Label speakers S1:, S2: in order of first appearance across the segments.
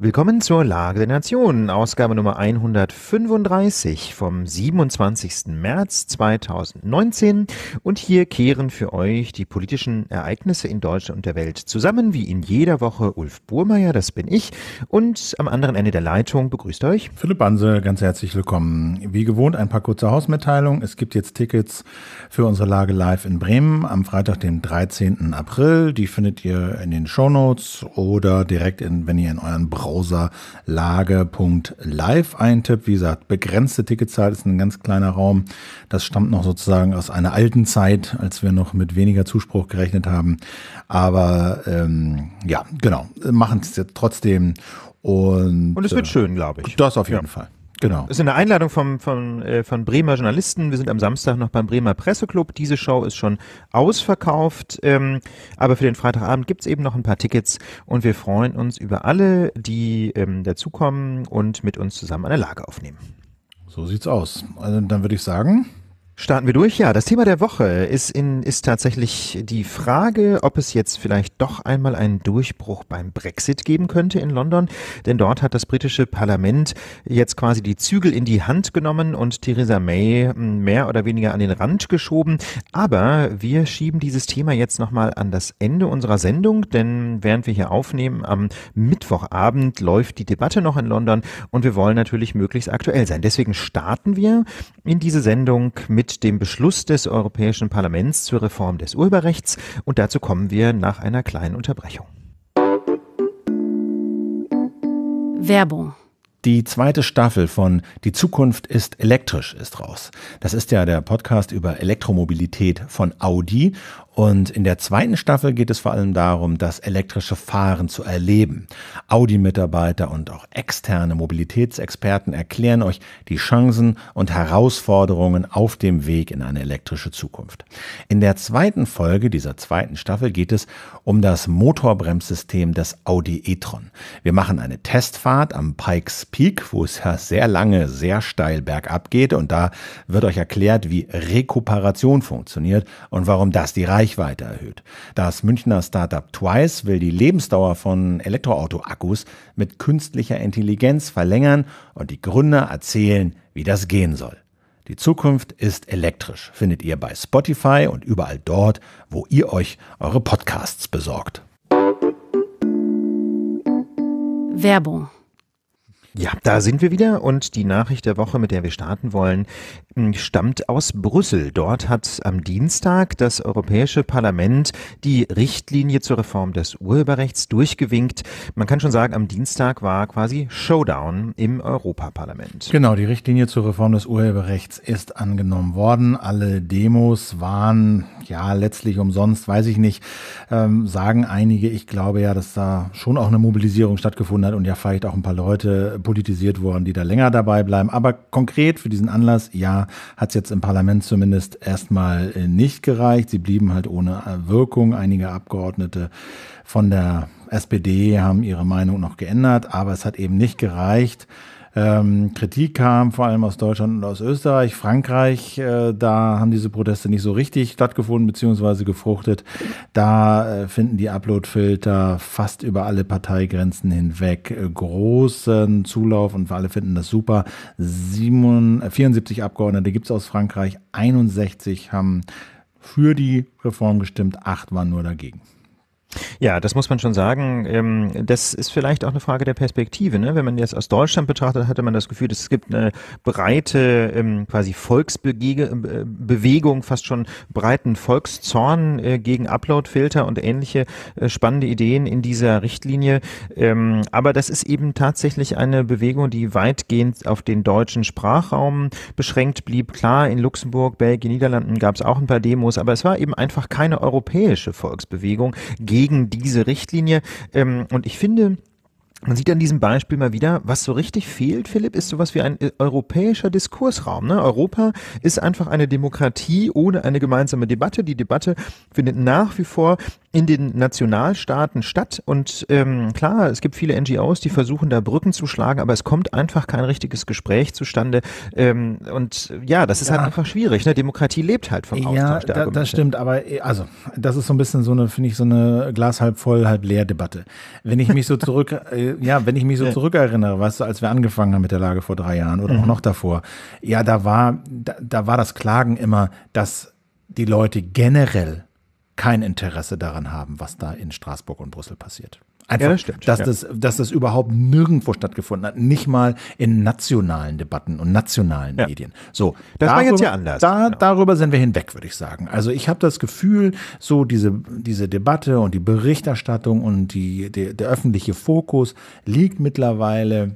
S1: Willkommen zur Lage der Nationen, Ausgabe Nummer 135 vom 27. März 2019. Und hier kehren für euch die politischen Ereignisse in Deutschland und der Welt zusammen, wie in jeder Woche Ulf Burmeier, das bin ich.
S2: Und am anderen Ende der Leitung begrüßt euch Philipp Banse, ganz herzlich willkommen. Wie gewohnt ein paar kurze Hausmitteilungen. Es gibt jetzt Tickets für unsere Lage live in Bremen am Freitag, dem 13. April. Die findet ihr in den Shownotes oder direkt, in, wenn ihr in euren browserlage.live eintippt. Wie gesagt, begrenzte Ticketzahl ist ein ganz kleiner Raum. Das stammt noch sozusagen aus einer alten Zeit, als wir noch mit weniger Zuspruch gerechnet haben. Aber ähm, ja, genau, machen es trotzdem. Und, und es wird äh, schön, glaube ich. Das auf jeden ja. Fall. Genau.
S1: Das ist eine Einladung vom, von, äh, von Bremer Journalisten. Wir sind am Samstag noch beim Bremer Presseclub. Diese Show ist schon ausverkauft, ähm, aber für den Freitagabend gibt's eben noch ein paar Tickets und wir freuen uns über alle, die ähm, dazukommen und mit uns zusammen eine Lage aufnehmen.
S2: So sieht's aus.
S1: Also dann würde ich sagen, Starten wir durch. Ja, das Thema der Woche ist, in, ist tatsächlich die Frage, ob es jetzt vielleicht doch einmal einen Durchbruch beim Brexit geben könnte in London. Denn dort hat das britische Parlament jetzt quasi die Zügel in die Hand genommen und Theresa May hm, mehr oder weniger an den Rand geschoben. Aber wir schieben dieses Thema jetzt nochmal an das Ende unserer Sendung, denn während wir hier aufnehmen, am Mittwochabend läuft die Debatte noch in London und wir wollen natürlich möglichst aktuell sein. Deswegen starten wir in diese Sendung mit mit dem Beschluss des Europäischen Parlaments zur Reform des Urheberrechts und dazu kommen wir nach einer kleinen Unterbrechung. Werbung.
S2: Die zweite Staffel von Die Zukunft ist elektrisch ist raus. Das ist ja der Podcast über Elektromobilität von Audi und in der zweiten Staffel geht es vor allem darum, das elektrische Fahren zu erleben. Audi-Mitarbeiter und auch externe Mobilitätsexperten erklären euch die Chancen und Herausforderungen auf dem Weg in eine elektrische Zukunft. In der zweiten Folge dieser zweiten Staffel geht es um das Motorbremssystem des Audi e-tron. Wir machen eine Testfahrt am Pikes Peak, wo es ja sehr lange, sehr steil bergab geht und da wird euch erklärt, wie Rekuperation funktioniert und warum das die Reichweite Reichweite erhöht. Das Münchner Startup Twice will die Lebensdauer von Elektroauto-Akkus mit künstlicher Intelligenz verlängern und die Gründer erzählen, wie das gehen soll. Die Zukunft ist elektrisch, findet ihr bei Spotify und überall dort, wo ihr euch eure Podcasts besorgt.
S1: Werbung ja, da sind wir wieder und die Nachricht der Woche, mit der wir starten wollen, hm, stammt aus Brüssel. Dort hat am Dienstag das Europäische Parlament die Richtlinie zur Reform des Urheberrechts durchgewinkt. Man kann schon sagen, am Dienstag
S2: war quasi Showdown im Europaparlament. Genau, die Richtlinie zur Reform des Urheberrechts ist angenommen worden. Alle Demos waren ja letztlich umsonst, weiß ich nicht, ähm, sagen einige. Ich glaube ja, dass da schon auch eine Mobilisierung stattgefunden hat und ja vielleicht auch ein paar Leute politisiert worden, die da länger dabei bleiben. Aber konkret für diesen Anlass, ja, hat es jetzt im Parlament zumindest erstmal äh, nicht gereicht. Sie blieben halt ohne äh, Wirkung. Einige Abgeordnete von der SPD haben ihre Meinung noch geändert, aber es hat eben nicht gereicht ähm, Kritik kam, vor allem aus Deutschland und aus Österreich. Frankreich, äh, da haben diese Proteste nicht so richtig stattgefunden bzw. gefruchtet. Da äh, finden die Uploadfilter fast über alle Parteigrenzen hinweg äh, großen Zulauf und wir alle finden das super. Simon, 74 äh, Abgeordnete gibt es aus Frankreich, 61 haben für die Reform gestimmt, acht waren nur dagegen.
S1: Ja, das muss man schon sagen. Ähm, das ist vielleicht auch eine Frage der Perspektive. Ne? Wenn man jetzt aus Deutschland betrachtet, hatte man das Gefühl, es gibt eine breite ähm, quasi Volksbewegung, äh, fast schon breiten Volkszorn äh, gegen Uploadfilter und ähnliche äh, spannende Ideen in dieser Richtlinie. Ähm, aber das ist eben tatsächlich eine Bewegung, die weitgehend auf den deutschen Sprachraum beschränkt blieb. Klar, in Luxemburg, Belgien, Niederlanden gab es auch ein paar Demos, aber es war eben einfach keine europäische Volksbewegung gegen gegen diese Richtlinie. Ähm, und ich finde, man sieht an diesem Beispiel mal wieder, was so richtig fehlt, Philipp, ist sowas wie ein äh, europäischer Diskursraum. Ne? Europa ist einfach eine Demokratie ohne eine gemeinsame Debatte. Die Debatte findet nach wie vor in den Nationalstaaten statt. Und ähm, klar, es gibt viele NGOs, die versuchen, da Brücken zu schlagen, aber es kommt einfach kein richtiges Gespräch zustande. Ähm, und äh, ja, das ist halt ja. halt einfach schwierig. Ne? Demokratie lebt halt vom Austausch. Ja, da, das stimmt,
S2: aber äh, also, das ist so ein bisschen so eine, finde ich, so eine Glas halb voll, halb leer Debatte. Wenn ich mich so zurück, äh, ja, wenn ich mich so ja. zurückerinnere, weißt du, als wir angefangen haben mit der Lage vor drei Jahren oder mhm. auch noch davor, ja, da war, da, da war das Klagen immer, dass die Leute generell kein Interesse daran haben, was da in Straßburg und Brüssel passiert. Einfach, ja, das stimmt. Dass, ja. das, dass das überhaupt nirgendwo stattgefunden hat, nicht mal in nationalen Debatten und nationalen ja. Medien. So, das darüber, war jetzt ja anders. Da, Darüber sind wir hinweg, würde ich sagen. Also ich habe das Gefühl, so diese, diese Debatte und die Berichterstattung und die, die, der öffentliche Fokus liegt mittlerweile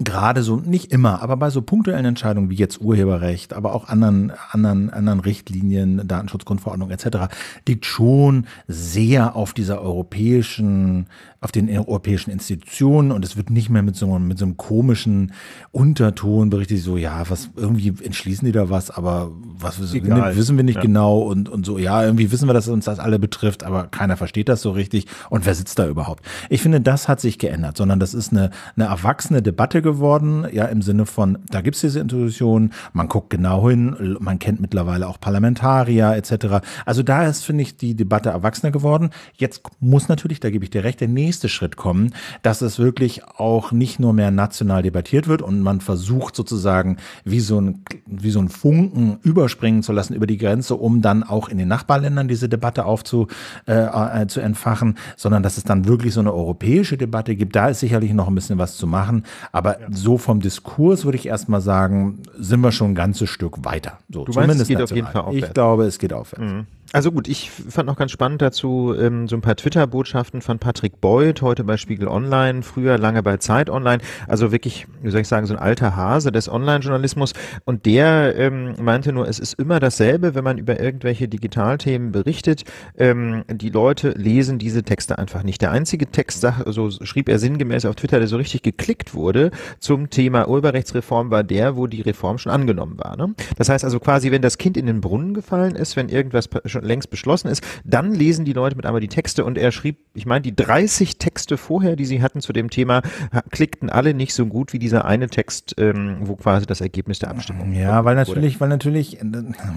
S2: gerade so, nicht immer, aber bei so punktuellen Entscheidungen wie jetzt Urheberrecht, aber auch anderen, anderen, anderen Richtlinien, Datenschutzgrundverordnung etc., liegt schon sehr auf dieser europäischen auf den europäischen Institutionen und es wird nicht mehr mit so, einem, mit so einem komischen Unterton berichtet, so, ja, was irgendwie entschließen die da was, aber was Egal. wissen wir nicht ja. genau und, und so, ja, irgendwie wissen wir, dass uns das alle betrifft, aber keiner versteht das so richtig und wer sitzt da überhaupt? Ich finde, das hat sich geändert, sondern das ist eine, eine erwachsene Debatte geworden, ja, im Sinne von, da gibt es diese Institutionen, man guckt genau hin, man kennt mittlerweile auch Parlamentarier etc. Also da ist, finde ich, die Debatte erwachsener geworden. Jetzt muss natürlich, da gebe ich dir recht, der nächste nächste Schritt kommen, dass es wirklich auch nicht nur mehr national debattiert wird und man versucht sozusagen wie so ein, wie so ein Funken überspringen zu lassen über die Grenze, um dann auch in den Nachbarländern diese Debatte aufzu, äh, äh, zu entfachen, sondern dass es dann wirklich so eine europäische Debatte gibt. Da ist sicherlich noch ein bisschen was zu machen. Aber ja. so vom Diskurs würde ich erstmal sagen, sind wir schon ein ganzes Stück weiter. So, du meinst, es geht national. auf jeden Fall aufwärts. Ich glaube, es geht aufwärts. Mhm.
S1: Also gut, ich fand noch ganz spannend dazu ähm, so ein paar Twitter-Botschaften von Patrick Beuth, heute bei Spiegel Online, früher lange bei Zeit Online. Also wirklich, wie soll ich sagen, so ein alter Hase des Online-Journalismus. Und der ähm, meinte nur, es ist immer dasselbe, wenn man über irgendwelche Digitalthemen berichtet. Ähm, die Leute lesen diese Texte einfach nicht. Der einzige Text, so schrieb er sinngemäß auf Twitter, der so richtig geklickt wurde zum Thema Urheberrechtsreform, war der, wo die Reform schon angenommen war. Ne? Das heißt also quasi, wenn das Kind in den Brunnen gefallen ist, wenn irgendwas schon längst beschlossen ist. Dann lesen die Leute mit einmal die Texte und er schrieb, ich meine, die 30 Texte vorher, die sie hatten zu dem Thema, klickten alle nicht so gut wie dieser eine Text, ähm, wo quasi das Ergebnis der Abstimmung. Ja, weil natürlich,
S2: wurde. weil natürlich, äh,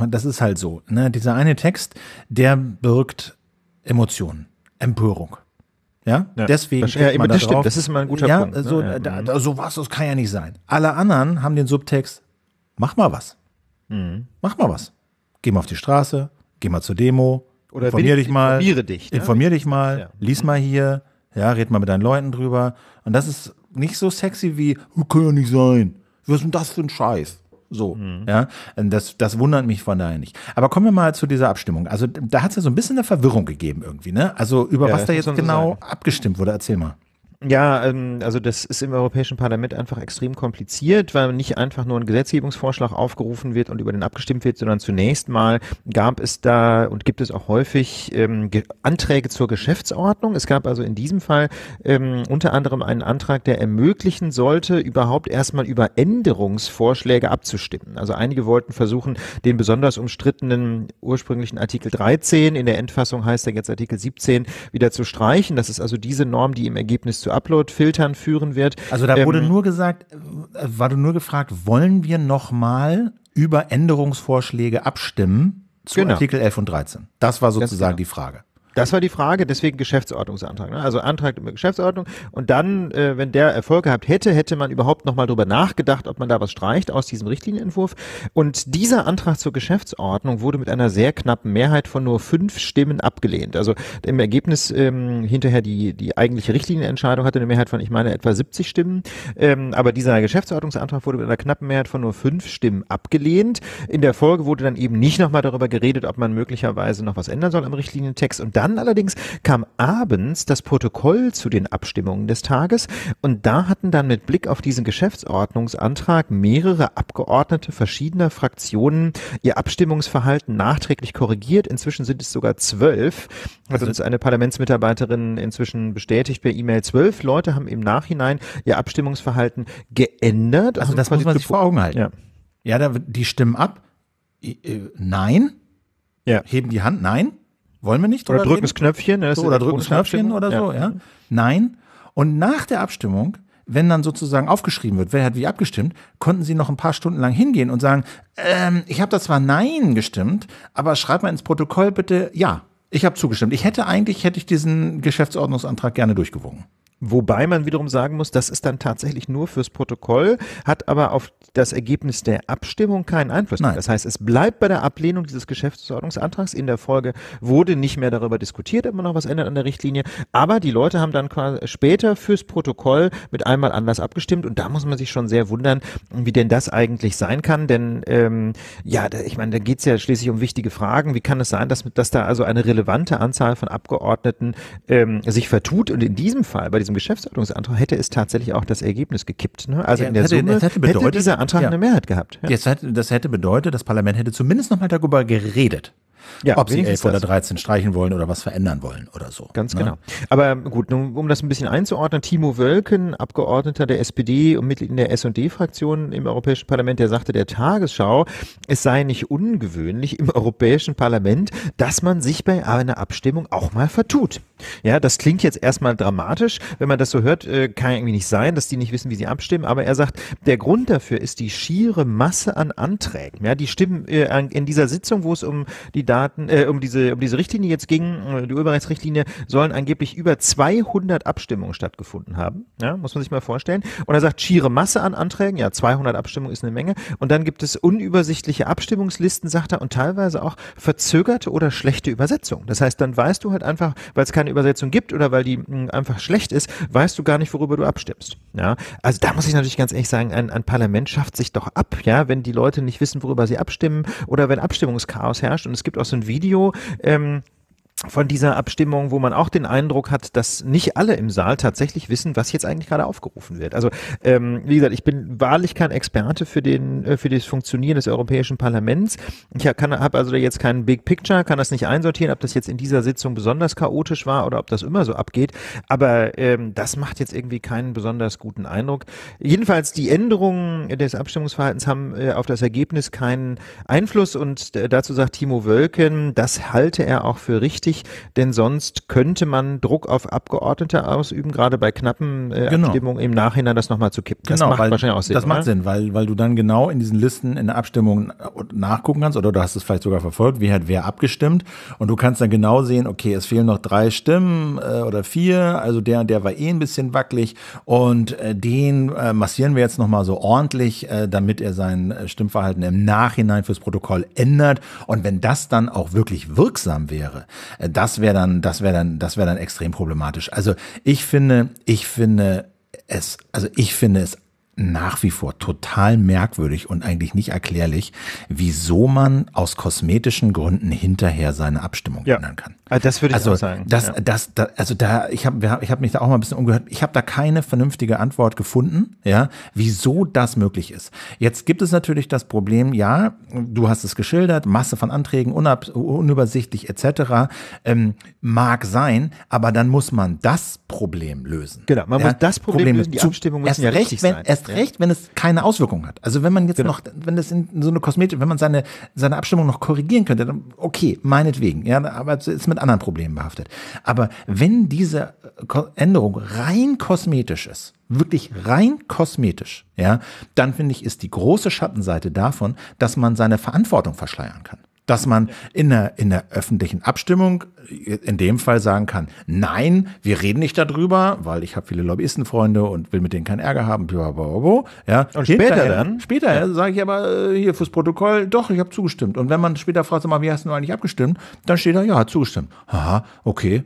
S2: das ist halt so. Ne? Dieser eine Text, der birgt Emotionen, Empörung. Ja, ja. deswegen. Das, ja, man das, da stimmt, das ist mal ein guter ja, Punkt. Ne? So, ja, da, mhm. da, so was, das kann ja nicht sein. Alle anderen haben den Subtext, mach mal was. Mhm. Mach mal was. Geh mal auf die Straße, geh mal zur Demo, Oder informier dich mal, informiere dich, ne? informier dich mal, ja. lies mal hier, ja, red mal mit deinen Leuten drüber. Und das ist nicht so sexy wie, oh, kann ja nicht sein, was ist denn das für ein Scheiß? So, mhm. ja, das, das wundert mich von daher nicht. Aber kommen wir mal zu dieser Abstimmung. Also da hat es ja so ein bisschen eine Verwirrung gegeben irgendwie, ne? Also über ja, was da jetzt genau so abgestimmt wurde, erzähl mal.
S1: Ja, ähm, also das ist im Europäischen Parlament einfach extrem kompliziert, weil nicht einfach nur ein Gesetzgebungsvorschlag aufgerufen wird und über den abgestimmt wird, sondern zunächst mal gab es da und gibt es auch häufig ähm, Anträge zur Geschäftsordnung. Es gab also in diesem Fall ähm, unter anderem einen Antrag, der ermöglichen sollte, überhaupt erstmal über Änderungsvorschläge abzustimmen. Also einige wollten versuchen, den besonders umstrittenen ursprünglichen Artikel 13, in der Endfassung heißt er jetzt Artikel 17, wieder zu streichen. Das ist also diese Norm, die im Ergebnis zu Upload-Filtern führen
S2: wird. Also da wurde ähm, nur gesagt, äh, war nur gefragt, wollen wir nochmal über Änderungsvorschläge abstimmen zu genau. Artikel 11 und 13? Das war sozusagen genau. die Frage.
S1: Das war die Frage, deswegen Geschäftsordnungsantrag. Ne? Also Antrag über Geschäftsordnung. Und dann, äh, wenn der Erfolg gehabt hätte, hätte man überhaupt nochmal drüber nachgedacht, ob man da was streicht aus diesem Richtlinienentwurf. Und dieser Antrag zur Geschäftsordnung wurde mit einer sehr knappen Mehrheit von nur fünf Stimmen abgelehnt. Also im Ergebnis ähm, hinterher die, die eigentliche Richtlinienentscheidung hatte eine Mehrheit von, ich meine, etwa 70 Stimmen. Ähm, aber dieser Geschäftsordnungsantrag wurde mit einer knappen Mehrheit von nur fünf Stimmen abgelehnt. In der Folge wurde dann eben nicht nochmal darüber geredet, ob man möglicherweise noch was ändern soll am Richtlinientext. Und dann allerdings kam abends das Protokoll zu den Abstimmungen des Tages und da hatten dann mit Blick auf diesen Geschäftsordnungsantrag mehrere Abgeordnete verschiedener Fraktionen ihr Abstimmungsverhalten nachträglich korrigiert. Inzwischen sind es sogar zwölf. Also uns eine Parlamentsmitarbeiterin inzwischen bestätigt per E-Mail, zwölf Leute haben im Nachhinein
S2: ihr Abstimmungsverhalten geändert. Also, also das muss man sich vor Augen halten. Ja, ja da, die stimmen ab. Äh, nein. Ja. Heben die Hand, nein. Wollen wir nicht? Oder ne? drücken das Knöpfchen. So, oder drücken das Knöpfchen oder so, ja. ja. Nein. Und nach der Abstimmung wenn dann sozusagen aufgeschrieben wird, wer hat wie abgestimmt, konnten sie noch ein paar Stunden lang hingehen und sagen, ähm, ich habe da zwar Nein gestimmt, aber schreib mal ins Protokoll bitte Ja. Ich habe zugestimmt. Ich hätte eigentlich, hätte ich diesen Geschäftsordnungsantrag gerne durchgewogen. Wobei man wiederum sagen muss, das
S1: ist dann tatsächlich nur fürs Protokoll, hat aber auf das Ergebnis der Abstimmung keinen Einfluss. Nein. Das heißt, es bleibt bei der Ablehnung dieses Geschäftsordnungsantrags. In der Folge wurde nicht mehr darüber diskutiert, ob man noch was ändert an der Richtlinie. Aber die Leute haben dann später fürs Protokoll mit einmal anders abgestimmt. Und da muss man sich schon sehr wundern, wie denn das eigentlich sein kann. Denn ähm, ja, ich meine, da geht es ja schließlich um wichtige Fragen. Wie kann es sein, dass, dass da also eine Relevanz relevante Anzahl von Abgeordneten ähm, sich vertut. Und in diesem Fall, bei diesem Geschäftsordnungsantrag, hätte es tatsächlich auch das Ergebnis gekippt. Ne? Also ja, in der hätte, Summe hätte, bedeutet, hätte, dieser Antrag ja. eine Mehrheit gehabt. Ja.
S2: das hätte bedeutet, das Parlament hätte zumindest nochmal darüber geredet ja, ob sie 11 oder 13 streichen wollen oder was verändern wollen oder so. Ganz ne? genau. Aber ähm, gut, um, um, das ein bisschen einzuordnen, Timo Wölken,
S1: Abgeordneter der SPD und Mitglied in der S&D-Fraktion im Europäischen Parlament, der sagte der Tagesschau, es sei nicht ungewöhnlich im Europäischen Parlament, dass man sich bei einer Abstimmung auch mal vertut. Ja, das klingt jetzt erstmal dramatisch. Wenn man das so hört, äh, kann irgendwie nicht sein, dass die nicht wissen, wie sie abstimmen. Aber er sagt, der Grund dafür ist die schiere Masse an Anträgen. Ja, die stimmen äh, in dieser Sitzung, wo es um die Daten, äh, um diese, um diese Richtlinie jetzt ging, äh, die Urheberrechtsrichtlinie, sollen angeblich über 200 Abstimmungen stattgefunden haben. Ja, muss man sich mal vorstellen. Und er sagt, schiere Masse an Anträgen. Ja, 200 Abstimmungen ist eine Menge. Und dann gibt es unübersichtliche Abstimmungslisten, sagt er, und teilweise auch verzögerte oder schlechte Übersetzungen. Das heißt, dann weißt du halt einfach, weil es keine Übersetzung gibt oder weil die mh, hm, einfach schlecht ist, weißt du gar nicht, worüber du abstimmst. Ja, also da muss ich natürlich ganz ehrlich sagen, ein, ein Parlament schafft sich doch ab, ja, wenn die Leute nicht wissen, worüber sie abstimmen oder wenn Abstimmungschaos herrscht und es gibt aus so einem Video. Ähm, von dieser Abstimmung, wo man auch den Eindruck hat, dass nicht alle im Saal tatsächlich wissen, was jetzt eigentlich gerade aufgerufen wird. Also ähm, wie gesagt, ich bin wahrlich kein Experte für den äh, für das Funktionieren des Europäischen Parlaments. Ich habe also jetzt keinen Big Picture, kann das nicht einsortieren, ob das jetzt in dieser Sitzung besonders chaotisch war oder ob das immer so abgeht. Aber ähm, das macht jetzt irgendwie keinen besonders guten Eindruck. Jedenfalls die Änderungen des Abstimmungsverhaltens haben äh, auf das Ergebnis keinen Einfluss und äh, dazu sagt Timo Wölken, das halte er auch für richtig wichtig, denn sonst könnte man Druck auf Abgeordnete ausüben, gerade bei knappen äh, genau. Abstimmungen im Nachhinein das nochmal zu kippen. Genau, das macht wahrscheinlich auch Sinn. Das macht Sinn,
S2: weil, weil du dann genau in diesen Listen in der Abstimmung äh, nachgucken kannst oder du hast es vielleicht sogar verfolgt, wie hat wer abgestimmt und du kannst dann genau sehen, okay, es fehlen noch drei Stimmen äh, oder vier, also der der war eh ein bisschen wackelig und äh, den äh, massieren wir jetzt nochmal so ordentlich, äh, damit er sein äh, Stimmverhalten im Nachhinein fürs Protokoll ändert und wenn das dann auch wirklich wirksam wäre, das wäre dann, das wäre dann, das wäre dann extrem problematisch. Also ich finde, ich finde es, also ich finde es nach wie vor total merkwürdig und eigentlich nicht erklärlich, wieso man aus kosmetischen Gründen hinterher seine Abstimmung ja. ändern kann. Ah, das würde ich also, sagen. Das, ja. das, das, also da, ich habe ich hab mich da auch mal ein bisschen umgehört. Ich habe da keine vernünftige Antwort gefunden, ja, wieso das möglich ist. Jetzt gibt es natürlich das Problem, ja, du hast es geschildert, Masse von Anträgen, unab, unübersichtlich etc. Ähm, mag sein, aber dann muss man das Problem lösen. Genau, man ja, muss das Problem, Problem lösen. Die Abstimmung muss ja richtig recht, sein Erst ja. recht, wenn es keine Auswirkungen hat. Also wenn man jetzt genau. noch, wenn das in so eine Kosmetik, wenn man seine, seine Abstimmung noch korrigieren könnte, dann okay, meinetwegen, ja, aber es ist mit anderen Problemen behaftet. Aber wenn diese äh, Änderung rein kosmetisch ist, wirklich rein kosmetisch, ja, dann finde ich, ist die große Schattenseite davon, dass man seine Verantwortung verschleiern kann dass man in der, in der öffentlichen Abstimmung äh, in dem Fall sagen kann, nein, wir reden nicht darüber, weil ich habe viele Lobbyistenfreunde und will mit denen keinen Ärger haben. Blablabla. Ja, und später, später dann? Später ja. sage ich aber äh, hier fürs Protokoll, doch, ich habe zugestimmt. Und wenn man später fragt, sag mal, wie hast du eigentlich abgestimmt, dann steht da, ja, hat zugestimmt. Aha, okay.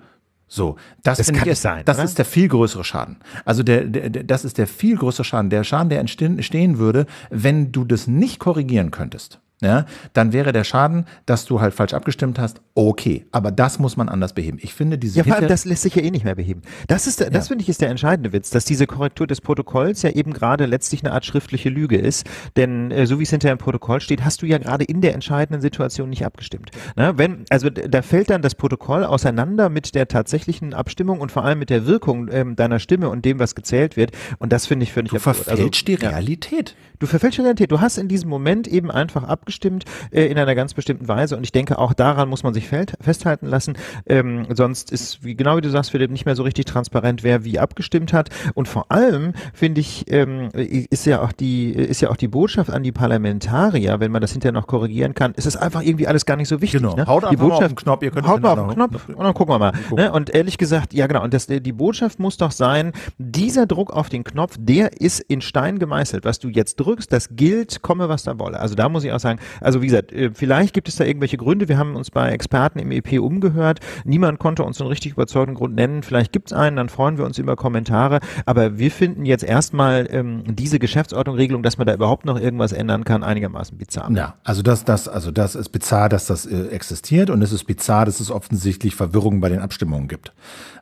S2: So, das, das kann ich, sein. Das ist der viel größere Schaden. Also der, der, der, das ist der viel größere Schaden. Der Schaden, der entstehen würde, wenn du das nicht korrigieren könntest ja, dann wäre der Schaden, dass du halt falsch abgestimmt hast, okay. Aber das muss man anders beheben. Ich finde diese. Ja, vor allem, das lässt sich ja eh nicht mehr beheben. Das ist, das ja. finde ich, ist der entscheidende Witz, dass diese Korrektur des
S1: Protokolls ja eben gerade letztlich eine Art schriftliche Lüge ist. Denn äh, so wie es hinter dem Protokoll steht, hast du ja gerade in der entscheidenden Situation nicht abgestimmt. Na, ne? wenn, also da fällt dann das Protokoll auseinander mit der tatsächlichen Abstimmung und vor allem mit der Wirkung ähm, deiner Stimme und dem, was gezählt wird. Und das finde ich völlig Du verfälschst also, die Realität. Ja. Du verfälschst die Realität. Du hast in diesem Moment eben einfach ab abgestimmt äh, in einer ganz bestimmten Weise und ich denke, auch daran muss man sich festhalten lassen. Ähm, sonst ist, wie, genau wie du sagst, Philipp, nicht mehr so richtig transparent, wer wie abgestimmt hat. Und vor allem, finde ich, ähm, ist ja auch die, ist ja auch die Botschaft an die Parlamentarier, wenn man das hinterher noch korrigieren kann, ist es einfach irgendwie alles gar nicht so wichtig. Genau. Ne? Haut die Botschaft, mal auf den Knopf, ihr könnt Haut mal auf den Knopf und dann gucken wir mal. Ne? Und ehrlich gesagt, ja genau, und das, die Botschaft muss doch sein, dieser Druck auf den Knopf, der ist in Stein gemeißelt. Was du jetzt drückst, das gilt, komme was da wolle. Also da muss ich auch sagen, sagen. Also wie gesagt, äh, vielleicht gibt es da irgendwelche Gründe. Wir haben uns bei Experten im EP umgehört. Niemand konnte uns einen richtig überzeugenden Grund nennen. Vielleicht gibt es einen, dann freuen wir uns über Kommentare. Aber wir finden jetzt erstmal ähm, diese Geschäftsordnung, Regelung, dass man da überhaupt noch irgendwas ändern kann, einigermaßen bizarr. Ja,
S2: also das, das, also das ist bizarr, dass das äh, existiert und es ist bizarr, dass es offensichtlich Verwirrungen bei den Abstimmungen gibt.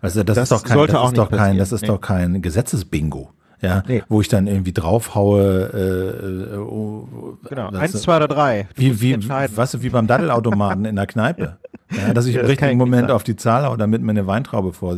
S2: Also das, das ist doch kein, das ist doch kein, das ist nee. doch kein Gesetzesbingo ja, nee. wo ich dann irgendwie draufhaue. Äh, äh oh, genau, eins, zwei oder drei. Du wie, wie, weißt du, wie beim Daddelautomaten in der Kneipe. Ja, dass ich ja, das im richtigen Moment auf die Zahl haue, damit mir eine Weintraube vor,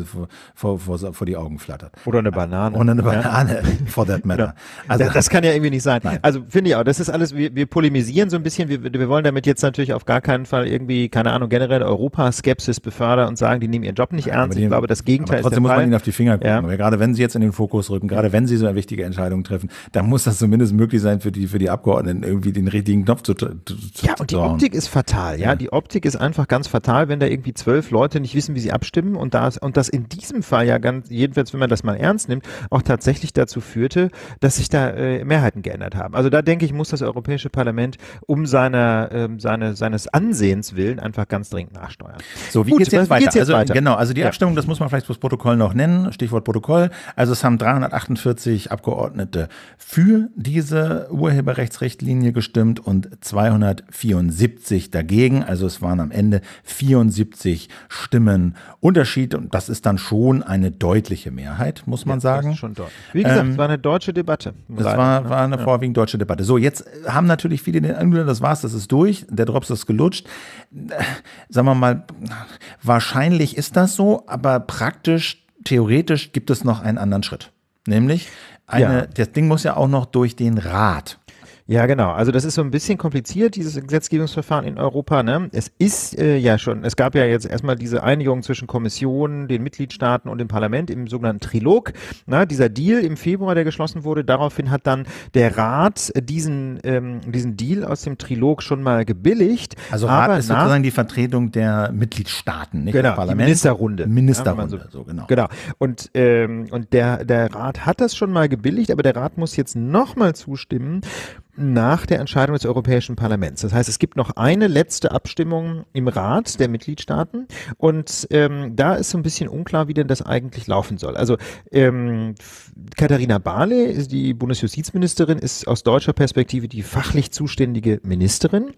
S2: vor, vor, vor, die Augen flattert. Oder eine Banane. Oder eine Banane, ja.
S1: for that matter. Genau. Also, das, das, kann ja irgendwie nicht sein. Nein. Also finde ich auch, das ist alles, wir, wir polemisieren so ein bisschen, wir, wir wollen damit jetzt natürlich auf gar keinen Fall irgendwie, keine Ahnung, generell Europa-Skepsis befördern und sagen, die nehmen ihren Job nicht ernst. Die, ich glaube, das Gegenteil trotzdem ist Trotzdem muss man ihnen
S2: auf die Finger gucken. Ja. Gerade wenn sie jetzt in den Fokus rücken, gerade wenn sie so eine wichtige Entscheidung treffen, dann muss das zumindest möglich sein, für die, für die Abgeordneten irgendwie den richtigen Knopf zu, zu Ja, und zu die Optik
S1: ist fatal, ja. Die Optik ist einfach ganz ganz fatal, wenn da irgendwie zwölf Leute nicht wissen, wie sie abstimmen und das, und das in diesem Fall ja ganz, jedenfalls wenn man das mal ernst nimmt, auch tatsächlich dazu führte, dass sich da äh, Mehrheiten geändert haben. Also da denke ich, muss das Europäische Parlament um seiner, äh, seine, seines Ansehens willen
S2: einfach ganz dringend nachsteuern. So, wie geht es jetzt weiter? Geht's jetzt also, weiter? Genau, also die ja. Abstimmung, das muss man vielleicht fürs Protokoll noch nennen, Stichwort Protokoll. Also es haben 348 Abgeordnete für diese Urheberrechtsrichtlinie gestimmt und 274 dagegen. Also es waren am Ende 74 Stimmen Unterschied. Und das ist dann schon eine deutliche Mehrheit, muss man ja, sagen. schon
S1: Wie gesagt, ähm, es war eine
S2: deutsche Debatte. Es war, ne? war eine ja. vorwiegend deutsche Debatte. So, jetzt äh, haben natürlich viele den Eindruck, das war's, das ist durch, der Drops ist gelutscht. Äh, sagen wir mal, wahrscheinlich ist das so, aber praktisch, theoretisch gibt es noch einen anderen Schritt. Nämlich, eine, ja. das Ding muss ja auch noch durch den Rat. Ja, genau. Also das ist so ein bisschen kompliziert, dieses
S1: Gesetzgebungsverfahren in Europa. Ne? Es ist äh, ja schon, es gab ja jetzt erstmal diese Einigung zwischen Kommission, den Mitgliedstaaten und dem Parlament im sogenannten Trilog. Ne? Dieser Deal im Februar, der geschlossen wurde, daraufhin hat dann der Rat diesen, ähm, diesen Deal aus dem Trilog schon mal gebilligt. Also Rat aber ist nach, sozusagen die
S2: Vertretung der Mitgliedstaaten, nicht genau, Parlament. Ministerrunde. Ministerrunde, ja, so, so, genau.
S1: Genau. Und, ähm, und der, der Rat hat das schon mal gebilligt, aber der Rat muss jetzt nochmal zustimmen nach der Entscheidung des Europäischen Parlaments. Das heißt, es gibt noch eine letzte Abstimmung im Rat der Mitgliedstaaten und ähm, da ist so ein bisschen unklar, wie denn das eigentlich laufen soll. Also ähm, Katharina Barley, die Bundesjustizministerin, ist aus deutscher Perspektive die fachlich zuständige Ministerin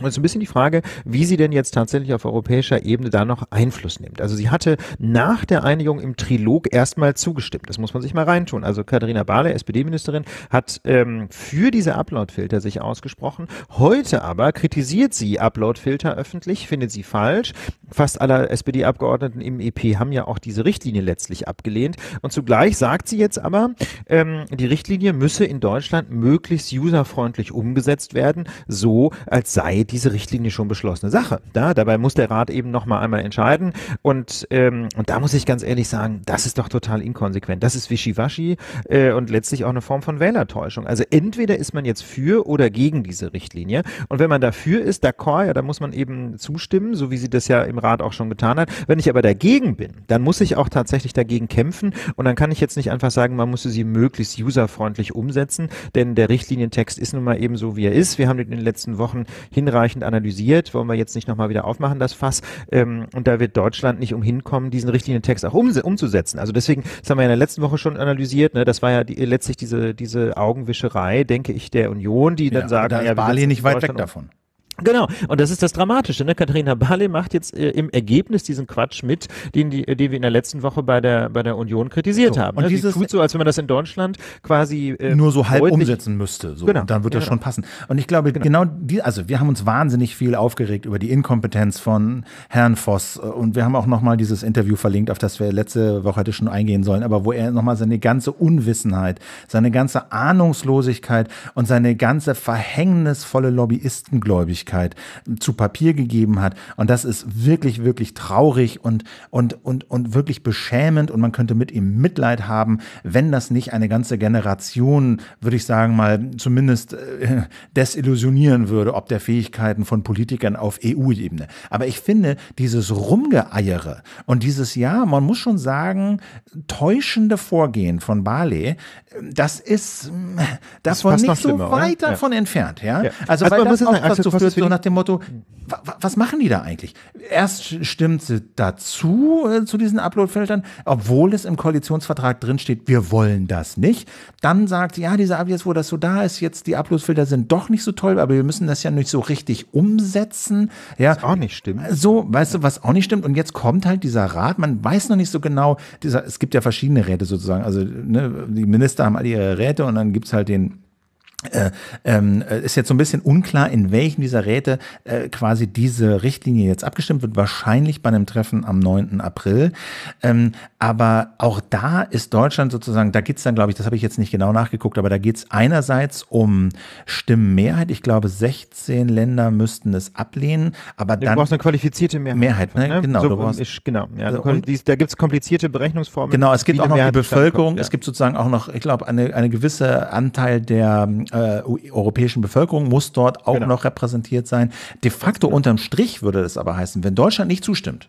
S1: und es ist ein bisschen die Frage, wie sie denn jetzt tatsächlich auf europäischer Ebene da noch Einfluss nimmt. Also sie hatte nach der Einigung im Trilog erstmal zugestimmt. Das muss man sich mal reintun. Also Katharina Barley, SPD-Ministerin, hat ähm, für diese Uploadfilter sich ausgesprochen. Heute aber kritisiert sie Uploadfilter öffentlich, findet sie falsch. Fast alle SPD-Abgeordneten im EP haben ja auch diese Richtlinie letztlich abgelehnt. Und zugleich sagt sie jetzt aber, ähm, die Richtlinie müsse in Deutschland möglichst userfreundlich umgesetzt werden, so als sei diese Richtlinie schon beschlossene Sache. Da, dabei muss der Rat eben noch mal einmal entscheiden. Und, ähm, und da muss ich ganz ehrlich sagen, das ist doch total inkonsequent. Das ist Wischiwaschi äh, und letztlich auch eine Form von Wählertäuschung. Also entweder ist man jetzt für oder gegen diese Richtlinie. Und wenn man dafür ist, d'accord, ja, da muss man eben zustimmen, so wie sie das ja im Rat auch schon getan hat. Wenn ich aber dagegen bin, dann muss ich auch tatsächlich dagegen kämpfen. Und dann kann ich jetzt nicht einfach sagen, man musste sie möglichst userfreundlich umsetzen, denn der Richtlinientext ist nun mal eben so, wie er ist. Wir haben in den letzten Wochen hinreichend hinreichend analysiert, wollen wir jetzt nicht nochmal wieder aufmachen, das Fass. Ähm, und da wird Deutschland nicht umhin diesen richtigen auch um, umzusetzen. Also deswegen, das haben wir in der letzten Woche schon analysiert, ne? das war ja die, letztlich diese, diese Augenwischerei, denke ich, der Union, die dann ja, sagen, da ja, Bali nicht weit weg davon. Genau, und das ist das Dramatische. Ne? Katharina Barley macht jetzt äh, im Ergebnis diesen Quatsch mit, den, die, äh, den wir in der letzten Woche bei der, bei der Union kritisiert so, haben. Und ne? dieses Sie tut so, als wenn man das in Deutschland quasi äh, nur so halb umsetzen müsste. So. Genau. dann wird das genau. schon passen.
S2: Und ich glaube, genau, genau die, also wir haben uns wahnsinnig viel aufgeregt über die Inkompetenz von Herrn Voss. Äh, und wir haben auch nochmal dieses Interview verlinkt, auf das wir letzte Woche hätte schon eingehen sollen, aber wo er nochmal seine ganze Unwissenheit, seine ganze Ahnungslosigkeit und seine ganze verhängnisvolle Lobbyistengläubigkeit Glaubwürdigkeit zu Papier gegeben hat. Und das ist wirklich, wirklich traurig und, und, und, und wirklich beschämend. Und man könnte mit ihm Mitleid haben, wenn das nicht eine ganze Generation, würde ich sagen, mal zumindest äh, desillusionieren würde, ob der Fähigkeiten von Politikern auf EU-Ebene. Aber ich finde, dieses Rumgeeiere und dieses, ja, man muss schon sagen, täuschende Vorgehen von Barley, äh, das ist mm, davon nicht so weit davon ja. entfernt. Ja? ja? Also, also weil das auch sagen, versucht Axel, wird, so nach dem Motto, was machen die da eigentlich? Erst stimmt sie dazu äh, zu diesen Uploadfiltern, obwohl es im Koalitionsvertrag drinsteht, wir wollen das nicht. Dann sagt sie, ja, diese Ab wo das so da ist, jetzt die Uploadfilter sind doch nicht so toll, aber wir müssen das ja nicht so richtig umsetzen. Ja, was auch nicht stimmt. Äh, so, weißt du, was auch nicht stimmt. Und jetzt kommt halt dieser Rat, man weiß noch nicht so genau, dieser, es gibt ja verschiedene Räte sozusagen. Also ne, die Minister haben alle ihre Räte und dann gibt es halt den äh, ähm, äh, ist jetzt so ein bisschen unklar, in welchen dieser Räte äh, quasi diese Richtlinie jetzt abgestimmt wird. Wahrscheinlich bei einem Treffen am 9. April. Ähm, aber auch da ist Deutschland sozusagen, da geht's dann, glaube ich, das habe ich jetzt nicht genau nachgeguckt, aber da geht's einerseits um Stimmenmehrheit. Ich glaube, 16 Länder müssten es ablehnen. Aber dann, du brauchst eine qualifizierte Mehrheit. Mehrheit, ne? ne? Genau. So, du brauchst, ich,
S1: genau ja, so, und, da gibt's komplizierte Berechnungsformen. Genau, es gibt auch noch die Bevölkerung. Kommt, ja. Es
S2: gibt sozusagen auch noch, ich glaube, eine, eine gewisse Anteil der äh, europäischen Bevölkerung muss dort auch genau. noch repräsentiert sein. De facto unterm Strich würde das aber heißen, wenn Deutschland nicht zustimmt,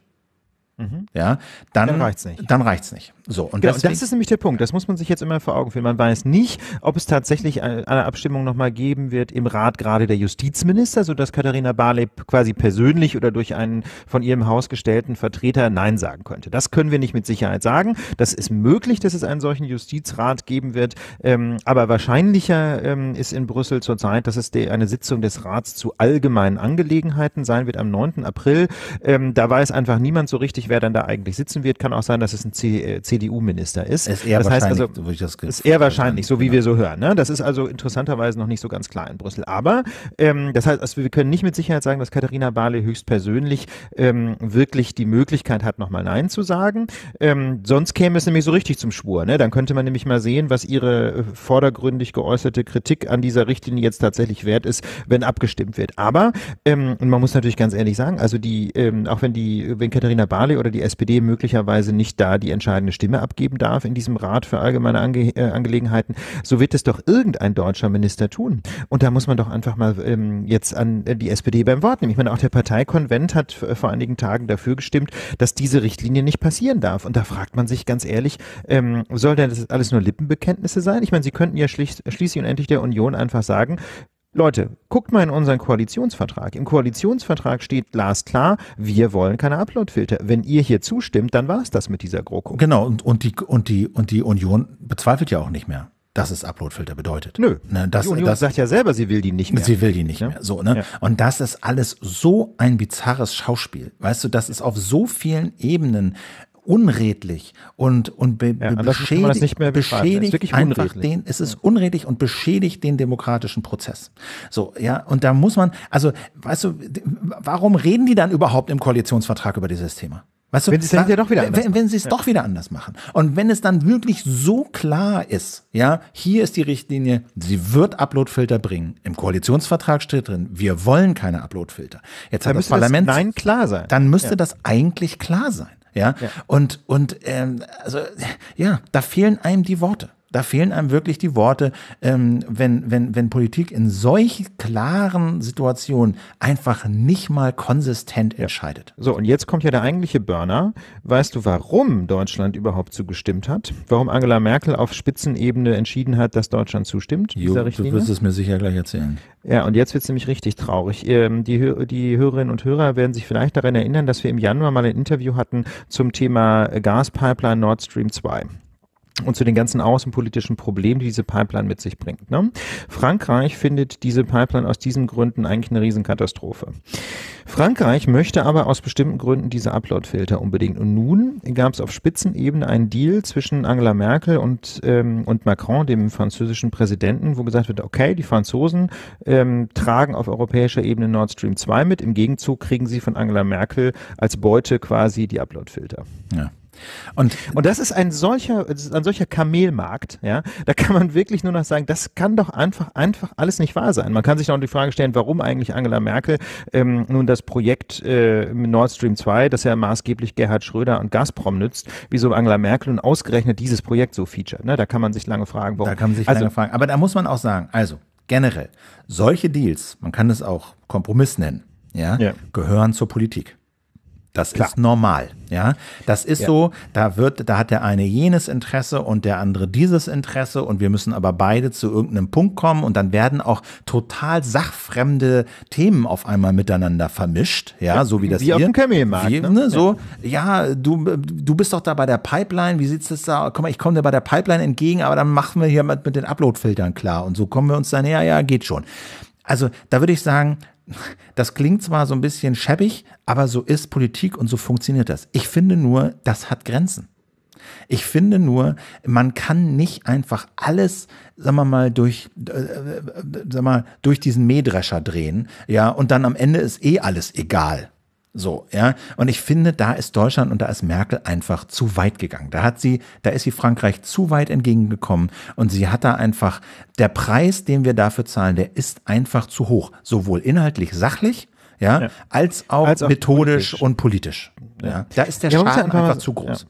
S2: Mhm. Ja, dann, dann reicht's nicht. Dann reicht's nicht. So und genau, deswegen, das ist
S1: nämlich der Punkt. Das muss man sich jetzt immer vor Augen führen. Man weiß nicht, ob es tatsächlich eine Abstimmung nochmal geben wird im Rat gerade der Justizminister, so dass Katharina Barley quasi persönlich oder durch einen von ihrem Haus gestellten Vertreter Nein sagen könnte. Das können wir nicht mit Sicherheit sagen. Das ist möglich, dass es einen solchen Justizrat geben wird, ähm, aber wahrscheinlicher ähm, ist in Brüssel zurzeit, dass es eine Sitzung des Rats zu allgemeinen Angelegenheiten sein wird am 9. April. Ähm, da weiß einfach niemand so richtig, wer dann da eigentlich sitzen wird. Kann auch sein, dass es ein CDU-Minister äh, ist. Ist eher das wahrscheinlich, heißt also, so wie ich das ist eher wahrscheinlich, so wie genau. wir so hören. Ne? Das ist also interessanterweise noch nicht so ganz klar in Brüssel. Aber ähm, das heißt, also wir können nicht mit Sicherheit sagen, dass Katharina Barley höchstpersönlich ähm, wirklich die Möglichkeit hat, nochmal Nein zu sagen. Ähm, sonst käme es nämlich so richtig zum Schwur. Ne? Dann könnte man nämlich mal sehen, was ihre äh, vordergründig geäußerte Kritik an dieser Richtlinie jetzt tatsächlich wert ist, wenn abgestimmt wird. Aber ähm, man muss natürlich ganz ehrlich sagen, also die, ähm, auch wenn die, wenn Katharina Barley oder die SPD möglicherweise nicht da die entscheidende Stimme abgeben darf in diesem Rat für allgemeine Ange äh, Angelegenheiten, so wird es doch irgendein deutscher Minister tun. Und da muss man doch einfach mal ähm, jetzt an äh, die SPD beim Wort nehmen. Ich meine, auch der Parteikonvent hat vor einigen Tagen dafür gestimmt, dass diese Richtlinie nicht passieren darf. Und da fragt man sich ganz ehrlich, ähm, soll denn das alles nur Lippenbekenntnisse sein? Ich meine, sie könnten ja schließlich und endlich der Union einfach sagen, Leute, guckt mal in unseren Koalitionsvertrag. Im Koalitionsvertrag steht glasklar, wir wollen keine Uploadfilter. Wenn ihr hier zustimmt,
S2: dann war es das mit dieser GroKo. Genau, und, und, die, und, die, und die Union bezweifelt ja auch nicht mehr dass es Uploadfilter bedeutet. Nö. Ne, das, die Union das, sagt ja selber, sie will die nicht mehr. Sie will die nicht ja? mehr. So, ne? Ja. Und das ist alles so ein bizarres Schauspiel. Weißt du, das ist auf so vielen Ebenen unredlich und, und be, ja, beschädigt, beschädigt einfach unredlich. den, es ist unredlich und beschädigt den demokratischen Prozess. So, ja, und da muss man, also, weißt du, warum reden die dann überhaupt im Koalitionsvertrag über dieses Thema? Weißt du, wenn sie es ja doch wieder anders wenn, wenn sie es ja. doch wieder anders machen und wenn es dann wirklich so klar ist, ja, hier ist die Richtlinie, sie wird Uploadfilter bringen. Im Koalitionsvertrag steht drin, wir wollen keine Uploadfilter. Jetzt dann hat das Parlament das Nein klar sein. Dann müsste ja. das eigentlich klar sein. Ja. ja. Und, und ähm, also ja, da fehlen einem die Worte da fehlen einem wirklich die Worte, ähm, wenn, wenn, wenn Politik in solch klaren Situationen einfach nicht mal konsistent entscheidet. So, und jetzt kommt ja der eigentliche Burner. Weißt
S1: du, warum Deutschland überhaupt zugestimmt hat? Warum Angela Merkel auf Spitzenebene entschieden hat, dass Deutschland zustimmt? Jo, dieser Richtlinie? Du wirst es mir sicher gleich erzählen. Ja, und jetzt wird es nämlich richtig traurig. Ähm, die, die Hörerinnen und Hörer werden sich vielleicht daran erinnern, dass wir im Januar mal ein Interview hatten zum Thema Gaspipeline Nord Stream 2 und zu den ganzen außenpolitischen Problemen, die diese Pipeline mit sich bringt. Ne? Frankreich findet diese Pipeline aus diesen Gründen eigentlich eine Riesenkatastrophe. Frankreich möchte aber aus bestimmten Gründen diese Upload-Filter unbedingt. Und nun gab es auf Spitzenebene einen Deal zwischen Angela Merkel und, ähm, und Macron, dem französischen Präsidenten, wo gesagt wird, okay, die Franzosen ähm, tragen auf europäischer Ebene Nord Stream 2 mit, im Gegenzug kriegen sie von Angela Merkel als Beute quasi die Upload-Filter. Ja. Und, und das ist ein solcher, ist ein solcher Kamelmarkt, ja. Da kann man wirklich nur noch sagen, das kann doch einfach, einfach alles nicht wahr sein. Man kann sich noch die Frage stellen, warum eigentlich Angela Merkel ähm, nun das Projekt äh, Nord Stream 2, das ja maßgeblich Gerhard Schröder und Gazprom nützt, wieso Angela Merkel nun ausgerechnet dieses Projekt so featured. Ne? Da kann man sich lange fragen, warum. Da kann man sich also, lange fragen.
S2: Aber da muss man auch sagen, also generell, solche Deals, man kann es auch Kompromiss nennen, ja. ja. gehören zur Politik. Das Klar. ist normal, ja. Das ist ja. so, da wird, da hat der eine jenes Interesse und der andere dieses Interesse und wir müssen aber beide zu irgendeinem Punkt kommen und dann werden auch total sachfremde Themen auf einmal miteinander vermischt, ja, ja so wie das wie hier. Auf dem Chemiemarkt, wie, ne? ne? So, ja. ja, du, du bist doch da bei der Pipeline, wie sieht's das da? Komm mal, ich komme dir bei der Pipeline entgegen, aber dann machen wir hier mit, mit den Upload-Filtern klar und so kommen wir uns dann, her. ja, geht schon. Also da würde ich sagen, das klingt zwar so ein bisschen schäbig, aber so ist Politik und so funktioniert das. Ich finde nur, das hat Grenzen. Ich finde nur, man kann nicht einfach alles, sagen wir mal, durch, äh, äh mal, durch diesen Mähdrescher drehen, ja, und dann am Ende ist eh alles egal. So, ja. Und ich finde, da ist Deutschland und da ist Merkel einfach zu weit gegangen. Da hat sie, da ist sie Frankreich zu weit entgegengekommen und sie hat da einfach, der Preis, den wir dafür zahlen, der ist einfach zu hoch. Sowohl inhaltlich, sachlich, ja, ja. Als, auch als, auch methodisch politisch. und politisch. Ja. Da ist der ja, Schaden einfach so, zu groß. Ja.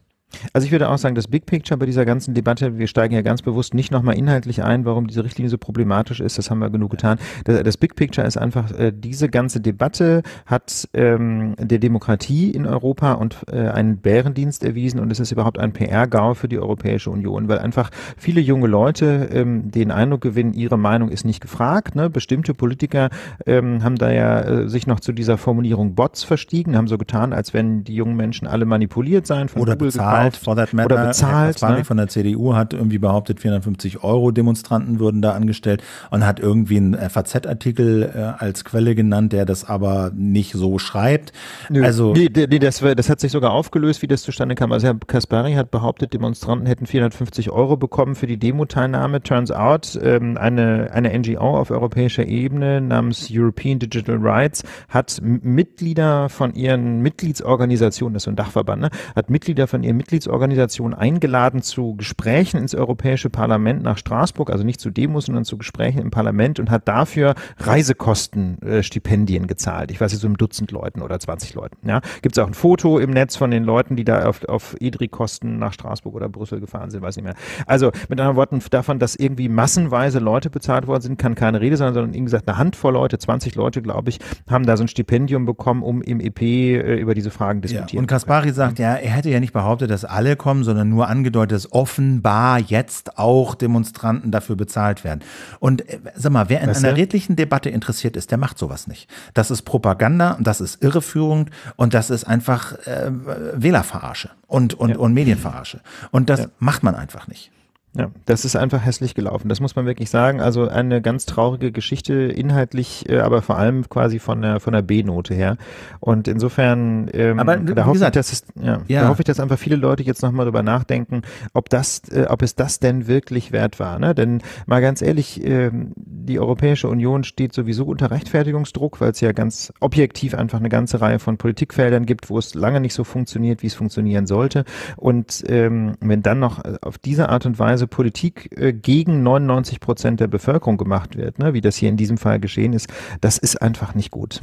S1: Also ich würde auch sagen, das Big Picture bei dieser ganzen Debatte, wir steigen ja ganz bewusst nicht nochmal inhaltlich ein, warum diese Richtlinie so problematisch ist, das haben wir genug getan. Das, das Big Picture ist einfach, äh, diese ganze Debatte hat ähm, der Demokratie in Europa und äh, einen Bärendienst erwiesen und es ist überhaupt ein PR-GAU für die Europäische Union, weil einfach viele junge Leute ähm, den Eindruck gewinnen, ihre Meinung ist nicht gefragt. Ne? Bestimmte Politiker ähm, haben da ja äh, sich noch zu dieser Formulierung Bots verstiegen, haben so getan, als wenn die jungen Menschen alle manipuliert seien von Oder Google bezahlt bezahlt, for that matter. Oder bezahlt. Herr ne? von
S2: der CDU hat irgendwie behauptet, 450 Euro Demonstranten würden da angestellt und hat irgendwie einen FAZ-Artikel äh, als Quelle genannt, der das aber nicht so schreibt. Nö, also nee,
S1: nee, das, das hat sich sogar aufgelöst, wie das zustande kam. Also Herr Kaspari hat behauptet, Demonstranten hätten 450 Euro bekommen für die Demo-Teilnahme. Turns out, ähm, eine, eine NGO auf europäischer Ebene namens European Digital Rights hat Mitglieder von ihren Mitgliedsorganisationen, das ist so ein Dachverband, ne, hat Mitglieder von ihren Mitgliedsorganisationen Mitgliedsorganisationen eingeladen zu Gesprächen ins Europäische Parlament nach Straßburg, also nicht zu Demos, sondern zu Gesprächen im Parlament und hat dafür Reisekostenstipendien äh, gezahlt. Ich weiß nicht, so ein Dutzend Leuten oder 20 Leuten. Ja. Gibt es auch ein Foto im Netz von den Leuten, die da auf, auf edri nach Straßburg oder Brüssel gefahren sind, weiß nicht mehr. Also mit anderen Worten, davon, dass irgendwie massenweise Leute bezahlt worden sind, kann keine Rede sein, sondern wie gesagt, eine Handvoll Leute, 20 Leute, glaube ich, haben
S2: da so ein Stipendium bekommen, um im EP äh, über diese Fragen diskutieren. Ja, und Kaspari sagt, ja, er hätte ja nicht behauptet, dass dass alle kommen, sondern nur angedeutet, dass offenbar jetzt auch Demonstranten dafür bezahlt werden. Und äh, sag mal, wer in weißt einer redlichen Debatte interessiert ist, der macht sowas nicht. Das ist Propaganda und das ist irreführend und das ist einfach äh, Wählerverarsche und, und, ja. und Medienverarsche. Und das ja. macht man einfach nicht. Ja, das ist einfach hässlich gelaufen. Das
S1: muss man wirklich sagen. Also eine ganz traurige Geschichte, inhaltlich, äh, aber vor allem quasi von der, von der B-Note her. Und insofern, ähm, aber, da, hoffe gesagt, ich, dass es, ja, ja. da hoffe ich, dass einfach viele Leute jetzt nochmal drüber nachdenken, ob das, äh, ob es das denn wirklich wert war. Ne? Denn mal ganz ehrlich, äh, die Europäische Union steht sowieso unter Rechtfertigungsdruck, weil es ja ganz objektiv einfach eine ganze Reihe von Politikfeldern gibt, wo es lange nicht so funktioniert, wie es funktionieren sollte. Und ähm, wenn dann noch äh, auf diese Art und Weise also Politik äh, gegen 99 Prozent der Bevölkerung gemacht wird, ne, wie das hier in diesem Fall geschehen ist, das ist einfach nicht gut.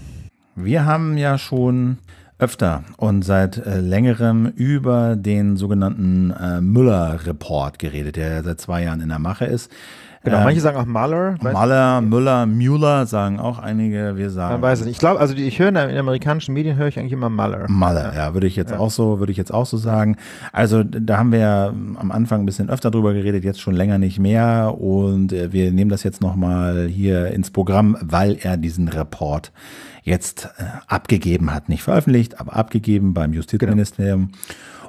S2: Wir haben ja schon öfter und seit äh, längerem über den sogenannten äh, Müller-Report geredet, der seit zwei Jahren in der Mache ist. Genau, ähm, manche sagen auch Mahler. Mahler, Müller, Müller sagen auch einige, wir sagen. Man weiß es nicht. Ich glaube,
S1: also die, ich höre in, in amerikanischen Medien höre ich eigentlich immer Mahler.
S2: Mahler, ja, ja würde ich jetzt ja. auch so, würde ich jetzt auch so sagen. Also da haben wir ja ähm, am Anfang ein bisschen öfter drüber geredet, jetzt schon länger nicht mehr und äh, wir nehmen das jetzt nochmal hier ins Programm, weil er diesen Report jetzt äh, abgegeben hat, nicht veröffentlicht, aber abgegeben beim Justizministerium. Genau.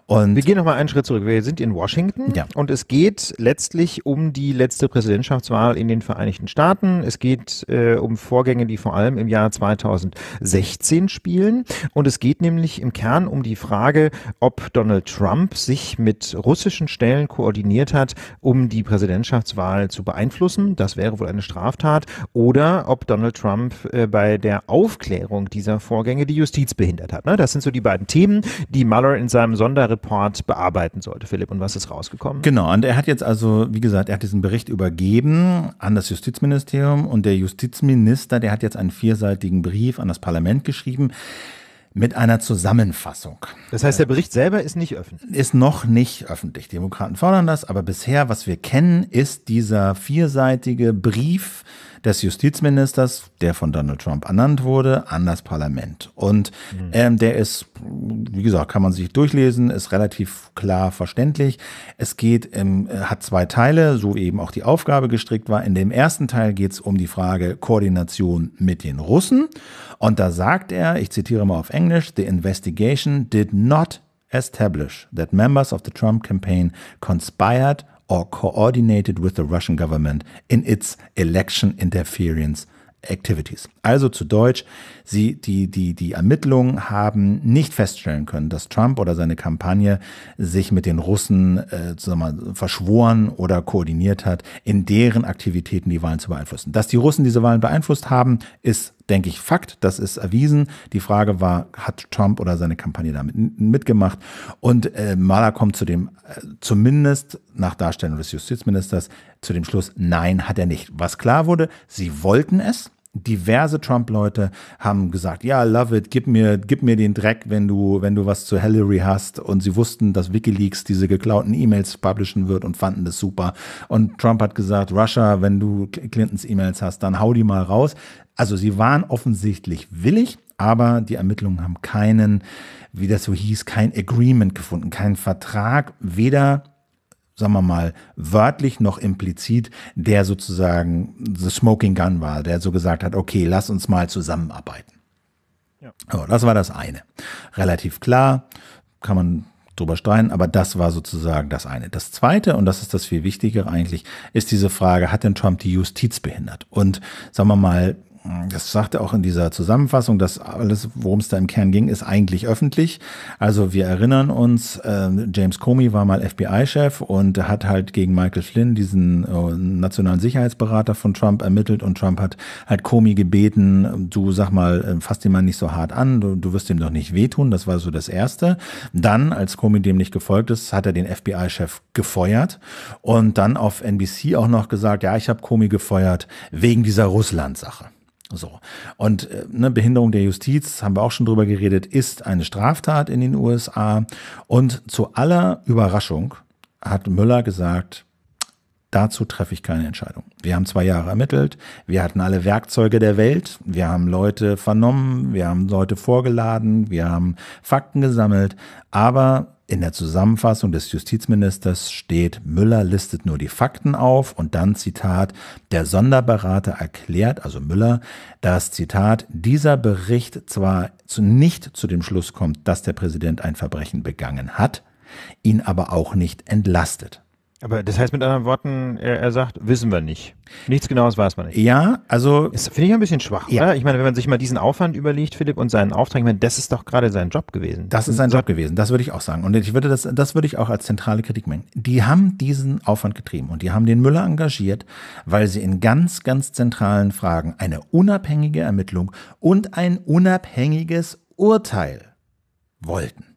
S2: Und wir gehen nochmal einen Schritt zurück. Wir sind in Washington ja. und es geht letztlich um die letzte
S1: Präsidentschaftswahl in den Vereinigten Staaten. Es geht äh, um Vorgänge, die vor allem im Jahr 2016 spielen. Und es geht nämlich im Kern um die Frage, ob Donald Trump sich mit russischen Stellen koordiniert hat, um die Präsidentschaftswahl zu beeinflussen. Das wäre wohl eine Straftat. Oder ob Donald Trump äh, bei der Aufklärung dieser Vorgänge die Justiz behindert hat. Ne? Das sind so die beiden Themen, die Mueller in seinem Sonderreport Report bearbeiten
S2: sollte, Philipp. Und was ist rausgekommen? Genau, und er hat jetzt also, wie gesagt, er hat diesen Bericht übergeben an das Justizministerium und der Justizminister, der hat jetzt einen vierseitigen Brief an das Parlament geschrieben mit einer Zusammenfassung. Das heißt, der Bericht selber ist nicht öffentlich. Ist noch nicht öffentlich. Demokraten fordern das, aber bisher, was wir kennen, ist dieser vierseitige Brief des Justizministers, der von Donald Trump ernannt wurde, an das Parlament. Und mhm. ähm, der ist, wie gesagt, kann man sich durchlesen, ist relativ klar verständlich. Es geht, ähm, hat zwei Teile, so eben auch die Aufgabe gestrickt war. In dem ersten Teil geht es um die Frage Koordination mit den Russen. Und da sagt er, ich zitiere mal auf Englisch, The investigation did not establish that members of the Trump campaign conspired or coordinated with the Russian government in its election interference activities. Also zu Deutsch, sie, die, die, die Ermittlungen haben nicht feststellen können, dass Trump oder seine Kampagne sich mit den Russen äh, mal, verschworen oder koordiniert hat, in deren Aktivitäten die Wahlen zu beeinflussen. Dass die Russen diese Wahlen beeinflusst haben, ist denke ich, Fakt. Das ist erwiesen. Die Frage war, hat Trump oder seine Kampagne damit mitgemacht? Und äh, Mahler kommt zu dem, äh, zumindest nach Darstellung des Justizministers, zu dem Schluss, nein, hat er nicht. Was klar wurde, sie wollten es diverse Trump-Leute haben gesagt, ja, love it, gib mir, gib mir den Dreck, wenn du, wenn du was zu Hillary hast. Und sie wussten, dass WikiLeaks diese geklauten E-Mails publishen wird und fanden das super. Und Trump hat gesagt, Russia, wenn du Clintons E-Mails hast, dann hau die mal raus. Also sie waren offensichtlich willig, aber die Ermittlungen haben keinen, wie das so hieß, kein Agreement gefunden, keinen Vertrag, weder sagen wir mal, wörtlich noch implizit, der sozusagen The Smoking Gun war, der so gesagt hat, okay, lass uns mal zusammenarbeiten. Ja. So, das war das eine. Relativ klar, kann man drüber streiten, aber das war sozusagen das eine. Das zweite, und das ist das viel Wichtigere eigentlich, ist diese Frage, hat denn Trump die Justiz behindert? Und sagen wir mal, das sagte auch in dieser Zusammenfassung, dass alles, worum es da im Kern ging, ist eigentlich öffentlich. Also wir erinnern uns, äh, James Comey war mal FBI-Chef und hat halt gegen Michael Flynn, diesen äh, nationalen Sicherheitsberater von Trump, ermittelt und Trump hat halt Comey gebeten, du sag mal, äh, fass den mal nicht so hart an, du, du wirst ihm doch nicht wehtun. Das war so das Erste. Dann, als Comey dem nicht gefolgt ist, hat er den FBI-Chef gefeuert und dann auf NBC auch noch gesagt, ja, ich habe Comey gefeuert wegen dieser Russland-Sache. So. Und äh, ne, Behinderung der Justiz, haben wir auch schon drüber geredet, ist eine Straftat in den USA. Und zu aller Überraschung hat Müller gesagt, Dazu treffe ich keine Entscheidung. Wir haben zwei Jahre ermittelt, wir hatten alle Werkzeuge der Welt, wir haben Leute vernommen, wir haben Leute vorgeladen, wir haben Fakten gesammelt, aber in der Zusammenfassung des Justizministers steht, Müller listet nur die Fakten auf und dann Zitat, der Sonderberater erklärt, also Müller, dass Zitat, dieser Bericht zwar zu, nicht zu dem Schluss kommt, dass der Präsident ein Verbrechen begangen hat, ihn aber auch nicht entlastet.
S1: Aber das heißt mit anderen Worten, er, er, sagt, wissen wir nicht. Nichts Genaues weiß man nicht. Ja, also. Das finde ich ein bisschen schwach, ja. oder? Ich meine, wenn man sich mal diesen Aufwand überlegt,
S2: Philipp, und seinen Auftrag, ich meine, das ist doch gerade sein Job gewesen. Das ist sein Job gewesen, das würde ich auch sagen. Und ich würde das, das würde ich auch als zentrale Kritik mengen. Die haben diesen Aufwand getrieben und die haben den Müller engagiert, weil sie in ganz, ganz zentralen Fragen eine unabhängige Ermittlung und ein unabhängiges Urteil wollten.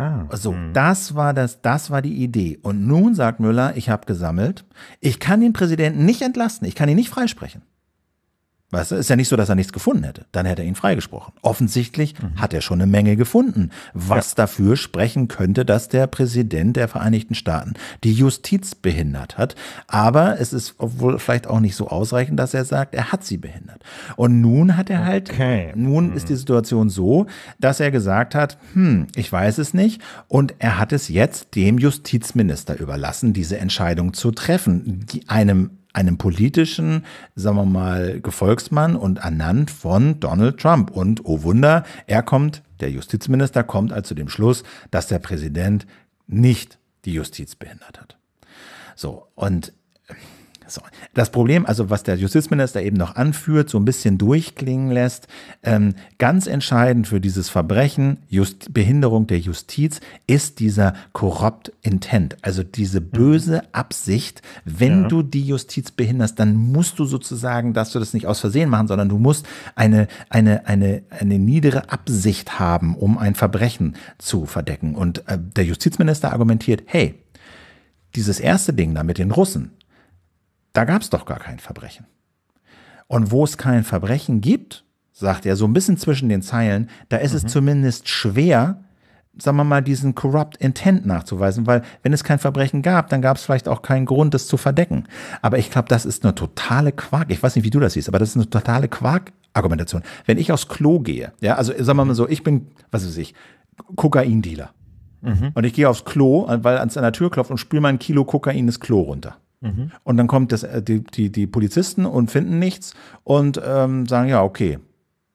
S2: Ah, so, also, hm. das war das, das war die Idee. Und nun sagt Müller, ich habe gesammelt. Ich kann den Präsidenten nicht entlasten. Ich kann ihn nicht freisprechen. Weißt du, ist ja nicht so, dass er nichts gefunden hätte. Dann hätte er ihn freigesprochen. Offensichtlich mhm. hat er schon eine Menge gefunden, was ja. dafür sprechen könnte, dass der Präsident der Vereinigten Staaten die Justiz behindert hat. Aber es ist wohl vielleicht auch nicht so ausreichend, dass er sagt, er hat sie behindert. Und nun hat er halt, okay. nun mhm. ist die Situation so, dass er gesagt hat, hm, ich weiß es nicht. Und er hat es jetzt dem Justizminister überlassen, diese Entscheidung zu treffen, die einem einem politischen, sagen wir mal, Gefolgsmann und ernannt von Donald Trump. Und oh Wunder, er kommt, der Justizminister kommt also zu dem Schluss, dass der Präsident nicht die Justiz behindert hat. So, und so. Das Problem, also was der Justizminister eben noch anführt, so ein bisschen durchklingen lässt, ähm, ganz entscheidend für dieses Verbrechen, Just Behinderung der Justiz, ist dieser korrupt Intent, also diese mhm. böse Absicht, wenn ja. du die Justiz behinderst, dann musst du sozusagen, dass du das nicht aus Versehen machen, sondern du musst eine, eine, eine, eine niedere Absicht haben, um ein Verbrechen zu verdecken. Und äh, der Justizminister argumentiert, hey, dieses erste Ding da mit den Russen, da gab es doch gar kein Verbrechen. Und wo es kein Verbrechen gibt, sagt er so ein bisschen zwischen den Zeilen, da ist mhm. es zumindest schwer, sagen wir mal, diesen Corrupt Intent nachzuweisen, weil wenn es kein Verbrechen gab, dann gab es vielleicht auch keinen Grund, das zu verdecken. Aber ich glaube, das ist eine totale Quark. Ich weiß nicht, wie du das siehst, aber das ist eine totale Quark-Argumentation. Wenn ich aufs Klo gehe, ja, also sagen wir mal so, ich bin, was weiß ich, Kokaindealer. Mhm. Und ich gehe aufs Klo, weil es an der Tür klopft und spüle mein Kilo Kokain ins Klo runter. Mhm. Und dann kommt das, äh, die, die, die Polizisten und finden nichts und ähm, sagen, ja, okay,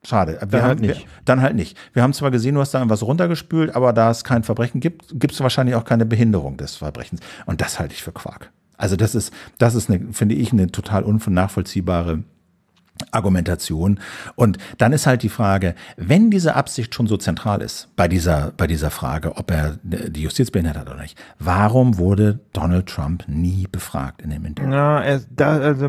S2: schade. Wir dann, haben, halt nicht. Wir, dann halt nicht. Wir haben zwar gesehen, du hast da was runtergespült, aber da es kein Verbrechen gibt, gibt es wahrscheinlich auch keine Behinderung des Verbrechens. Und das halte ich für Quark. Also das ist, das ist eine, finde ich, eine total unnachvollziehbare Argumentation. Und dann ist halt die Frage, wenn diese Absicht schon so zentral ist bei dieser, bei dieser Frage, ob er äh, die Justiz behindert hat oder nicht, warum wurde Donald Trump nie befragt in dem
S1: Interview? Na, da, also,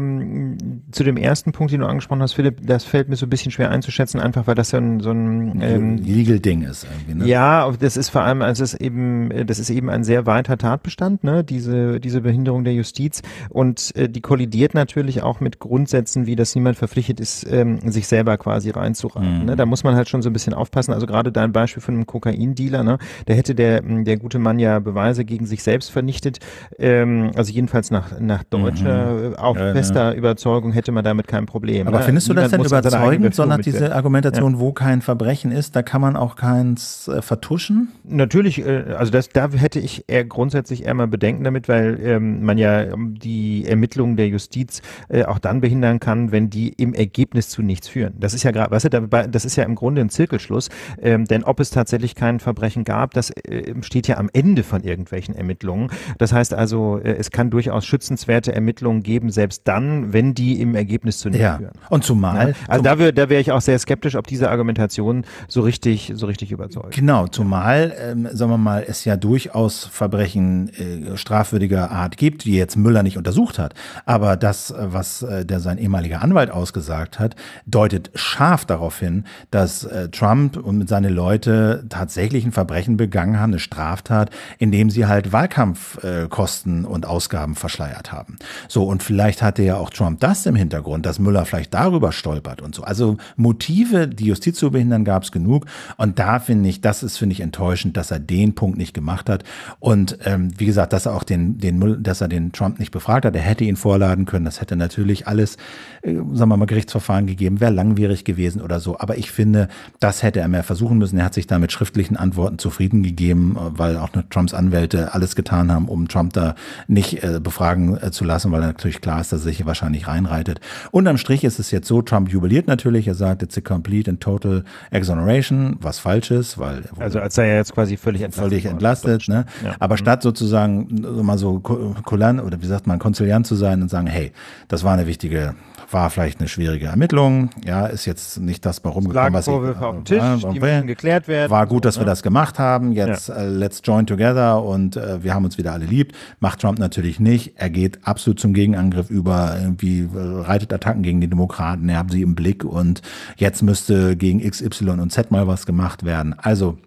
S1: zu dem ersten Punkt, den du angesprochen hast, Philipp, das fällt mir so ein bisschen schwer einzuschätzen, einfach weil das so so ein
S2: ähm, Legal-Ding ist. Irgendwie,
S1: ne? Ja, das ist vor allem, also das ist eben, äh, das ist eben ein sehr weiter Tatbestand, ne? diese, diese Behinderung der Justiz. Und äh, die kollidiert natürlich auch mit Grundsätzen, wie dass niemand verpflichtet Möglichkeit ist, ähm, sich selber quasi reinzuraten. Ne? Mhm. Ne? Da muss man halt schon so ein bisschen aufpassen. Also gerade dein Beispiel von einem Kokaindealer, ne? da hätte der, der gute Mann ja Beweise gegen sich selbst vernichtet. Ähm, also jedenfalls nach, nach deutscher, mhm. Äh, auch ja, fester ja. Überzeugung hätte man damit kein Problem. Aber ne? findest du Niemand das denn überzeugend, sondern diese Argumentation, ja.
S2: wo kein Verbrechen ist, da kann man auch keins äh, vertuschen? Natürlich, äh, also das, da hätte
S1: ich eher grundsätzlich eher mal Bedenken damit, weil ähm, man ja ähm, die Ermittlungen der Justiz äh, auch dann behindern kann, wenn die im im Ergebnis zu nichts führen. Das ist ja gerade, weißt du, das ist ja im Grunde ein Zirkelschluss, ähm, denn ob es tatsächlich kein Verbrechen gab, das äh, steht ja am Ende von irgendwelchen Ermittlungen. Das heißt also, äh, es kann durchaus schützenswerte Ermittlungen geben, selbst dann, wenn die im Ergebnis zu nichts ja. führen.
S2: Und zumal. Ja? Also zum da
S1: wäre da wär ich auch sehr skeptisch, ob diese Argumentation so richtig, so richtig überzeugt.
S2: Genau, zumal, ähm, sagen wir mal, es ja durchaus Verbrechen äh, strafwürdiger Art gibt, die jetzt Müller nicht untersucht hat. Aber das, äh, was äh, der sein ehemaliger Anwalt aus gesagt hat, deutet scharf darauf hin, dass äh, Trump und seine Leute tatsächlich ein Verbrechen begangen haben, eine Straftat, indem sie halt Wahlkampfkosten äh, und Ausgaben verschleiert haben. So, und vielleicht hatte ja auch Trump das im Hintergrund, dass Müller vielleicht darüber stolpert und so. Also Motive, die Justiz zu behindern, gab es genug. Und da finde ich, das ist, finde ich, enttäuschend, dass er den Punkt nicht gemacht hat. Und ähm, wie gesagt, dass er auch den, den, dass er den Trump nicht befragt hat. Er hätte ihn vorladen können. Das hätte natürlich alles, äh, sagen wir mal, Gerichtsverfahren gegeben, wäre langwierig gewesen oder so. Aber ich finde, das hätte er mehr versuchen müssen. Er hat sich da mit schriftlichen Antworten zufrieden gegeben, äh, weil auch Trumps Anwälte alles getan haben, um Trump da nicht äh, befragen äh, zu lassen, weil natürlich klar ist, dass er sich hier wahrscheinlich reinreitet. Unterm Strich ist es jetzt so, Trump jubiliert natürlich, er sagt, it's a complete and total exoneration, was falsch ist, weil... Also als sei er jetzt quasi völlig entlastet. Völlig entlastet, ne? Ja. Mhm. Aber statt sozusagen mal so kulant oder wie sagt man, konziliant zu sein und sagen, hey, das war eine wichtige war vielleicht eine schwierige Ermittlung. Ja, ist jetzt nicht das warum rumgekommen, was ich, auf
S1: dem Tisch, ja, die müssen
S2: geklärt werden. War gut, dass wir das gemacht haben. Jetzt ja. uh, äh, let's join together und uh, wir haben uns wieder alle liebt. Macht Trump natürlich nicht. Er geht absolut zum Gegenangriff über, irgendwie reitet Attacken gegen die Demokraten. Er hat sie im Blick und jetzt müsste gegen XY und Z mal was gemacht werden. Also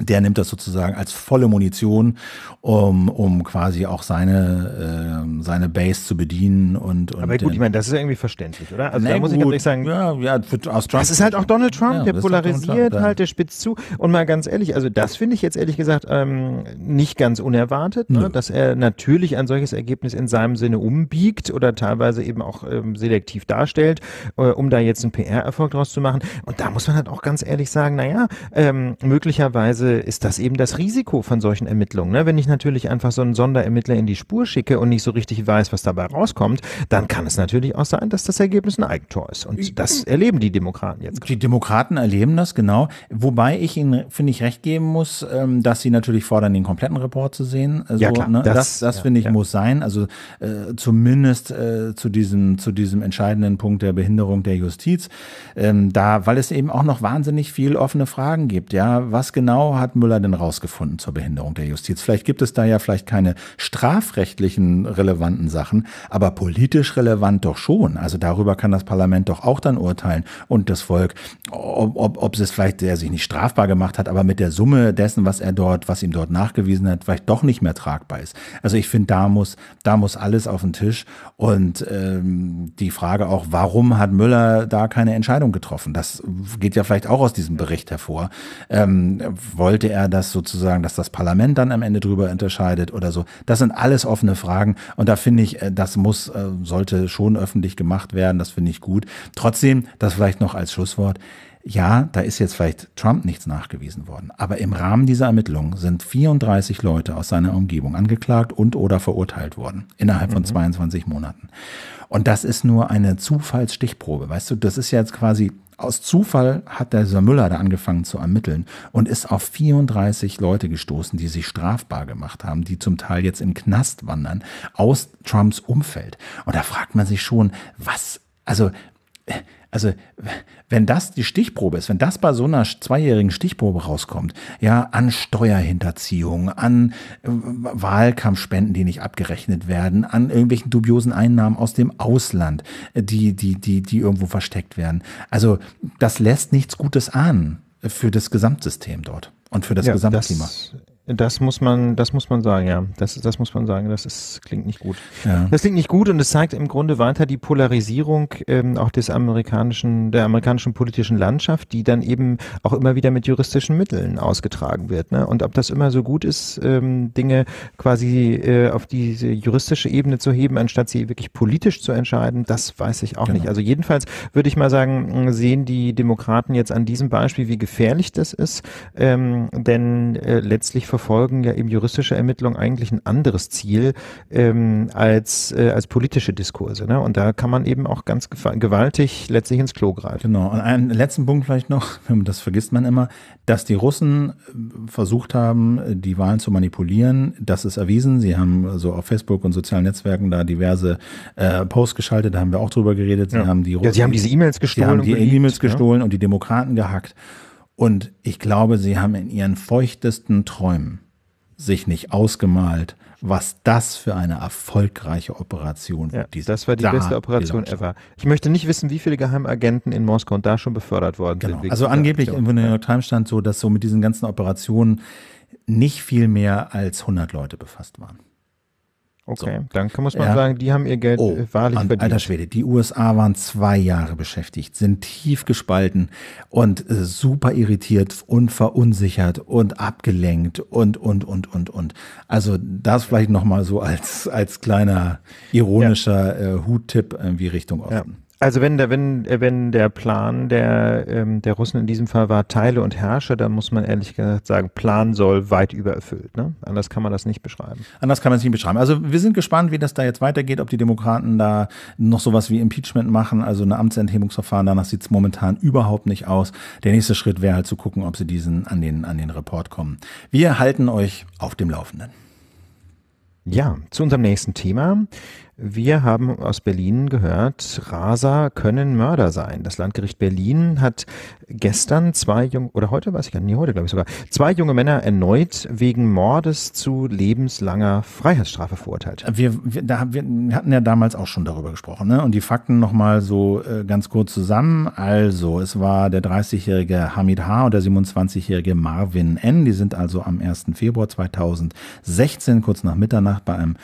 S2: der nimmt das sozusagen als volle Munition, um, um quasi auch seine, äh, seine Base zu bedienen. Und, und Aber gut, ich meine,
S1: das ist irgendwie verständlich, oder? Also da muss gut. ich ganz
S2: sagen, ja, ja, für, aus Trump das ist halt auch Donald Trump, ja, der polarisiert halt,
S1: der spitzt zu. Und mal ganz ehrlich, also das finde ich jetzt ehrlich gesagt ähm, nicht ganz unerwartet, ne? dass er natürlich ein solches Ergebnis in seinem Sinne umbiegt oder teilweise eben auch ähm, selektiv darstellt, äh, um da jetzt einen PR-Erfolg draus zu machen. Und da muss man halt auch ganz ehrlich sagen, naja, ähm, möglicherweise Weise ist das eben das Risiko von solchen Ermittlungen. Ne? Wenn ich natürlich einfach so einen Sonderermittler in die Spur schicke und nicht so richtig weiß, was dabei rauskommt, dann kann
S2: es natürlich auch sein, dass das Ergebnis ein Eigentor ist. Und das erleben die Demokraten jetzt. Die Demokraten erleben das, genau. Wobei ich ihnen, finde ich, recht geben muss, ähm, dass sie natürlich fordern, den kompletten Report zu sehen. Also, ja, klar. Ne? Das, das, das ja, finde ich, ja. muss sein. Also äh, zumindest äh, zu, diesem, zu diesem entscheidenden Punkt der Behinderung der Justiz. Ähm, da, weil es eben auch noch wahnsinnig viel offene Fragen gibt. Ja, was genau hat Müller denn rausgefunden zur Behinderung der Justiz? Vielleicht gibt es da ja vielleicht keine strafrechtlichen relevanten Sachen, aber politisch relevant doch schon. Also darüber kann das Parlament doch auch dann urteilen und das Volk, ob, ob, ob es vielleicht der sich nicht strafbar gemacht hat, aber mit der Summe dessen, was er dort, was ihm dort nachgewiesen hat, vielleicht doch nicht mehr tragbar ist. Also ich finde, da muss, da muss alles auf den Tisch und ähm, die Frage auch, warum hat Müller da keine Entscheidung getroffen? Das geht ja vielleicht auch aus diesem Bericht hervor. Ähm, wollte er das sozusagen, dass das Parlament dann am Ende drüber unterscheidet oder so? Das sind alles offene Fragen und da finde ich, äh, das muss, äh, sollte schon öffentlich gemacht werden, das finde ich gut. Trotzdem, das vielleicht noch als Schlusswort. Ja, da ist jetzt vielleicht Trump nichts nachgewiesen worden, aber im Rahmen dieser Ermittlungen sind 34 Leute aus seiner Umgebung angeklagt und oder verurteilt worden innerhalb von mhm. 22 Monaten. Und das ist nur eine Zufallsstichprobe, weißt du, das ist jetzt quasi aus Zufall hat der Müller da angefangen zu ermitteln und ist auf 34 Leute gestoßen, die sich strafbar gemacht haben, die zum Teil jetzt im Knast wandern, aus Trumps Umfeld. Und da fragt man sich schon, was, also äh, also, wenn das die Stichprobe ist, wenn das bei so einer zweijährigen Stichprobe rauskommt, ja, an Steuerhinterziehung, an äh, Wahlkampfspenden, die nicht abgerechnet werden, an irgendwelchen dubiosen Einnahmen aus dem Ausland, äh, die, die, die, die irgendwo versteckt werden. Also, das lässt nichts Gutes ahnen für das Gesamtsystem dort und für das ja, Gesamtklima. Das
S1: das muss man, das muss man sagen, ja. Das, das muss man sagen, das ist, klingt nicht gut. Ja. Das klingt nicht gut und es zeigt im Grunde weiter die Polarisierung ähm, auch des amerikanischen, der amerikanischen politischen Landschaft, die dann eben auch immer wieder mit juristischen Mitteln ausgetragen wird. Ne? Und ob das immer so gut ist, ähm, Dinge quasi äh, auf diese juristische Ebene zu heben, anstatt sie wirklich politisch zu entscheiden, das weiß ich auch genau. nicht. Also jedenfalls würde ich mal sagen, sehen die Demokraten jetzt an diesem Beispiel, wie gefährlich das ist, ähm, denn äh, letztlich verfolgen ja eben juristische Ermittlungen eigentlich ein anderes Ziel ähm, als, äh, als politische Diskurse. Ne? Und da
S2: kann man eben auch ganz gewaltig letztlich ins Klo greifen. Genau. Und einen letzten Punkt vielleicht noch, das vergisst man immer, dass die Russen äh, versucht haben, die Wahlen zu manipulieren. Das ist erwiesen. Sie haben so auf Facebook und sozialen Netzwerken da diverse äh, Posts geschaltet. Da haben wir auch drüber geredet. Sie ja. haben die Russen, ja, sie haben diese E-Mails gestohlen. Sie haben die E-Mails gestohlen ja? und die Demokraten gehackt. Und ich glaube, sie haben in ihren feuchtesten Träumen sich nicht ausgemalt, was das für eine erfolgreiche Operation ja, wird. Das war die beste
S1: Operation ever. Ich möchte nicht wissen, wie viele Geheimagenten in Moskau und da schon befördert worden genau. sind. Also angeblich in
S2: der New York Times stand so, dass so mit diesen ganzen Operationen nicht viel mehr als 100 Leute befasst waren. Okay, so. dann muss man ja. sagen, die haben ihr Geld oh, äh, wahrlich an, verdient. Alter Schwede, die USA waren zwei Jahre beschäftigt, sind tief gespalten und äh, super irritiert und verunsichert und abgelenkt und, und, und, und, und. Also das vielleicht nochmal so als, als kleiner ironischer ja. äh, Huttipp äh, irgendwie Richtung Osten. Ja.
S1: Also wenn der, wenn, äh, wenn der Plan der, ähm, der Russen in diesem Fall war, teile und herrsche, dann muss man ehrlich gesagt sagen, Plan soll weit übererfüllt. Ne? Anders kann man das
S2: nicht beschreiben. Anders kann man es nicht beschreiben. Also wir sind gespannt, wie das da jetzt weitergeht, ob die Demokraten da noch sowas wie Impeachment machen, also eine Amtsenthebungsverfahren. Danach sieht es momentan überhaupt nicht aus. Der nächste Schritt wäre halt zu gucken, ob sie diesen an den, an den Report kommen. Wir halten euch auf dem Laufenden. Ja, zu unserem nächsten Thema. Wir haben aus Berlin
S1: gehört, Raser können Mörder sein. Das Landgericht Berlin hat gestern zwei junge, oder heute weiß ich gar nicht, heute glaube ich sogar, zwei junge Männer erneut wegen Mordes zu
S2: lebenslanger
S1: Freiheitsstrafe verurteilt.
S2: Wir, wir, da, wir hatten ja damals auch schon darüber gesprochen. Ne? Und die Fakten nochmal so äh, ganz kurz zusammen. Also, es war der 30-jährige Hamid H. und der 27-jährige Marvin N. Die sind also am 1. Februar 2016, kurz nach Mitternacht, bei einem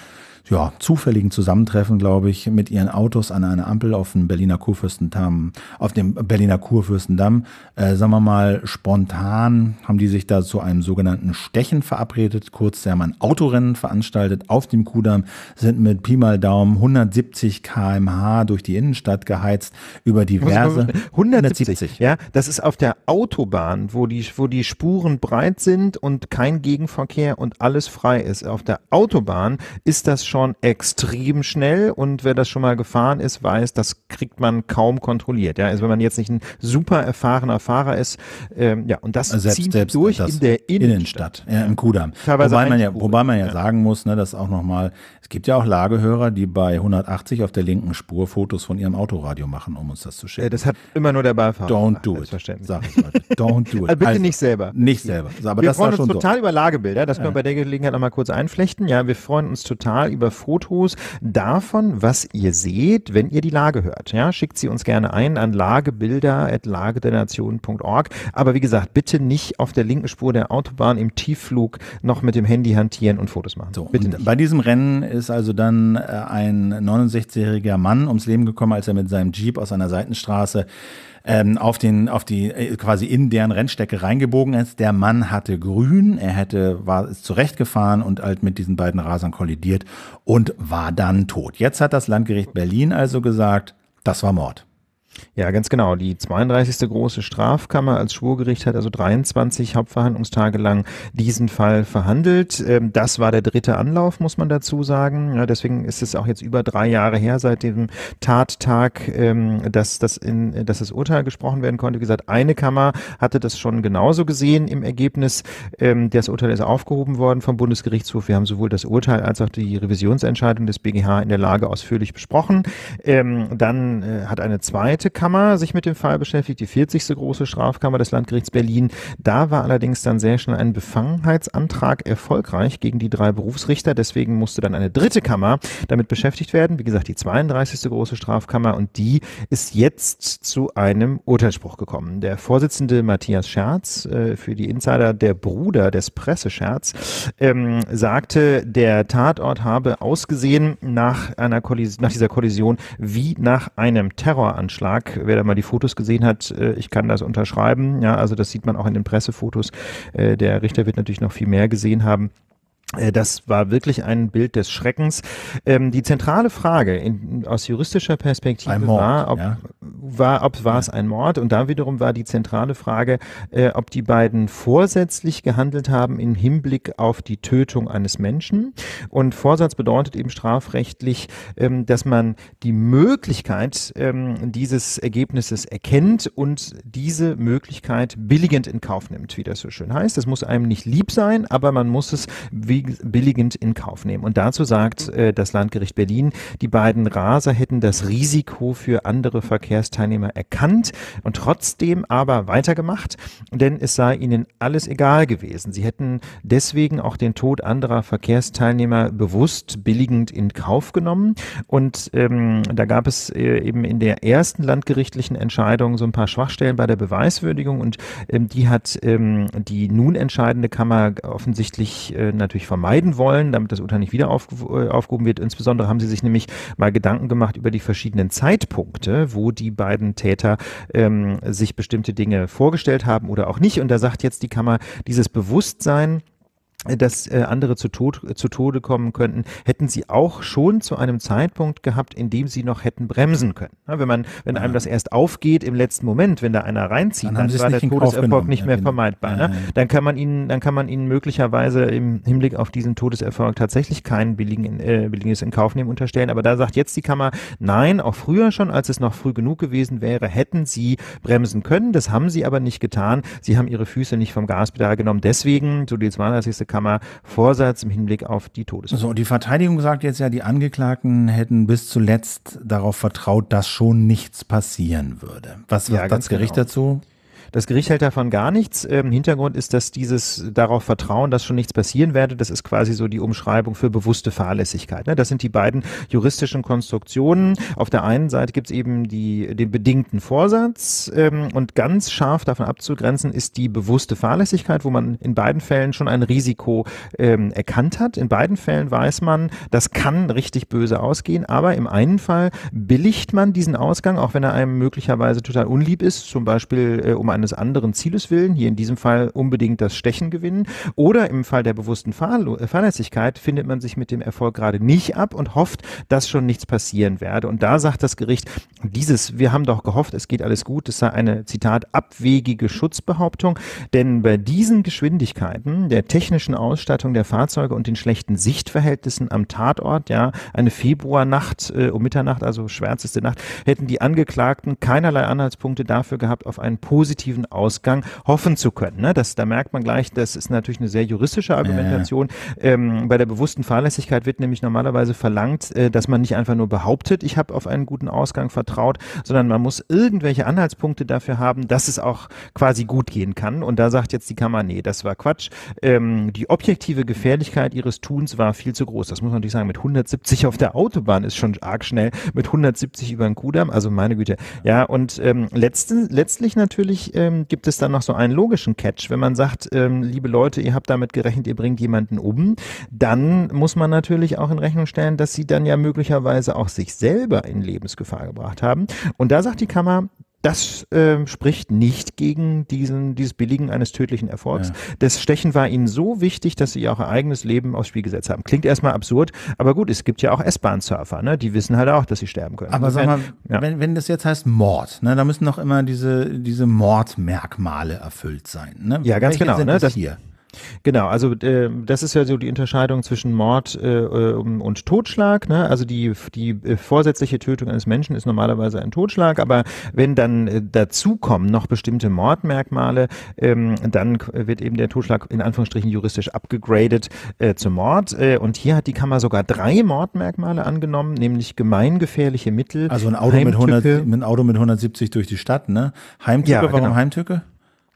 S2: ja, zufälligen Zusammentreffen, glaube ich, mit ihren Autos an einer Ampel auf dem Berliner Kurfürstendamm, auf dem Berliner Kurfürstendamm, äh, sagen wir mal, spontan haben die sich da zu einem sogenannten Stechen verabredet. Kurz, sie haben ein Autorennen veranstaltet auf dem Kudamm, sind mit Pi mal Daumen 170 km/h durch die Innenstadt geheizt, über diverse. 170, 170, ja. Das ist auf der
S1: Autobahn, wo die, wo die Spuren breit sind und kein Gegenverkehr und alles frei ist. Auf der Autobahn ist das schon schon extrem schnell und wer das schon mal gefahren ist, weiß, das kriegt man kaum kontrolliert. Ja, also wenn man jetzt nicht ein super erfahrener Fahrer ist,
S2: ähm, ja, und das selbst, zieht selbst durch in der Innenstadt, Innenstadt ja, im Kudamm. wobei man ja, wobei man ja, ja. sagen muss, ne, dass auch nochmal, es gibt ja auch Lagehörer, die bei 180 auf der linken Spur Fotos von ihrem Autoradio machen, um uns das zu schicken. Das hat immer nur der Beifahrer. Don't do it. Sag ich, Don't do it. Also bitte also, nicht selber. Nicht selber. So, aber Wir das freuen war schon uns total so. über
S1: Lagebilder, das können wir bei der Gelegenheit nochmal kurz einflechten. Ja, wir freuen uns total über über Fotos davon, was ihr seht, wenn ihr die Lage hört. Ja, schickt sie uns gerne ein an lagebilder.lagedernation.org. Aber wie gesagt, bitte nicht auf der linken Spur der Autobahn im Tiefflug noch mit dem Handy hantieren und
S2: Fotos machen. So, bitte nicht. Bei diesem Rennen ist also dann äh, ein 69-jähriger Mann ums Leben gekommen, als er mit seinem Jeep aus einer Seitenstraße ähm, auf, den, auf die, äh, quasi in deren Rennstrecke reingebogen ist. Der Mann hatte grün, er hätte, war, ist zurechtgefahren und halt mit diesen beiden Rasern kollidiert und war dann tot. Jetzt hat das Landgericht Berlin also gesagt, das war Mord. Ja, ganz genau. Die 32. große Strafkammer als
S1: Schwurgericht hat also 23 Hauptverhandlungstage lang diesen Fall verhandelt. Ähm, das war der dritte Anlauf, muss man dazu sagen. Deswegen ist es auch jetzt über drei Jahre her seit dem Tattag, ähm, dass das, in, dass das Urteil gesprochen werden konnte. Wie gesagt, eine Kammer hatte das schon genauso gesehen im Ergebnis. Ähm, das Urteil ist aufgehoben worden vom Bundesgerichtshof. Wir haben sowohl das Urteil als auch die Revisionsentscheidung des BGH in der Lage ausführlich besprochen. Dann äh, hat eine zweite zweite Kammer sich mit dem Fall beschäftigt, die 40. große Strafkammer des Landgerichts Berlin. Da war allerdings dann sehr schnell ein Befangenheitsantrag erfolgreich gegen die drei Berufsrichter. Deswegen musste dann eine dritte Kammer damit beschäftigt werden. Wie gesagt, die 32. große Strafkammer und die ist jetzt zu einem Urteilsspruch gekommen. Der Vorsitzende Matthias Scherz, äh, für die Insider der Bruder des Pressescherz, ähm, sagte, der Tatort habe ausgesehen nach einer Kollision, nach dieser Kollision wie nach einem Terroranschlag Vertrag, wer da mal die Fotos gesehen hat, äh, ich kann das unterschreiben. Ja, also das sieht man auch in den Pressefotos. Äh, der Richter wird natürlich noch viel mehr gesehen haben. Äh, das war wirklich ein Bild des Schreckens. Ähm, die zentrale Frage in, aus juristischer Perspektive Mord, war, ob, ja. war, ob war ja. es ein Mord? Und da wiederum war die zentrale Frage, äh, ob die beiden vorsätzlich gehandelt haben im Hinblick auf die Tötung eines Menschen. Und Vorsatz bedeutet eben strafrechtlich, ähm, dass man die Möglichkeit ähm, dieses Ergebnisses erkennt und diese Möglichkeit billigend in Kauf nimmt, wie das so schön heißt. Das muss einem nicht lieb sein, aber man muss es wie billigend in Kauf nehmen. Und dazu sagt äh, das Landgericht Berlin, die beiden Raser hätten das Risiko für andere Verkehrsteilnehmer erkannt und trotzdem aber weitergemacht, denn es sei ihnen alles egal gewesen. Sie hätten deswegen auch den Tod anderer Verkehrsteilnehmer bewusst billigend in Kauf genommen. Und ähm, da gab es äh, eben in der ersten landgerichtlichen Entscheidung so ein paar Schwachstellen bei der Beweiswürdigung und ähm, die hat ähm, die nun entscheidende Kammer offensichtlich äh, natürlich vermeiden wollen, damit das Urteil nicht wieder aufge äh, aufgehoben wird. Insbesondere haben sie sich nämlich mal Gedanken gemacht über die verschiedenen Zeitpunkte, wo die beiden Täter ähm, sich bestimmte Dinge vorgestellt haben oder auch nicht. Und da sagt jetzt die Kammer, dieses Bewusstsein, dass äh, andere zu, Tod, äh, zu Tode kommen könnten, hätten sie auch schon zu einem Zeitpunkt gehabt, in dem sie noch hätten bremsen können. Ja, wenn man, wenn ja. einem ah. das erst aufgeht im letzten Moment, wenn da einer reinzieht, dann, dann war der Todeserfolg nicht mehr ja, genau. vermeidbar. Ne? Dann kann man ihnen, dann kann man ihnen möglicherweise im Hinblick auf diesen Todeserfolg tatsächlich kein billigen, äh, billiges in Kauf nehmen unterstellen. Aber da sagt jetzt die Kammer, nein, auch früher schon, als es noch früh genug gewesen wäre, hätten sie bremsen können. Das haben sie aber nicht getan. Sie haben ihre Füße nicht vom Gaspedal genommen. Deswegen, so die 32. Kammer Vorsatz im Hinblick auf die Todesstrafe.
S2: So, die Verteidigung sagt jetzt ja, die Angeklagten hätten bis zuletzt darauf vertraut, dass schon nichts passieren würde. Was sagt ja, das Gericht genau. dazu? Das
S1: Gericht hält davon gar nichts. Ähm, Hintergrund ist, dass dieses darauf vertrauen, dass schon nichts passieren werde. Das ist quasi so die Umschreibung für bewusste Fahrlässigkeit. Ne? Das sind die beiden juristischen Konstruktionen. Auf der einen Seite gibt es eben die, den bedingten Vorsatz ähm, und ganz scharf davon abzugrenzen ist die bewusste Fahrlässigkeit, wo man in beiden Fällen schon ein Risiko ähm, erkannt hat. In beiden Fällen weiß man, das kann richtig böse ausgehen, aber im einen Fall billigt man diesen Ausgang, auch wenn er einem möglicherweise total unlieb ist, zum Beispiel äh, um ein eines anderen Zieles willen, hier in diesem Fall unbedingt das Stechen gewinnen, oder im Fall der bewussten Fahrlässigkeit findet man sich mit dem Erfolg gerade nicht ab und hofft, dass schon nichts passieren werde. Und da sagt das Gericht, dieses, wir haben doch gehofft, es geht alles gut, das sei eine, Zitat, abwegige Schutzbehauptung, denn bei diesen Geschwindigkeiten, der technischen Ausstattung der Fahrzeuge und den schlechten Sichtverhältnissen am Tatort, ja, eine Februarnacht äh, um Mitternacht, also schwärzeste Nacht, hätten die Angeklagten keinerlei Anhaltspunkte dafür gehabt, auf einen positiven positiven Ausgang hoffen zu können. Ne? Das, da merkt man gleich, das ist natürlich eine sehr juristische Argumentation. Äh. Ähm, bei der bewussten Fahrlässigkeit wird nämlich normalerweise verlangt, äh, dass man nicht einfach nur behauptet, ich habe auf einen guten Ausgang vertraut, sondern man muss irgendwelche Anhaltspunkte dafür haben, dass es auch quasi gut gehen kann. Und da sagt jetzt die Kammer, nee, das war Quatsch. Ähm, die objektive Gefährlichkeit ihres Tuns war viel zu groß. Das muss man natürlich sagen, mit 170 auf der Autobahn ist schon arg schnell, mit 170 über den Kudamm, also meine Güte. Ja, und ähm, letzten, letztlich natürlich ähm, gibt es dann noch so einen logischen Catch. Wenn man sagt, ähm, liebe Leute, ihr habt damit gerechnet, ihr bringt jemanden um, dann muss man natürlich auch in Rechnung stellen, dass sie dann ja möglicherweise auch sich selber in Lebensgefahr gebracht haben. Und da sagt die Kammer, das äh, spricht nicht gegen diesen, dieses Billigen eines tödlichen Erfolgs. Ja. Das Stechen war ihnen so wichtig, dass sie auch ihr eigenes Leben aufs Spiel gesetzt haben. Klingt erstmal absurd, aber gut, es gibt ja auch S-Bahn-Surfer, ne? die wissen halt auch, dass sie sterben können. Aber sag mal,
S2: ja. wenn, wenn das jetzt heißt Mord, ne, da müssen doch immer diese, diese Mordmerkmale erfüllt sein. Ne? Ja, ganz Welche genau. Sind ne? das hier?
S1: Genau, also äh, das ist ja so die Unterscheidung zwischen Mord äh, ähm, und Totschlag. Ne? Also die, die äh, vorsätzliche Tötung eines Menschen ist normalerweise ein Totschlag, aber wenn dann äh, dazu kommen noch bestimmte Mordmerkmale, ähm, dann wird eben der Totschlag in Anführungsstrichen juristisch abgegradet äh, zum Mord. Äh, und hier hat die Kammer sogar drei Mordmerkmale angenommen, nämlich gemeingefährliche Mittel. Also ein Auto, mit, 100, ein
S2: Auto mit 170 durch die Stadt, ne? Heimtücke, ja, genau. warum Heimtücke?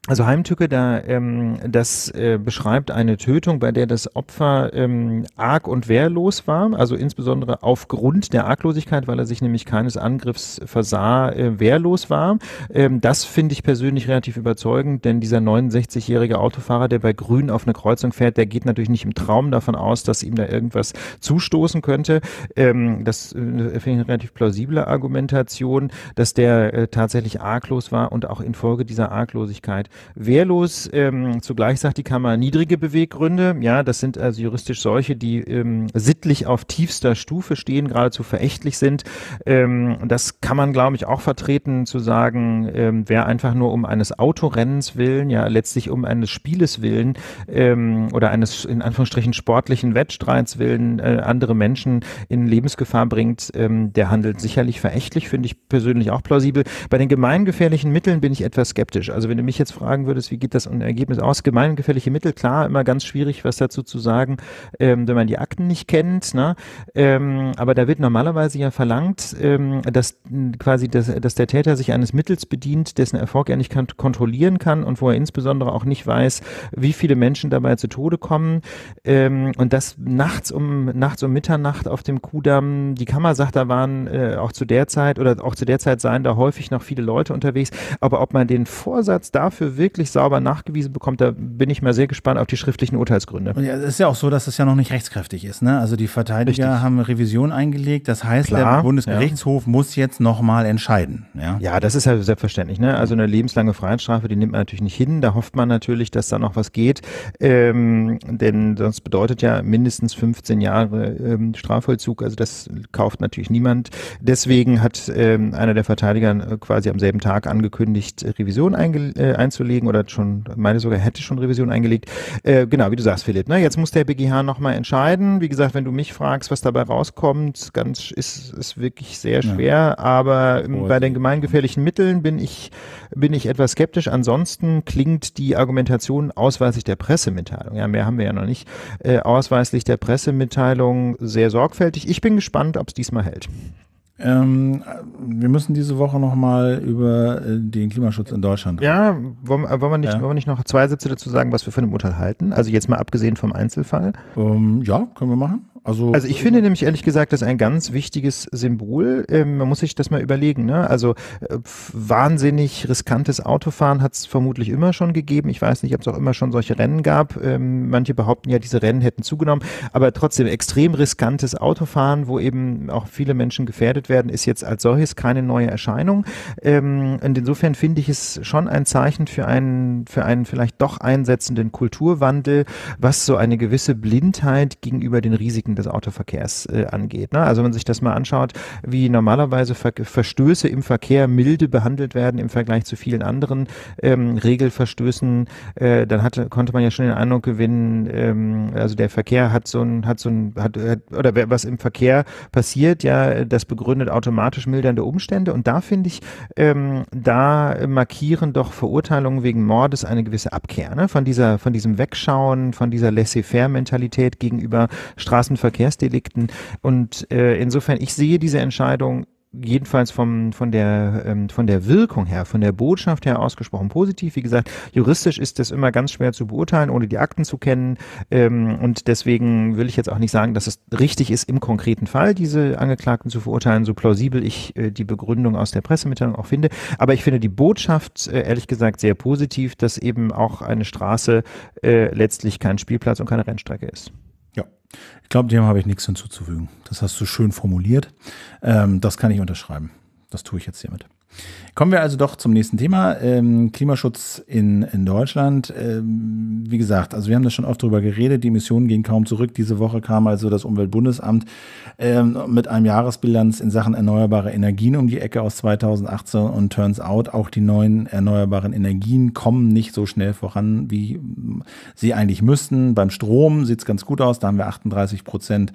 S2: Also
S1: Heimtücke, da ähm, das äh, beschreibt eine Tötung, bei der das Opfer ähm, arg und wehrlos war, also insbesondere aufgrund der Arglosigkeit, weil er sich nämlich keines Angriffs versah, äh, wehrlos war. Ähm, das finde ich persönlich relativ überzeugend, denn dieser 69-jährige Autofahrer, der bei Grün auf eine Kreuzung fährt, der geht natürlich nicht im Traum davon aus, dass ihm da irgendwas zustoßen könnte. Ähm, das äh, finde ich eine relativ plausible Argumentation, dass der äh, tatsächlich arglos war und auch infolge dieser Arglosigkeit wehrlos. Ähm, zugleich sagt die Kammer niedrige Beweggründe. Ja, das sind also juristisch solche, die ähm, sittlich auf tiefster Stufe stehen, geradezu verächtlich sind. Ähm, das kann man, glaube ich, auch vertreten, zu sagen, ähm, wer einfach nur um eines Autorennens willen, ja, letztlich um eines Spieles willen ähm, oder eines in Anführungsstrichen sportlichen Wettstreits willen äh, andere Menschen in Lebensgefahr bringt, ähm, der handelt sicherlich verächtlich, finde ich persönlich auch plausibel. Bei den gemeingefährlichen Mitteln bin ich etwas skeptisch. Also wenn du mich jetzt fragst, fragen würdest, wie geht das Ergebnis aus? Gemeingefällige Mittel, klar, immer ganz schwierig, was dazu zu sagen, ähm, wenn man die Akten nicht kennt. Ne? Ähm, aber da wird normalerweise ja verlangt, ähm, dass hm, quasi, dass, dass der Täter sich eines Mittels bedient, dessen Erfolg er nicht kann, kontrollieren kann und wo er insbesondere auch nicht weiß, wie viele Menschen dabei zu Tode kommen. Ähm, und das nachts um nachts um Mitternacht auf dem Kudamm. Die Kammer sagt, da waren äh, auch zu der Zeit oder auch zu der Zeit seien da häufig noch viele Leute unterwegs. Aber ob man den Vorsatz dafür wirklich sauber nachgewiesen bekommt, da bin ich mal sehr gespannt auf die schriftlichen Urteilsgründe.
S2: Und ja, es ist ja auch so, dass es ja noch nicht rechtskräftig ist. Ne? Also die Verteidiger Richtig. haben Revision eingelegt. Das heißt, Klar, der Bundesgerichtshof
S1: ja. muss jetzt nochmal entscheiden. Ja? ja, das ist ja selbstverständlich. Ne? Also eine lebenslange Freiheitsstrafe, die nimmt man natürlich nicht hin. Da hofft man natürlich, dass da noch was geht. Ähm, denn sonst bedeutet ja mindestens 15 Jahre ähm, Strafvollzug. Also das kauft natürlich niemand. Deswegen hat ähm, einer der Verteidiger äh, quasi am selben Tag angekündigt, Revision einge äh, einzulegen einzulegen oder schon, meine sogar, hätte schon Revision eingelegt. Äh, genau, wie du sagst, Philipp. Ne? Jetzt muss der BGH nochmal entscheiden. Wie gesagt, wenn du mich fragst, was dabei rauskommt, ganz ist, es wirklich sehr schwer. Ja. Aber oh, bei den gemeingefährlichen Mitteln bin ich, bin ich etwas skeptisch. Ansonsten klingt die Argumentation ausweislich der Pressemitteilung. Ja, mehr haben wir ja noch nicht. Äh, ausweislich der Pressemitteilung sehr sorgfältig. Ich bin gespannt, ob es diesmal hält. Ähm, wir müssen diese Woche nochmal über äh, den Klimaschutz in Deutschland reden. Ja, wollen, äh, wollen, wir nicht, ja. wollen wir nicht noch zwei Sätze dazu sagen, was wir von dem Urteil halten? Also jetzt mal abgesehen vom Einzelfall. Ähm, ja, können wir machen. Also, also ich finde nämlich ehrlich gesagt, das ist ein ganz wichtiges Symbol. Ähm, man muss sich das mal überlegen. Ne? Also äh, wahnsinnig riskantes Autofahren hat es vermutlich immer schon gegeben. Ich weiß nicht, ob es auch immer schon solche Rennen gab. Ähm, manche behaupten ja, diese Rennen hätten zugenommen. Aber trotzdem extrem riskantes Autofahren, wo eben auch viele Menschen gefährdet werden, ist jetzt als solches keine neue Erscheinung. Ähm, und insofern finde ich es schon ein Zeichen für einen, für einen vielleicht doch einsetzenden Kulturwandel, was so eine gewisse Blindheit gegenüber den Risiken Seiten des Autoverkehrs äh, angeht. Ne? Also wenn man sich das mal anschaut, wie normalerweise Ver Verstöße im Verkehr milde behandelt werden im Vergleich zu vielen anderen ähm, Regelverstößen, äh, dann hatte, konnte man ja schon den Eindruck gewinnen, ähm, also der Verkehr hat so ein, hat so ein, hat, hat, oder was im Verkehr passiert, ja, das begründet automatisch mildernde Umstände. Und da finde ich, ähm, da markieren doch Verurteilungen wegen Mordes eine gewisse Abkehr ne? von dieser, von diesem Wegschauen, von dieser Laissez-faire-Mentalität gegenüber Straßen Verkehrsdelikten. Und äh, insofern, ich sehe diese Entscheidung jedenfalls vom, von, der, ähm, von der Wirkung her, von der Botschaft her ausgesprochen positiv. Wie gesagt, juristisch ist das immer ganz schwer zu beurteilen, ohne die Akten zu kennen. Ähm, und deswegen will ich jetzt auch nicht sagen, dass es richtig ist, im konkreten Fall diese Angeklagten zu verurteilen, so plausibel ich äh, die Begründung aus der Pressemitteilung auch finde. Aber ich finde die Botschaft äh, ehrlich gesagt sehr positiv, dass eben
S2: auch eine Straße äh, letztlich
S1: kein Spielplatz und keine Rennstrecke ist
S2: glaube, dem habe ich nichts hinzuzufügen. Das hast du schön formuliert. Ähm, das kann ich unterschreiben. Das tue ich jetzt hiermit. Kommen wir also doch zum nächsten Thema. Ähm, Klimaschutz in, in Deutschland. Ähm, wie gesagt, also wir haben das schon oft drüber geredet, die Emissionen gehen kaum zurück. Diese Woche kam also das Umweltbundesamt ähm, mit einem Jahresbilanz in Sachen erneuerbare Energien um die Ecke aus 2018 und turns out, auch die neuen erneuerbaren Energien kommen nicht so schnell voran, wie sie eigentlich müssten. Beim Strom sieht es ganz gut aus, da haben wir 38 Prozent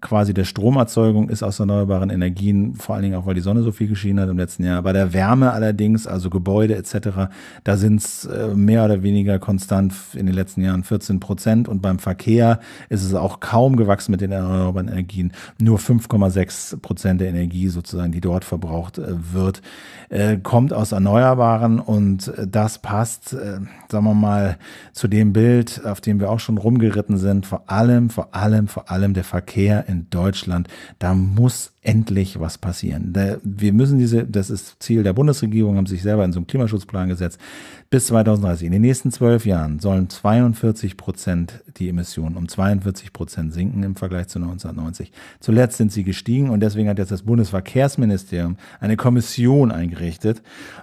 S2: quasi der Stromerzeugung ist aus erneuerbaren Energien, vor allen Dingen auch, weil die Sonne so viel geschehen hat im letzten Jahr. Bei der der Wärme allerdings, also Gebäude etc., da sind es äh, mehr oder weniger konstant in den letzten Jahren 14 Prozent und beim Verkehr ist es auch kaum gewachsen mit den erneuerbaren Energien. Nur 5,6 Prozent der Energie sozusagen, die dort verbraucht äh, wird, äh, kommt aus Erneuerbaren und das passt, sagen wir mal, zu dem Bild, auf dem wir auch schon rumgeritten sind. Vor allem, vor allem, vor allem der Verkehr in Deutschland. Da muss endlich was passieren. Wir müssen diese, das ist Ziel der Bundesregierung, haben sich selber in so einen Klimaschutzplan gesetzt, bis 2030. In den nächsten zwölf Jahren sollen 42 Prozent die Emissionen um 42 Prozent sinken im Vergleich zu 1990. Zuletzt sind sie gestiegen und deswegen hat jetzt das Bundesverkehrsministerium eine Kommission eingerichtet.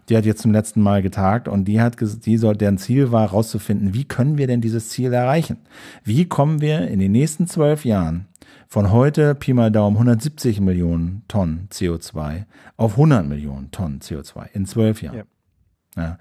S2: Die hat jetzt zum letzten Mal getagt und die hat, die soll, deren Ziel war, herauszufinden, wie können wir denn dieses Ziel erreichen? Wie kommen wir in den nächsten zwölf Jahren von heute, Pi mal Daumen, 170 Millionen Tonnen CO2 auf 100 Millionen Tonnen CO2 in zwölf Jahren. Ja. Ja.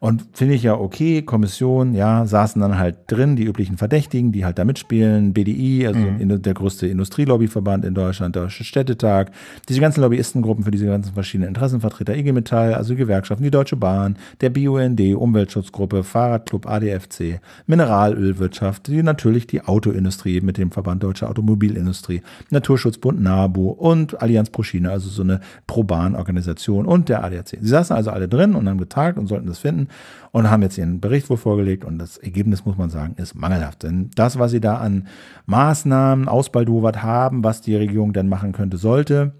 S2: Und finde ich ja okay, Kommission, ja, saßen dann halt drin, die üblichen Verdächtigen, die halt da mitspielen, BDI, also mhm. der größte Industrielobbyverband in Deutschland, Deutsche Städtetag, diese ganzen Lobbyistengruppen für diese ganzen verschiedenen Interessenvertreter, IG Metall, also Gewerkschaften, die Deutsche Bahn, der BUND, Umweltschutzgruppe, Fahrradclub ADFC, Mineralölwirtschaft, die natürlich die Autoindustrie mit dem Verband Deutscher Automobilindustrie, Naturschutzbund NABU und Allianz pro Schiene, also so eine Pro-Bahn-Organisation und der ADAC. Sie saßen also alle drin und haben getagt und sollten das finden und haben jetzt ihren Bericht wohl vorgelegt und das Ergebnis, muss man sagen, ist mangelhaft. Denn das, was sie da an Maßnahmen ausbaldowert haben, was die Regierung denn machen könnte, sollte,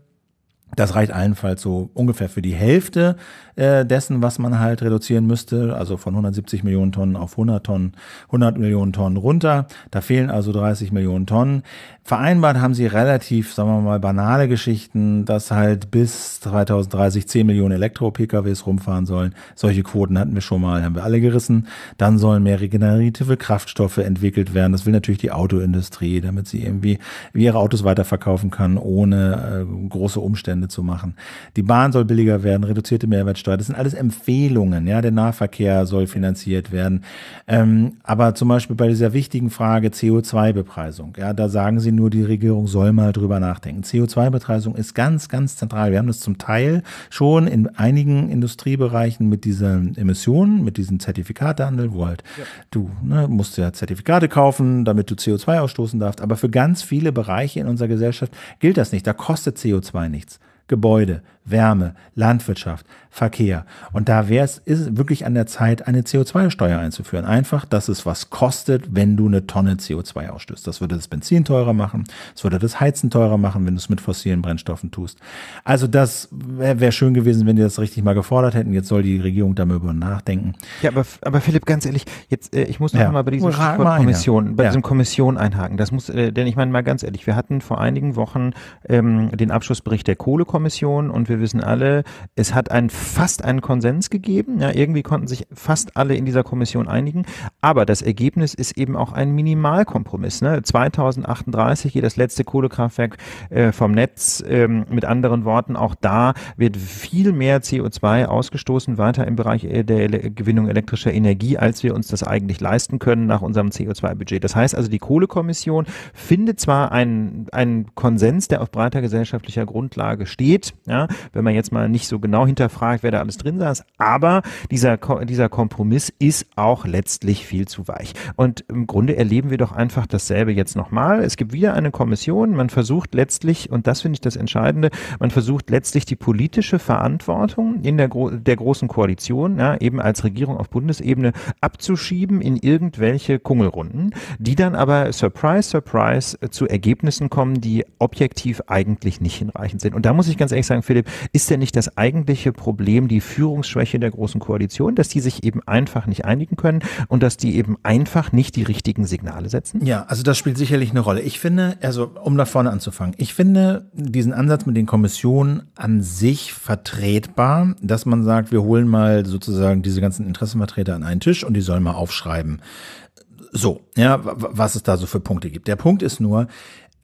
S2: das reicht allenfalls so ungefähr für die Hälfte äh, dessen, was man halt reduzieren müsste, also von 170 Millionen Tonnen auf 100 Tonnen, 100 Millionen Tonnen runter. Da fehlen also 30 Millionen Tonnen. Vereinbart haben sie relativ, sagen wir mal, banale Geschichten, dass halt bis 2030 10 Millionen Elektro-PKWs rumfahren sollen. Solche Quoten hatten wir schon mal, haben wir alle gerissen. Dann sollen mehr regenerative Kraftstoffe entwickelt werden. Das will natürlich die Autoindustrie, damit sie irgendwie ihre Autos weiterverkaufen kann, ohne äh, große Umstände zu machen. Die Bahn soll billiger werden, reduzierte Mehrwertsteuer. Das sind alles Empfehlungen. Ja, der Nahverkehr soll finanziert werden. Ähm, aber zum Beispiel bei dieser wichtigen Frage CO2-Bepreisung, ja, da sagen sie nur die Regierung soll mal drüber nachdenken. co 2 betreisung ist ganz, ganz zentral. Wir haben das zum Teil schon in einigen Industriebereichen mit diesen Emissionen, mit diesem Zertifikatehandel, wo halt ja. du ne, musst ja Zertifikate kaufen, damit du CO2 ausstoßen darfst. Aber für ganz viele Bereiche in unserer Gesellschaft gilt das nicht. Da kostet CO2 nichts. Gebäude, Wärme, Landwirtschaft, Verkehr. Und da wäre es wirklich an der Zeit, eine CO2-Steuer einzuführen. Einfach, dass es was kostet, wenn du eine Tonne CO2 ausstößt. Das würde das Benzin teurer machen, es würde das Heizen teurer machen, wenn du es mit fossilen Brennstoffen tust. Also das wäre wär schön gewesen, wenn die das richtig mal gefordert hätten. Jetzt soll die Regierung darüber nachdenken. Ja, aber, aber Philipp, ganz ehrlich, jetzt äh, ich muss noch ja. mal bei diesem Stichwort Kommission, bei ja. diesem Kommission einhaken. Das muss, äh, denn ich meine mal ganz ehrlich,
S1: wir hatten vor einigen Wochen ähm, den Abschlussbericht der Kohlekommission und wir wissen alle, es hat einen, fast einen Konsens gegeben. Ja, irgendwie konnten sich fast alle in dieser Kommission einigen. Aber das Ergebnis ist eben auch ein Minimalkompromiss. Ne? 2038 geht das letzte Kohlekraftwerk äh, vom Netz. Ähm, mit anderen Worten, auch da wird viel mehr CO2 ausgestoßen weiter im Bereich äh, der Ele Gewinnung elektrischer Energie, als wir uns das eigentlich leisten können nach unserem CO2-Budget. Das heißt also, die Kohlekommission findet zwar einen, einen Konsens, der auf breiter gesellschaftlicher Grundlage steht, ja, wenn man jetzt mal nicht so genau hinterfragt, wer da alles drin saß. Aber dieser, dieser Kompromiss ist auch letztlich viel zu weich. Und im Grunde erleben wir doch einfach dasselbe jetzt nochmal. Es gibt wieder eine Kommission. Man versucht letztlich, und das finde ich das Entscheidende, man versucht letztlich die politische Verantwortung in der, Gro der großen Koalition, ja, eben als Regierung auf Bundesebene, abzuschieben in irgendwelche Kungelrunden, die dann aber, surprise, surprise, zu Ergebnissen kommen, die objektiv eigentlich nicht hinreichend sind. Und da muss ich ganz ehrlich sagen, Philipp, ist denn nicht das eigentliche Problem die Führungsschwäche der Großen Koalition, dass die sich eben einfach nicht einigen können und dass die eben einfach nicht die richtigen Signale setzen?
S2: Ja, also das spielt sicherlich eine Rolle. Ich finde, also um da vorne anzufangen, ich finde diesen Ansatz mit den Kommissionen an sich vertretbar, dass man sagt, wir holen mal sozusagen diese ganzen Interessenvertreter an einen Tisch und die sollen mal aufschreiben so, ja, was es da so für Punkte gibt. Der Punkt ist nur,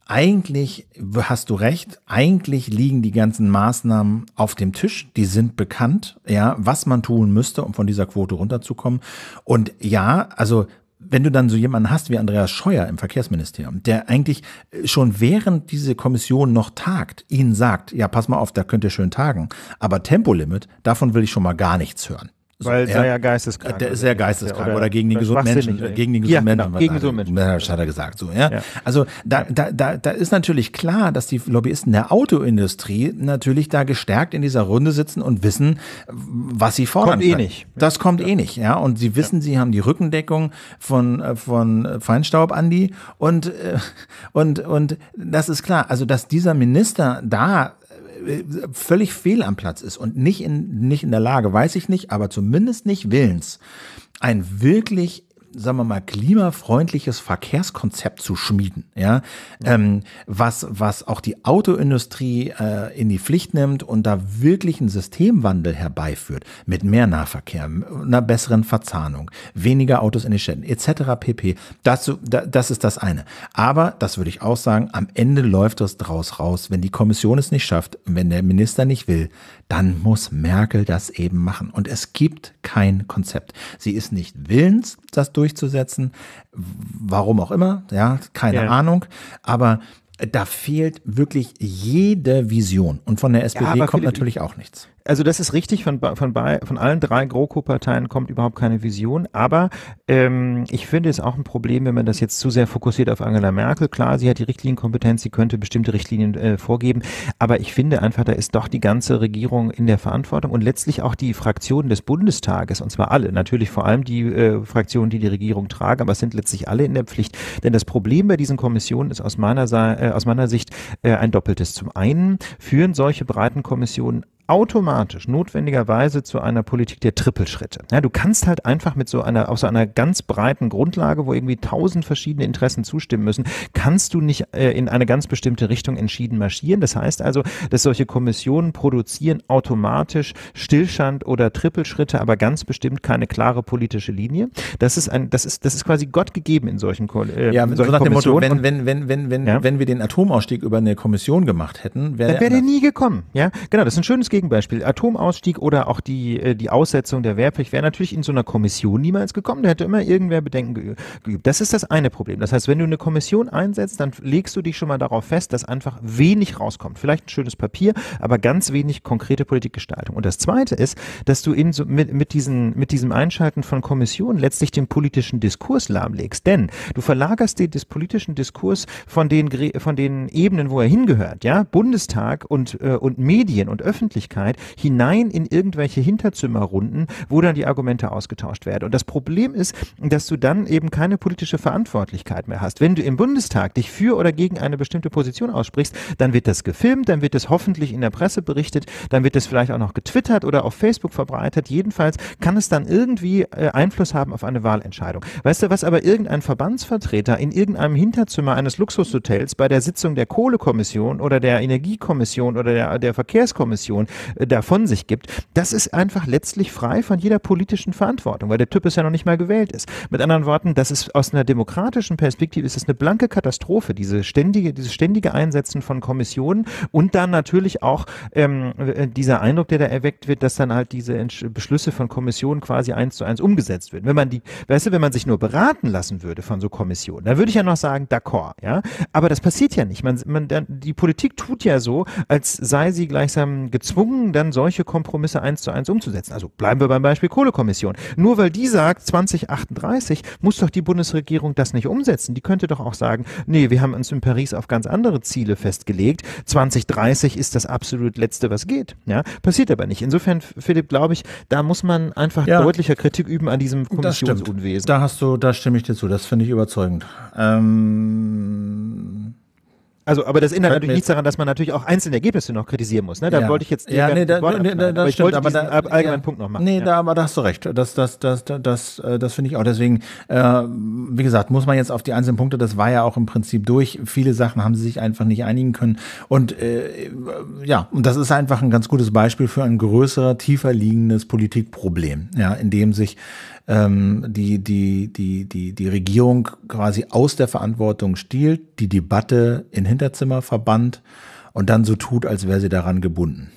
S2: eigentlich hast du recht, eigentlich liegen die ganzen Maßnahmen auf dem Tisch, die sind bekannt, ja, was man tun müsste, um von dieser Quote runterzukommen. Und ja, also wenn du dann so jemanden hast wie Andreas Scheuer im Verkehrsministerium, der eigentlich schon während diese Kommission noch tagt, ihnen sagt, ja, pass mal auf, da könnt ihr schön tagen, aber Tempolimit, davon will ich schon mal gar nichts hören. Weil so, er, ja geisteskrank Der ist. ja geisteskrank oder, oder gegen den gesunden Menschen. Nicht, ne? gegen den gesunden ja, Menschen. Genau, gegen gesunden Menschen. Das hat er gesagt. So, ja? ja. Also da, da, da, da ist natürlich klar, dass die Lobbyisten der Autoindustrie natürlich da gestärkt in dieser Runde sitzen und wissen, was sie fordern. Kommt eh können. eh nicht. Das kommt ja. eh nicht. Ja? Und sie wissen, sie haben die Rückendeckung von, äh, von Feinstaub, Andi. Und, äh, und, und das ist klar. Also, dass dieser Minister da völlig fehl am Platz ist und nicht in, nicht in der Lage, weiß ich nicht, aber zumindest nicht willens, ein wirklich sagen wir mal, klimafreundliches Verkehrskonzept zu schmieden, ja, ähm, was, was auch die Autoindustrie äh, in die Pflicht nimmt und da wirklich einen Systemwandel herbeiführt mit mehr Nahverkehr, einer besseren Verzahnung, weniger Autos in den Städten etc. pp. Das, das ist das eine. Aber, das würde ich auch sagen, am Ende läuft es draus raus, wenn die Kommission es nicht schafft, wenn der Minister nicht will, dann muss Merkel das eben machen. Und es gibt kein Konzept. Sie ist nicht willens, das durchzusetzen. Warum auch immer, ja, keine ja. Ahnung. Aber da fehlt wirklich jede Vision. Und von der SPD ja, kommt Philipp, natürlich auch nichts also
S1: das ist richtig, von, von, von allen drei GroKo-Parteien kommt überhaupt keine Vision, aber ähm, ich finde es auch ein Problem, wenn man das jetzt zu sehr fokussiert auf Angela Merkel. Klar, sie hat die Richtlinienkompetenz, sie könnte bestimmte Richtlinien äh, vorgeben, aber ich finde einfach, da ist doch die ganze Regierung in der Verantwortung und letztlich auch die Fraktionen des Bundestages, und zwar alle, natürlich vor allem die äh, Fraktionen, die die Regierung tragen, aber es sind letztlich alle in der Pflicht. Denn das Problem bei diesen Kommissionen ist aus meiner, äh, aus meiner Sicht äh, ein doppeltes. Zum einen führen solche breiten Kommissionen automatisch notwendigerweise zu einer Politik der Trippelschritte. Ja, du kannst halt einfach mit so einer, aus so einer ganz breiten Grundlage, wo irgendwie tausend verschiedene Interessen zustimmen müssen, kannst du nicht äh, in eine ganz bestimmte Richtung entschieden marschieren. Das heißt also, dass solche Kommissionen produzieren automatisch Stillstand oder Trippelschritte, aber ganz bestimmt keine klare politische Linie. Das ist ein,
S2: das ist, das ist quasi Gott gegeben in solchen, Ko äh, ja, in solchen so nach Dem Motto, wenn, wenn, wenn, wenn, wenn, ja? wenn wir den Atomausstieg über eine Kommission gemacht hätten, wäre wär der, der
S1: nie gekommen.
S2: Ja, genau, das ist ein schönes Gegenbeispiel, Atomausstieg
S1: oder auch die, äh, die Aussetzung der Wehrpflicht wäre natürlich in so einer Kommission niemals gekommen. Da hätte immer irgendwer Bedenken geübt. das ist das eine Problem. Das heißt, wenn du eine Kommission einsetzt, dann legst du dich schon mal darauf fest, dass einfach wenig rauskommt. Vielleicht ein schönes Papier, aber ganz wenig konkrete Politikgestaltung. Und das zweite ist, dass du in so, mit, mit, diesen, mit diesem Einschalten von Kommissionen letztlich den politischen Diskurs lahmlegst. Denn du verlagerst den des politischen Diskurs von den, von den Ebenen, wo er hingehört, ja, Bundestag und, äh, und Medien und Öffentlichkeit Öffentlichkeit hinein in irgendwelche Hinterzimmerrunden, wo dann die Argumente ausgetauscht werden. Und das Problem ist, dass du dann eben keine politische Verantwortlichkeit mehr hast. Wenn du im Bundestag dich für oder gegen eine bestimmte Position aussprichst, dann wird das gefilmt, dann wird das hoffentlich in der Presse berichtet, dann wird das vielleicht auch noch getwittert oder auf Facebook verbreitet. Jedenfalls kann es dann irgendwie äh, Einfluss haben auf eine Wahlentscheidung. Weißt du, was aber irgendein Verbandsvertreter in irgendeinem Hinterzimmer eines Luxushotels bei der Sitzung der Kohlekommission oder der Energiekommission oder der, der Verkehrskommission äh, davon sich gibt, das ist einfach letztlich frei von jeder politischen Verantwortung, weil der Typ ist ja noch nicht mal gewählt ist. Mit anderen Worten, das ist aus einer demokratischen Perspektive ist es eine blanke Katastrophe, diese ständige, dieses ständige Einsetzen von Kommissionen und dann natürlich auch ähm, äh, dieser Eindruck, der da erweckt wird, dass dann halt diese Entsch Beschlüsse von Kommissionen quasi eins zu eins umgesetzt werden. Wenn man die, weißt du, wenn man sich nur beraten lassen würde von so Kommissionen, dann würde ich ja noch sagen, d'accord, ja. Aber das passiert ja nicht. Man, man, die Politik tut ja so, als sei sie gleichsam gezwungen gelungen, dann solche Kompromisse eins zu eins umzusetzen. Also bleiben wir beim Beispiel Kohlekommission. Nur weil die sagt 2038, muss doch die Bundesregierung das nicht umsetzen. Die könnte doch auch sagen, nee, wir haben uns in Paris auf ganz andere Ziele festgelegt. 2030 ist das absolut letzte, was geht. Ja, passiert aber nicht. Insofern, Philipp, glaube ich, da muss man einfach ja, deutlicher Kritik
S2: üben an diesem Kommissionsunwesen. Da hast du, da stimme ich dir zu. Das finde ich überzeugend. Ähm also, aber das ändert natürlich nichts
S1: daran, dass man natürlich auch einzelne Ergebnisse noch kritisieren muss. Ne? Da ja. wollte ich jetzt ja, nee, da, nee, da, aber ich stimmt, wollte aber da, allgemeinen ja, Punkt noch machen. Nee, ja.
S2: da, aber da hast du recht. Das, das, das, das, das, äh, das finde ich auch. Deswegen, äh, wie gesagt, muss man jetzt auf die einzelnen Punkte, das war ja auch im Prinzip durch. Viele Sachen haben sie sich einfach nicht einigen können. Und äh, äh ja, und das ist einfach ein ganz gutes Beispiel für ein größerer, tiefer liegendes Politikproblem, ja, in dem sich ähm, die, die, die, die, die Regierung quasi aus der Verantwortung stiehlt, die Debatte in Hinterzimmer verbannt und dann so tut, als wäre sie daran gebunden.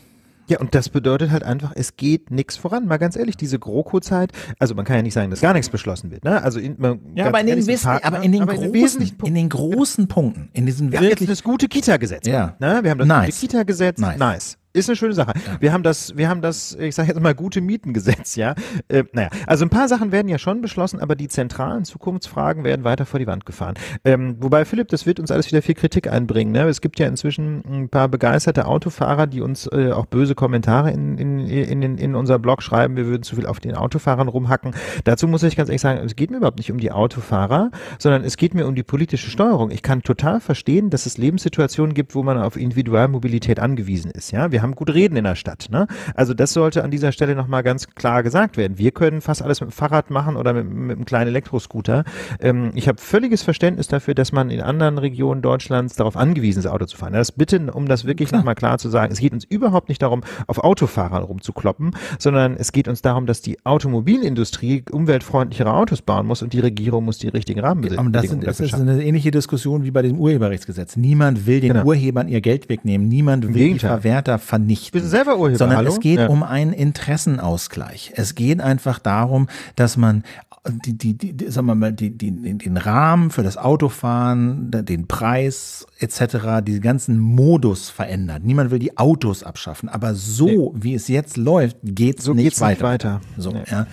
S2: Ja, und das bedeutet halt einfach,
S1: es geht nichts voran. Mal ganz ehrlich, diese GroKo-Zeit, also man kann ja nicht sagen, dass gar nichts beschlossen wird. Ne? Also in, man, ja, aber in, ehrlich, den Partner, aber in den aber großen, in den In den großen Punkten, in diesen wir wirklich... Wir haben jetzt das gute Kita-Gesetz. Ja. Ne? Wir haben das nice. gute Kita-Gesetz. Nice. nice. Ist eine schöne Sache. Ja. Wir haben das, wir haben das, ich sage jetzt mal, gute Mietengesetz, ja. Äh, naja, also ein paar Sachen werden ja schon beschlossen, aber die zentralen Zukunftsfragen werden weiter vor die Wand gefahren. Ähm, wobei, Philipp, das wird uns alles wieder viel Kritik einbringen. Ne? Es gibt ja inzwischen ein paar begeisterte Autofahrer, die uns äh, auch böse Kommentare in, in, in, in, in unser Blog schreiben, wir würden zu viel auf den Autofahrern rumhacken. Dazu muss ich ganz ehrlich sagen, es geht mir überhaupt nicht um die Autofahrer, sondern es geht mir um die politische Steuerung. Ich kann total verstehen, dass es Lebenssituationen gibt, wo man auf Individualmobilität angewiesen ist. Ja, wir haben kann gut reden in der Stadt. Ne? Also das sollte an dieser Stelle nochmal ganz klar gesagt werden. Wir können fast alles mit dem Fahrrad machen oder mit, mit einem kleinen Elektroscooter. Ähm, ich habe völliges Verständnis dafür, dass man in anderen Regionen Deutschlands darauf angewiesen ist, Auto zu fahren. Das bitte, um das wirklich nochmal klar zu sagen, es geht uns überhaupt nicht darum, auf Autofahrern rumzukloppen, sondern es geht uns darum, dass die Automobilindustrie umweltfreundlichere Autos bauen muss und die
S2: Regierung muss die richtigen Rahmenbedingungen Aber das, sind, das ist eine ähnliche Diskussion wie bei dem Urheberrechtsgesetz. Niemand will den genau. Urhebern ihr Geld wegnehmen. Niemand will die Verwerter vernichten. Wir sind selber Urheber, sondern Hallo? es geht ja. um einen Interessenausgleich. Es geht einfach darum, dass man die, die, die, sagen wir mal, die, die, den Rahmen für das Autofahren, den Preis etc., diesen ganzen Modus verändert. Niemand will die Autos abschaffen, aber so nee. wie es jetzt läuft, geht es so nicht, weiter. nicht weiter. So, nee. ja.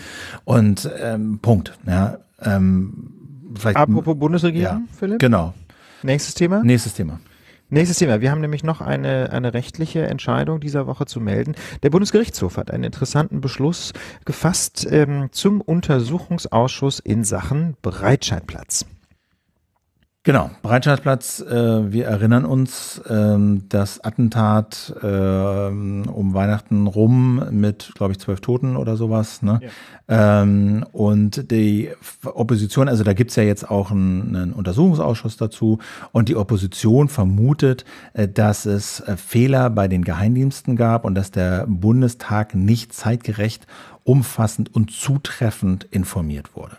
S2: Und ähm, Punkt. Ja. Ähm, vielleicht, Apropos Bundesregierung, ja, Philipp? Genau. Nächstes Thema? Nächstes Thema.
S1: Nächstes Thema. Wir haben nämlich noch eine, eine rechtliche Entscheidung dieser Woche zu melden. Der Bundesgerichtshof hat einen interessanten Beschluss gefasst ähm, zum Untersuchungsausschuss in Sachen Breitscheidplatz.
S2: Genau, Breitscheidplatz. Äh, wir erinnern uns, ähm, das Attentat äh, um Weihnachten rum mit, glaube ich, zwölf Toten oder sowas. Ne? Ja. Ähm, und die Opposition, also da gibt's ja jetzt auch einen, einen Untersuchungsausschuss dazu. Und die Opposition vermutet, äh, dass es äh, Fehler bei den Geheimdiensten gab und dass der Bundestag nicht zeitgerecht, umfassend und zutreffend informiert wurde.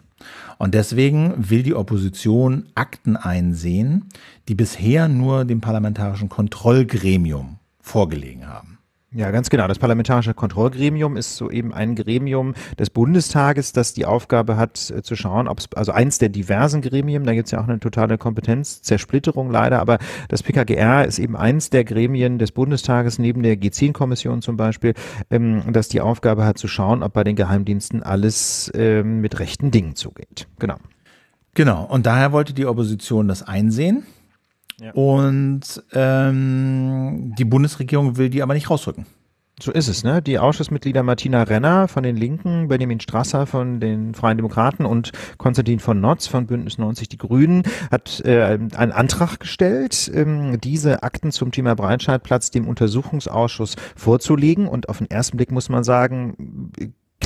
S2: Und deswegen will die Opposition Akten einsehen, die bisher nur dem parlamentarischen Kontrollgremium vorgelegen haben. Ja, ganz genau. Das Parlamentarische Kontrollgremium
S1: ist so eben ein Gremium des Bundestages, das die Aufgabe hat, äh, zu schauen, ob es, also eins der diversen Gremien, da gibt es ja auch eine totale Kompetenzzerschplitterung leider, aber das PKGR ist eben eins der Gremien des Bundestages, neben der G10-Kommission zum Beispiel, ähm, das die Aufgabe hat, zu schauen, ob bei den Geheimdiensten alles ähm, mit rechten Dingen zugeht. Genau.
S2: Genau. Und daher wollte die Opposition das einsehen. Und ähm, die Bundesregierung will die aber nicht rausrücken. So ist es, ne? Die Ausschussmitglieder
S1: Martina Renner von den Linken, Benjamin Strasser von den Freien Demokraten und Konstantin von Notz von Bündnis 90 Die Grünen hat äh, einen Antrag gestellt, ähm, diese Akten zum Thema Breitscheidplatz dem Untersuchungsausschuss vorzulegen. Und auf den ersten Blick muss man sagen,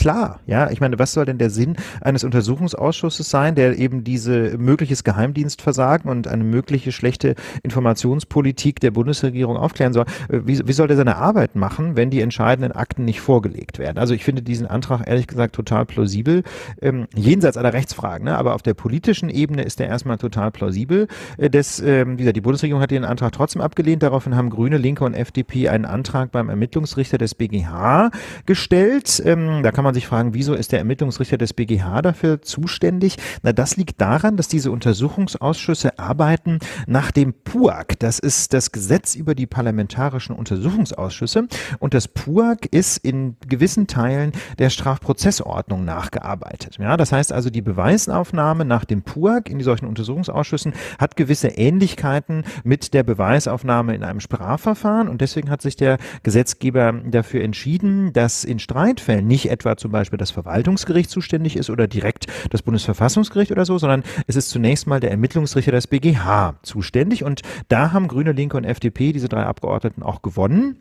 S1: klar. Ja, ich meine, was soll denn der Sinn eines Untersuchungsausschusses sein, der eben diese mögliches Geheimdienstversagen und eine mögliche schlechte Informationspolitik der Bundesregierung aufklären soll? Äh, wie, wie soll der seine Arbeit machen, wenn die entscheidenden Akten nicht vorgelegt werden? Also ich finde diesen Antrag ehrlich gesagt total plausibel, ähm, jenseits aller Rechtsfragen. Ne? Aber auf der politischen Ebene ist der erstmal total plausibel. Äh, das, ähm, wie gesagt, die Bundesregierung hat ihren Antrag trotzdem abgelehnt. Daraufhin haben Grüne, Linke und FDP einen Antrag beim Ermittlungsrichter des BGH gestellt. Ähm, da kann man man sich fragen, wieso ist der Ermittlungsrichter des BGH dafür zuständig? Na, das liegt daran, dass diese Untersuchungsausschüsse arbeiten nach dem PUAG. Das ist das Gesetz über die parlamentarischen Untersuchungsausschüsse. Und das PUAG ist in gewissen Teilen der Strafprozessordnung nachgearbeitet. Ja, das heißt also, die Beweisaufnahme nach dem PUAG in solchen Untersuchungsausschüssen hat gewisse Ähnlichkeiten mit der Beweisaufnahme in einem Strafverfahren. Und deswegen hat sich der Gesetzgeber dafür entschieden, dass in Streitfällen nicht etwa zum Beispiel das Verwaltungsgericht zuständig ist oder direkt das Bundesverfassungsgericht oder so, sondern es ist zunächst mal der Ermittlungsrichter, des BGH, zuständig. Und da haben Grüne, Linke und FDP, diese drei Abgeordneten, auch gewonnen.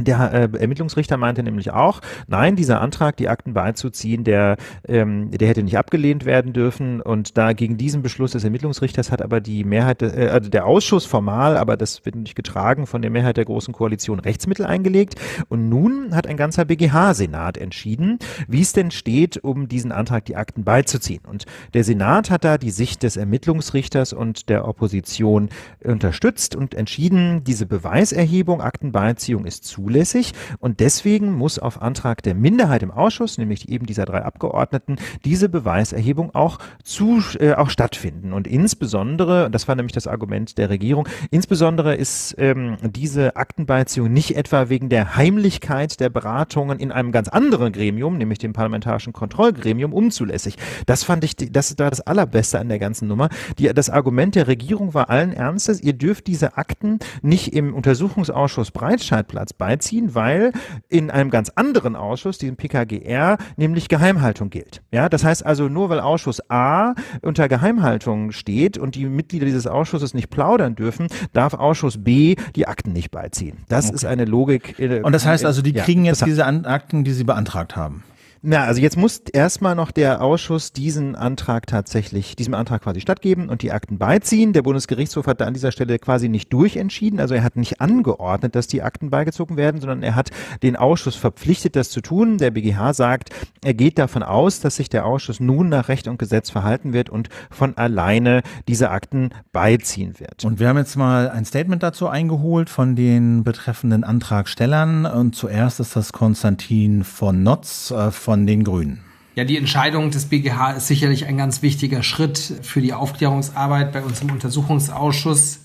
S1: Der äh, Ermittlungsrichter meinte nämlich auch, nein, dieser Antrag, die Akten beizuziehen, der, ähm, der hätte nicht abgelehnt werden dürfen. Und da gegen diesen Beschluss des Ermittlungsrichters hat aber die Mehrheit, äh, also der Ausschuss formal, aber das wird nicht getragen, von der Mehrheit der Großen Koalition Rechtsmittel eingelegt. Und nun hat ein ganzer BGH-Senat entschieden, wie es denn steht, um diesen Antrag, die Akten beizuziehen. Und der Senat hat da die Sicht des Ermittlungsrichters und der Opposition unterstützt und entschieden, diese Beweiserhebung, Aktenbeiziehung ist zu zulässig und deswegen muss auf Antrag der Minderheit im Ausschuss, nämlich eben dieser drei Abgeordneten, diese Beweiserhebung auch, zu, äh, auch stattfinden. Und insbesondere, das war nämlich das Argument der Regierung, insbesondere ist ähm, diese Aktenbeiziehung nicht etwa wegen der Heimlichkeit der Beratungen in einem ganz anderen Gremium, nämlich dem Parlamentarischen Kontrollgremium, unzulässig. Das fand ich, das war das Allerbeste an der ganzen Nummer. Die, das Argument der Regierung war allen Ernstes, ihr dürft diese Akten nicht im Untersuchungsausschuss Breitscheidplatz beitragen, vorbeiziehen, weil in einem ganz anderen Ausschuss, diesem PKGR, nämlich Geheimhaltung gilt. Ja, das heißt also, nur weil Ausschuss A unter Geheimhaltung steht und die Mitglieder dieses Ausschusses nicht plaudern dürfen, darf Ausschuss B die Akten nicht beiziehen. Das okay. ist eine Logik. Äh, und das heißt also, die ja, kriegen jetzt diese
S2: Akten, die sie beantragt haben.
S1: Na, also jetzt muss erstmal noch der Ausschuss diesen Antrag tatsächlich, diesem Antrag quasi stattgeben und die Akten beiziehen. Der Bundesgerichtshof hat da an dieser Stelle quasi nicht durchentschieden. Also er hat nicht angeordnet, dass die Akten beigezogen werden, sondern er hat den Ausschuss verpflichtet, das zu tun. Der BGH sagt, er geht davon aus, dass sich der Ausschuss nun nach Recht und Gesetz verhalten wird und
S2: von alleine diese Akten beiziehen wird. Und wir haben jetzt mal ein Statement dazu eingeholt von den betreffenden Antragstellern. Und zuerst ist das Konstantin von Notz äh, von den Grünen.
S1: Ja, die Entscheidung des BGH ist sicherlich ein ganz wichtiger Schritt für die Aufklärungsarbeit. Bei uns im Untersuchungsausschuss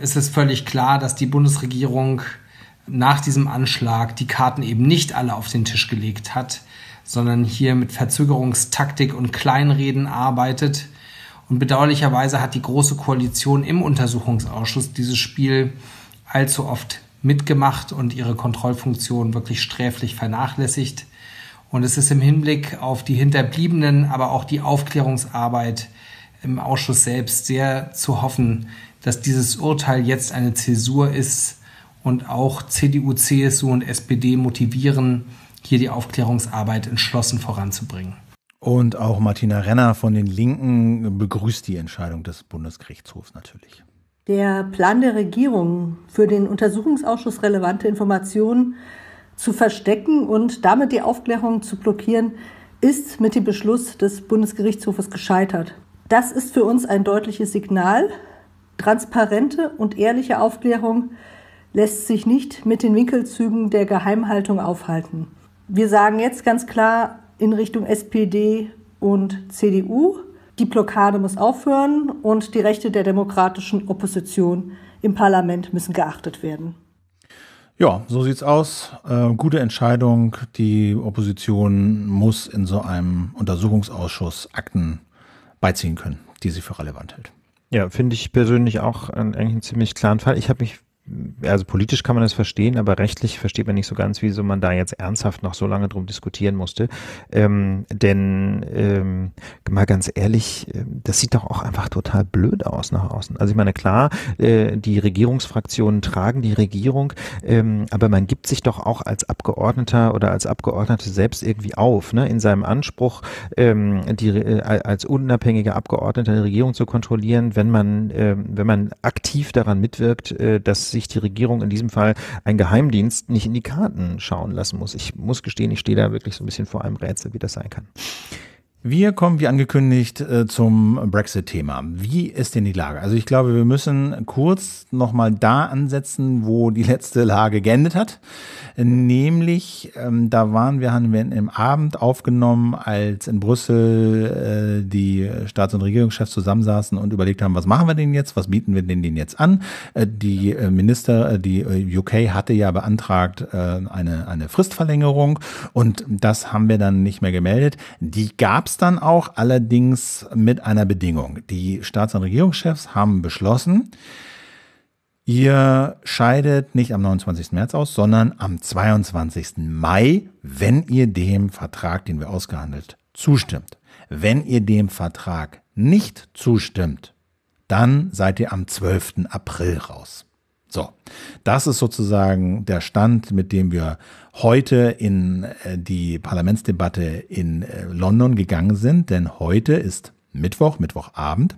S1: Es ist völlig klar, dass die Bundesregierung nach diesem Anschlag die Karten eben nicht alle auf den Tisch gelegt hat, sondern hier mit Verzögerungstaktik und Kleinreden arbeitet. Und bedauerlicherweise hat die Große Koalition im Untersuchungsausschuss dieses Spiel allzu oft mitgemacht und ihre Kontrollfunktion wirklich sträflich vernachlässigt. Und es ist im Hinblick auf die Hinterbliebenen, aber auch die Aufklärungsarbeit
S2: im Ausschuss selbst sehr zu hoffen, dass dieses Urteil jetzt eine Zäsur ist und auch CDU, CSU und SPD motivieren, hier die Aufklärungsarbeit entschlossen voranzubringen. Und auch Martina Renner von den Linken begrüßt die Entscheidung des Bundesgerichtshofs natürlich.
S1: Der Plan der Regierung, für den Untersuchungsausschuss relevante Informationen zu verstecken und damit die Aufklärung zu blockieren, ist mit dem Beschluss des Bundesgerichtshofes gescheitert. Das ist für uns ein deutliches Signal. Transparente und ehrliche Aufklärung lässt sich nicht mit den Winkelzügen der Geheimhaltung aufhalten. Wir sagen jetzt ganz klar in Richtung SPD und CDU, die Blockade muss aufhören und die Rechte der demokratischen Opposition im Parlament müssen geachtet werden.
S2: Ja, so sieht's aus. Äh, gute Entscheidung. Die Opposition muss in so einem Untersuchungsausschuss Akten beiziehen können, die sie für relevant hält.
S1: Ja, finde ich persönlich auch einen, einen ziemlich klaren Fall. Ich habe mich also politisch kann man das verstehen, aber rechtlich versteht man nicht so ganz, wieso man da jetzt ernsthaft noch so lange drum diskutieren musste. Ähm, denn ähm, mal ganz ehrlich, ähm, das sieht doch auch einfach total blöd aus nach außen. Also ich meine, klar, äh, die Regierungsfraktionen tragen die Regierung, ähm, aber man gibt sich doch auch als Abgeordneter oder als Abgeordnete selbst irgendwie auf, ne? in seinem Anspruch, ähm, die, äh, als unabhängiger Abgeordneter die Regierung zu kontrollieren, wenn man, äh, wenn man aktiv daran mitwirkt, äh, dass sich sich die Regierung in diesem Fall ein Geheimdienst nicht in die Karten schauen lassen muss. Ich muss gestehen, ich
S2: stehe da wirklich so ein bisschen vor einem Rätsel, wie das sein kann. Wir kommen, wie angekündigt, äh, zum Brexit-Thema. Wie ist denn die Lage? Also ich glaube, wir müssen kurz nochmal da ansetzen, wo die letzte Lage geendet hat. Nämlich, ähm, da waren wir, haben wir im Abend aufgenommen, als in Brüssel äh, die Staats- und Regierungschefs zusammensaßen und überlegt haben, was machen wir denn jetzt? Was bieten wir denn jetzt an? Äh, die Minister, die UK hatte ja beantragt eine, eine Fristverlängerung und das haben wir dann nicht mehr gemeldet. Die gab's es dann auch, allerdings mit einer Bedingung. Die Staats- und Regierungschefs haben beschlossen, Ihr scheidet nicht am 29. März aus, sondern am 22. Mai, wenn ihr dem Vertrag, den wir ausgehandelt, zustimmt. Wenn ihr dem Vertrag nicht zustimmt, dann seid ihr am 12. April raus. So, das ist sozusagen der Stand, mit dem wir heute in äh, die Parlamentsdebatte in äh, London gegangen sind, denn heute ist Mittwoch, Mittwochabend.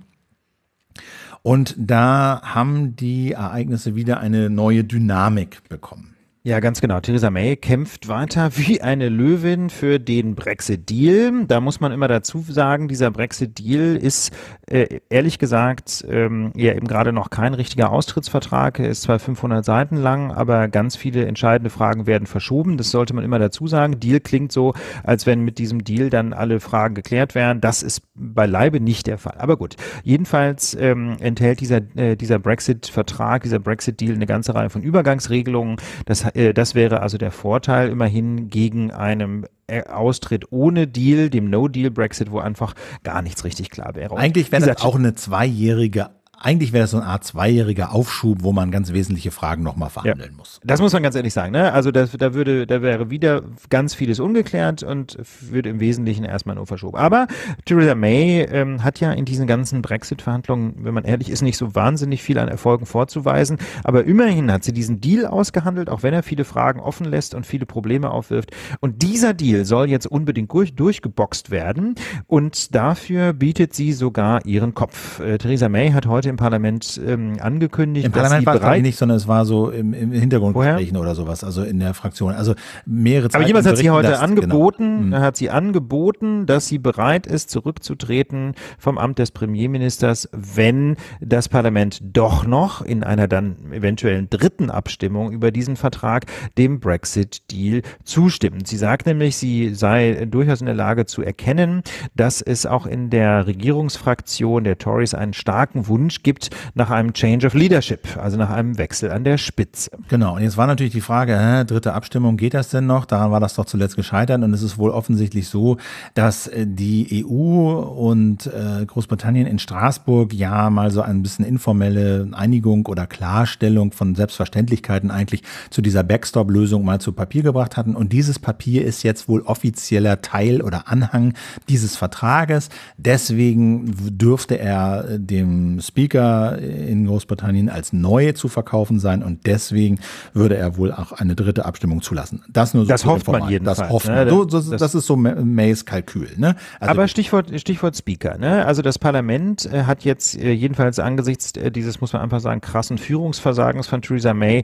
S2: Und da haben die Ereignisse wieder eine neue Dynamik bekommen. Ja, ganz genau. Theresa May kämpft weiter wie eine
S1: Löwin für den Brexit-Deal. Da muss man immer dazu sagen, dieser Brexit-Deal ist äh, ehrlich gesagt ähm, ja eben gerade noch kein richtiger Austrittsvertrag. Er ist zwar 500 Seiten lang, aber ganz viele entscheidende Fragen werden verschoben. Das sollte man immer dazu sagen. Deal klingt so, als wenn mit diesem Deal dann alle Fragen geklärt wären. Das ist beileibe nicht der Fall. Aber gut, jedenfalls ähm, enthält dieser, äh, dieser Brexit-Vertrag, dieser Brexit-Deal eine ganze Reihe von Übergangsregelungen. Das äh, das wäre also der Vorteil immerhin gegen einem äh, Austritt ohne Deal, dem No-Deal-Brexit, wo einfach gar nichts richtig klar wäre. Und Eigentlich wäre das auch eine
S2: zweijährige eigentlich wäre das so ein Art zweijähriger Aufschub, wo man ganz wesentliche Fragen nochmal verhandeln ja. muss.
S1: Das muss man ganz ehrlich sagen. Ne? Also das, da würde, da wäre wieder ganz vieles ungeklärt und würde im Wesentlichen erstmal nur verschoben. Aber Theresa May ähm, hat ja in diesen ganzen Brexit-Verhandlungen, wenn man ehrlich ist, nicht so wahnsinnig viel an Erfolgen vorzuweisen. Aber immerhin hat sie diesen Deal ausgehandelt, auch wenn er viele Fragen offen lässt und viele Probleme aufwirft. Und dieser Deal soll jetzt unbedingt durch, durchgeboxt werden. Und dafür bietet sie sogar ihren Kopf. Äh, Theresa May hat heute Monate im Parlament ähm, angekündigt. Im Parlament war es nicht, sondern
S2: es war so im, im Hintergrundgesprächen oder sowas, also in der Fraktion. Also mehrere Zeiten Aber jemand hat sie heute das, genau. angeboten, genau.
S1: hat sie angeboten, dass sie bereit ist, zurückzutreten vom Amt des Premierministers, wenn das Parlament doch noch in einer dann eventuellen dritten Abstimmung über diesen Vertrag dem Brexit-Deal zustimmt. Sie sagt nämlich, sie sei durchaus in der Lage zu erkennen, dass es auch in der Regierungsfraktion
S2: der Tories einen starken Wunsch Wunsch gibt nach einem Change of Leadership, also nach einem Wechsel an der Spitze. Genau, und jetzt war natürlich die Frage, hä, dritte Abstimmung, geht das denn noch? Daran war das doch zuletzt gescheitert und es ist wohl offensichtlich so, dass äh, die EU und äh, Großbritannien in Straßburg ja mal so ein bisschen informelle Einigung oder Klarstellung von Selbstverständlichkeiten eigentlich zu dieser Backstop-Lösung mal zu Papier gebracht hatten. Und dieses Papier ist jetzt wohl offizieller Teil oder Anhang dieses Vertrages. Deswegen dürfte er äh, dem Speaker Speaker in Großbritannien als neu zu verkaufen sein und deswegen würde er wohl auch eine dritte Abstimmung zulassen. Das nur so Das hofft man jedenfalls. Ne? Das hofft man. So, das, das, ist so Mays Kalkül. Ne? Also aber Stichwort, Stichwort Speaker.
S1: Ne? Also das Parlament äh, hat jetzt äh, jedenfalls angesichts äh, dieses, muss man einfach sagen, krassen Führungsversagens von Theresa May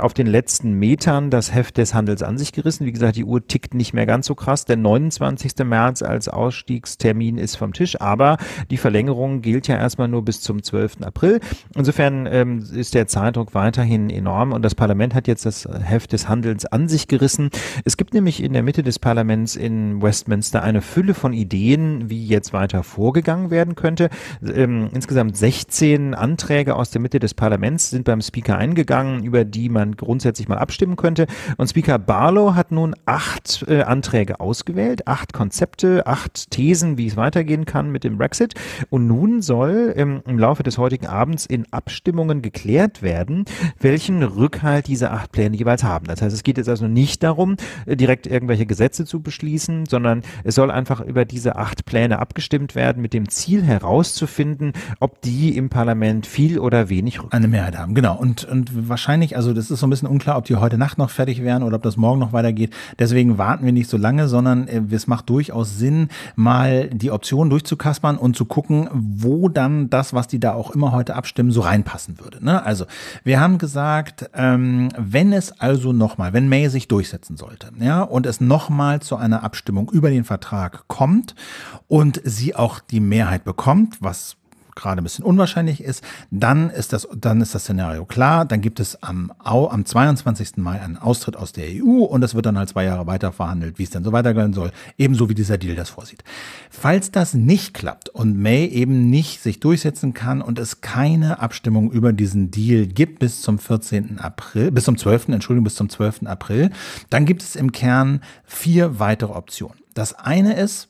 S1: auf den letzten Metern das Heft des Handels an sich gerissen. Wie gesagt, die Uhr tickt nicht mehr ganz so krass. Der 29. März als Ausstiegstermin ist vom Tisch, aber die Verlängerung gilt ja erstmal nur bis zum 12. April. Insofern ähm, ist der Zeitdruck weiterhin enorm und das Parlament hat jetzt das Heft des Handelns an sich gerissen. Es gibt nämlich in der Mitte des Parlaments in Westminster eine Fülle von Ideen, wie jetzt weiter vorgegangen werden könnte. Ähm, insgesamt 16 Anträge aus der Mitte des Parlaments sind beim Speaker eingegangen, über die man grundsätzlich mal abstimmen könnte. Und Speaker Barlow hat nun acht äh, Anträge ausgewählt, acht Konzepte, acht Thesen, wie es weitergehen kann mit dem Brexit. Und nun soll ähm, im Laufe Laufe des heutigen Abends in Abstimmungen geklärt werden, welchen Rückhalt diese acht Pläne jeweils haben. Das heißt, es geht jetzt also nicht darum, direkt irgendwelche Gesetze zu beschließen, sondern es soll einfach über diese acht Pläne abgestimmt werden, mit dem Ziel
S2: herauszufinden, ob die im Parlament viel oder wenig Rückhalt eine Mehrheit haben. Genau. Und, und wahrscheinlich, also das ist so ein bisschen unklar, ob die heute Nacht noch fertig werden oder ob das morgen noch weitergeht. Deswegen warten wir nicht so lange, sondern äh, es macht durchaus Sinn, mal die Optionen durchzukaspern und zu gucken, wo dann das, was die da da auch immer heute abstimmen, so reinpassen würde. Ne? Also wir haben gesagt, ähm, wenn es also nochmal, wenn May sich durchsetzen sollte, ja, und es nochmal zu einer Abstimmung über den Vertrag kommt und sie auch die Mehrheit bekommt, was gerade ein bisschen unwahrscheinlich ist, dann ist das, dann ist das Szenario klar. Dann gibt es am, am 22. Mai einen Austritt aus der EU und es wird dann halt zwei Jahre weiter verhandelt, wie es dann so weitergehen soll. Ebenso wie dieser Deal das vorsieht. Falls das nicht klappt und May eben nicht sich durchsetzen kann und es keine Abstimmung über diesen Deal gibt bis zum 14. April, bis zum 12. Entschuldigung, bis zum 12. April, dann gibt es im Kern vier weitere Optionen. Das eine ist,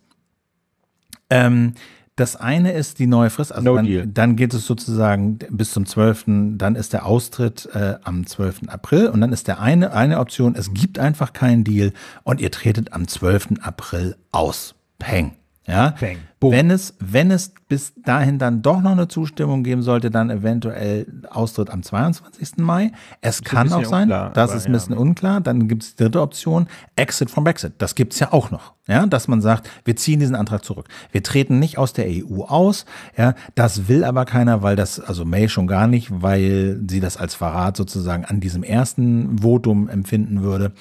S2: ähm, das eine ist die neue Frist. Also no dann, dann, geht es sozusagen bis zum 12. Dann ist der Austritt äh, am 12. April. Und dann ist der eine, eine Option, es gibt einfach keinen Deal und ihr tretet am 12. April aus. Peng. Ja. Peng. Boom. Wenn es, wenn es bis dahin dann doch noch eine Zustimmung geben sollte, dann eventuell Austritt am 22. Mai. Es kann auch sein, unklar, das ist ein bisschen ja. unklar. Dann gibt es dritte Option, Exit from Brexit. Das gibt es ja auch noch. Ja, dass man sagt, wir ziehen diesen Antrag zurück. Wir treten nicht aus der EU aus. Ja, das will aber keiner, weil das, also May schon gar nicht, weil sie das als Verrat sozusagen an diesem ersten Votum empfinden würde.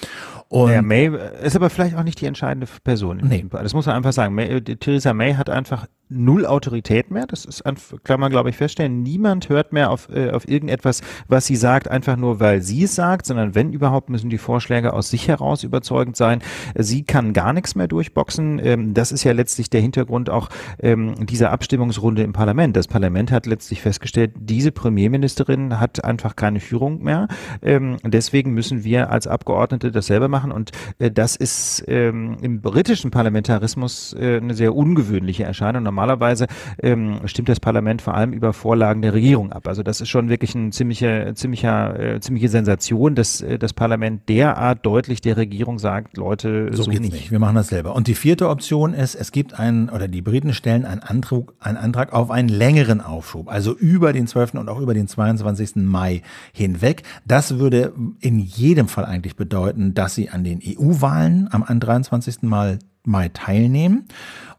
S2: Und naja, May ist aber vielleicht auch nicht die entscheidende Person. Nee. Das muss man einfach sagen. May, äh, Theresa May hat einfach null Autorität mehr.
S1: Das ist, kann man, glaube ich, feststellen. Niemand hört mehr auf, äh, auf irgendetwas, was sie sagt, einfach nur, weil sie es sagt, sondern wenn überhaupt, müssen die Vorschläge aus sich heraus überzeugend sein. Sie kann gar nichts mehr durchboxen. Ähm, das ist ja letztlich der Hintergrund auch ähm, dieser Abstimmungsrunde im Parlament. Das Parlament hat letztlich festgestellt, diese Premierministerin hat einfach keine Führung mehr. Ähm, deswegen müssen wir als Abgeordnete das selber machen. Und äh, das ist ähm, im britischen Parlamentarismus äh, eine sehr ungewöhnliche Erscheinung normalerweise ähm, stimmt das Parlament vor allem über Vorlagen der Regierung ab. Also das ist schon wirklich eine ziemliche, ziemlicher, äh, ziemliche Sensation, dass äh, das Parlament derart deutlich der Regierung sagt, Leute, so, so geht's nicht. nicht. Wir
S2: machen das selber. Und die vierte Option ist, es gibt einen, oder die Briten stellen einen Antrag, einen Antrag auf einen längeren Aufschub, also über den 12. und auch über den 22. Mai hinweg. Das würde in jedem Fall eigentlich bedeuten, dass sie an den EU-Wahlen am 23. Mal Mai teilnehmen.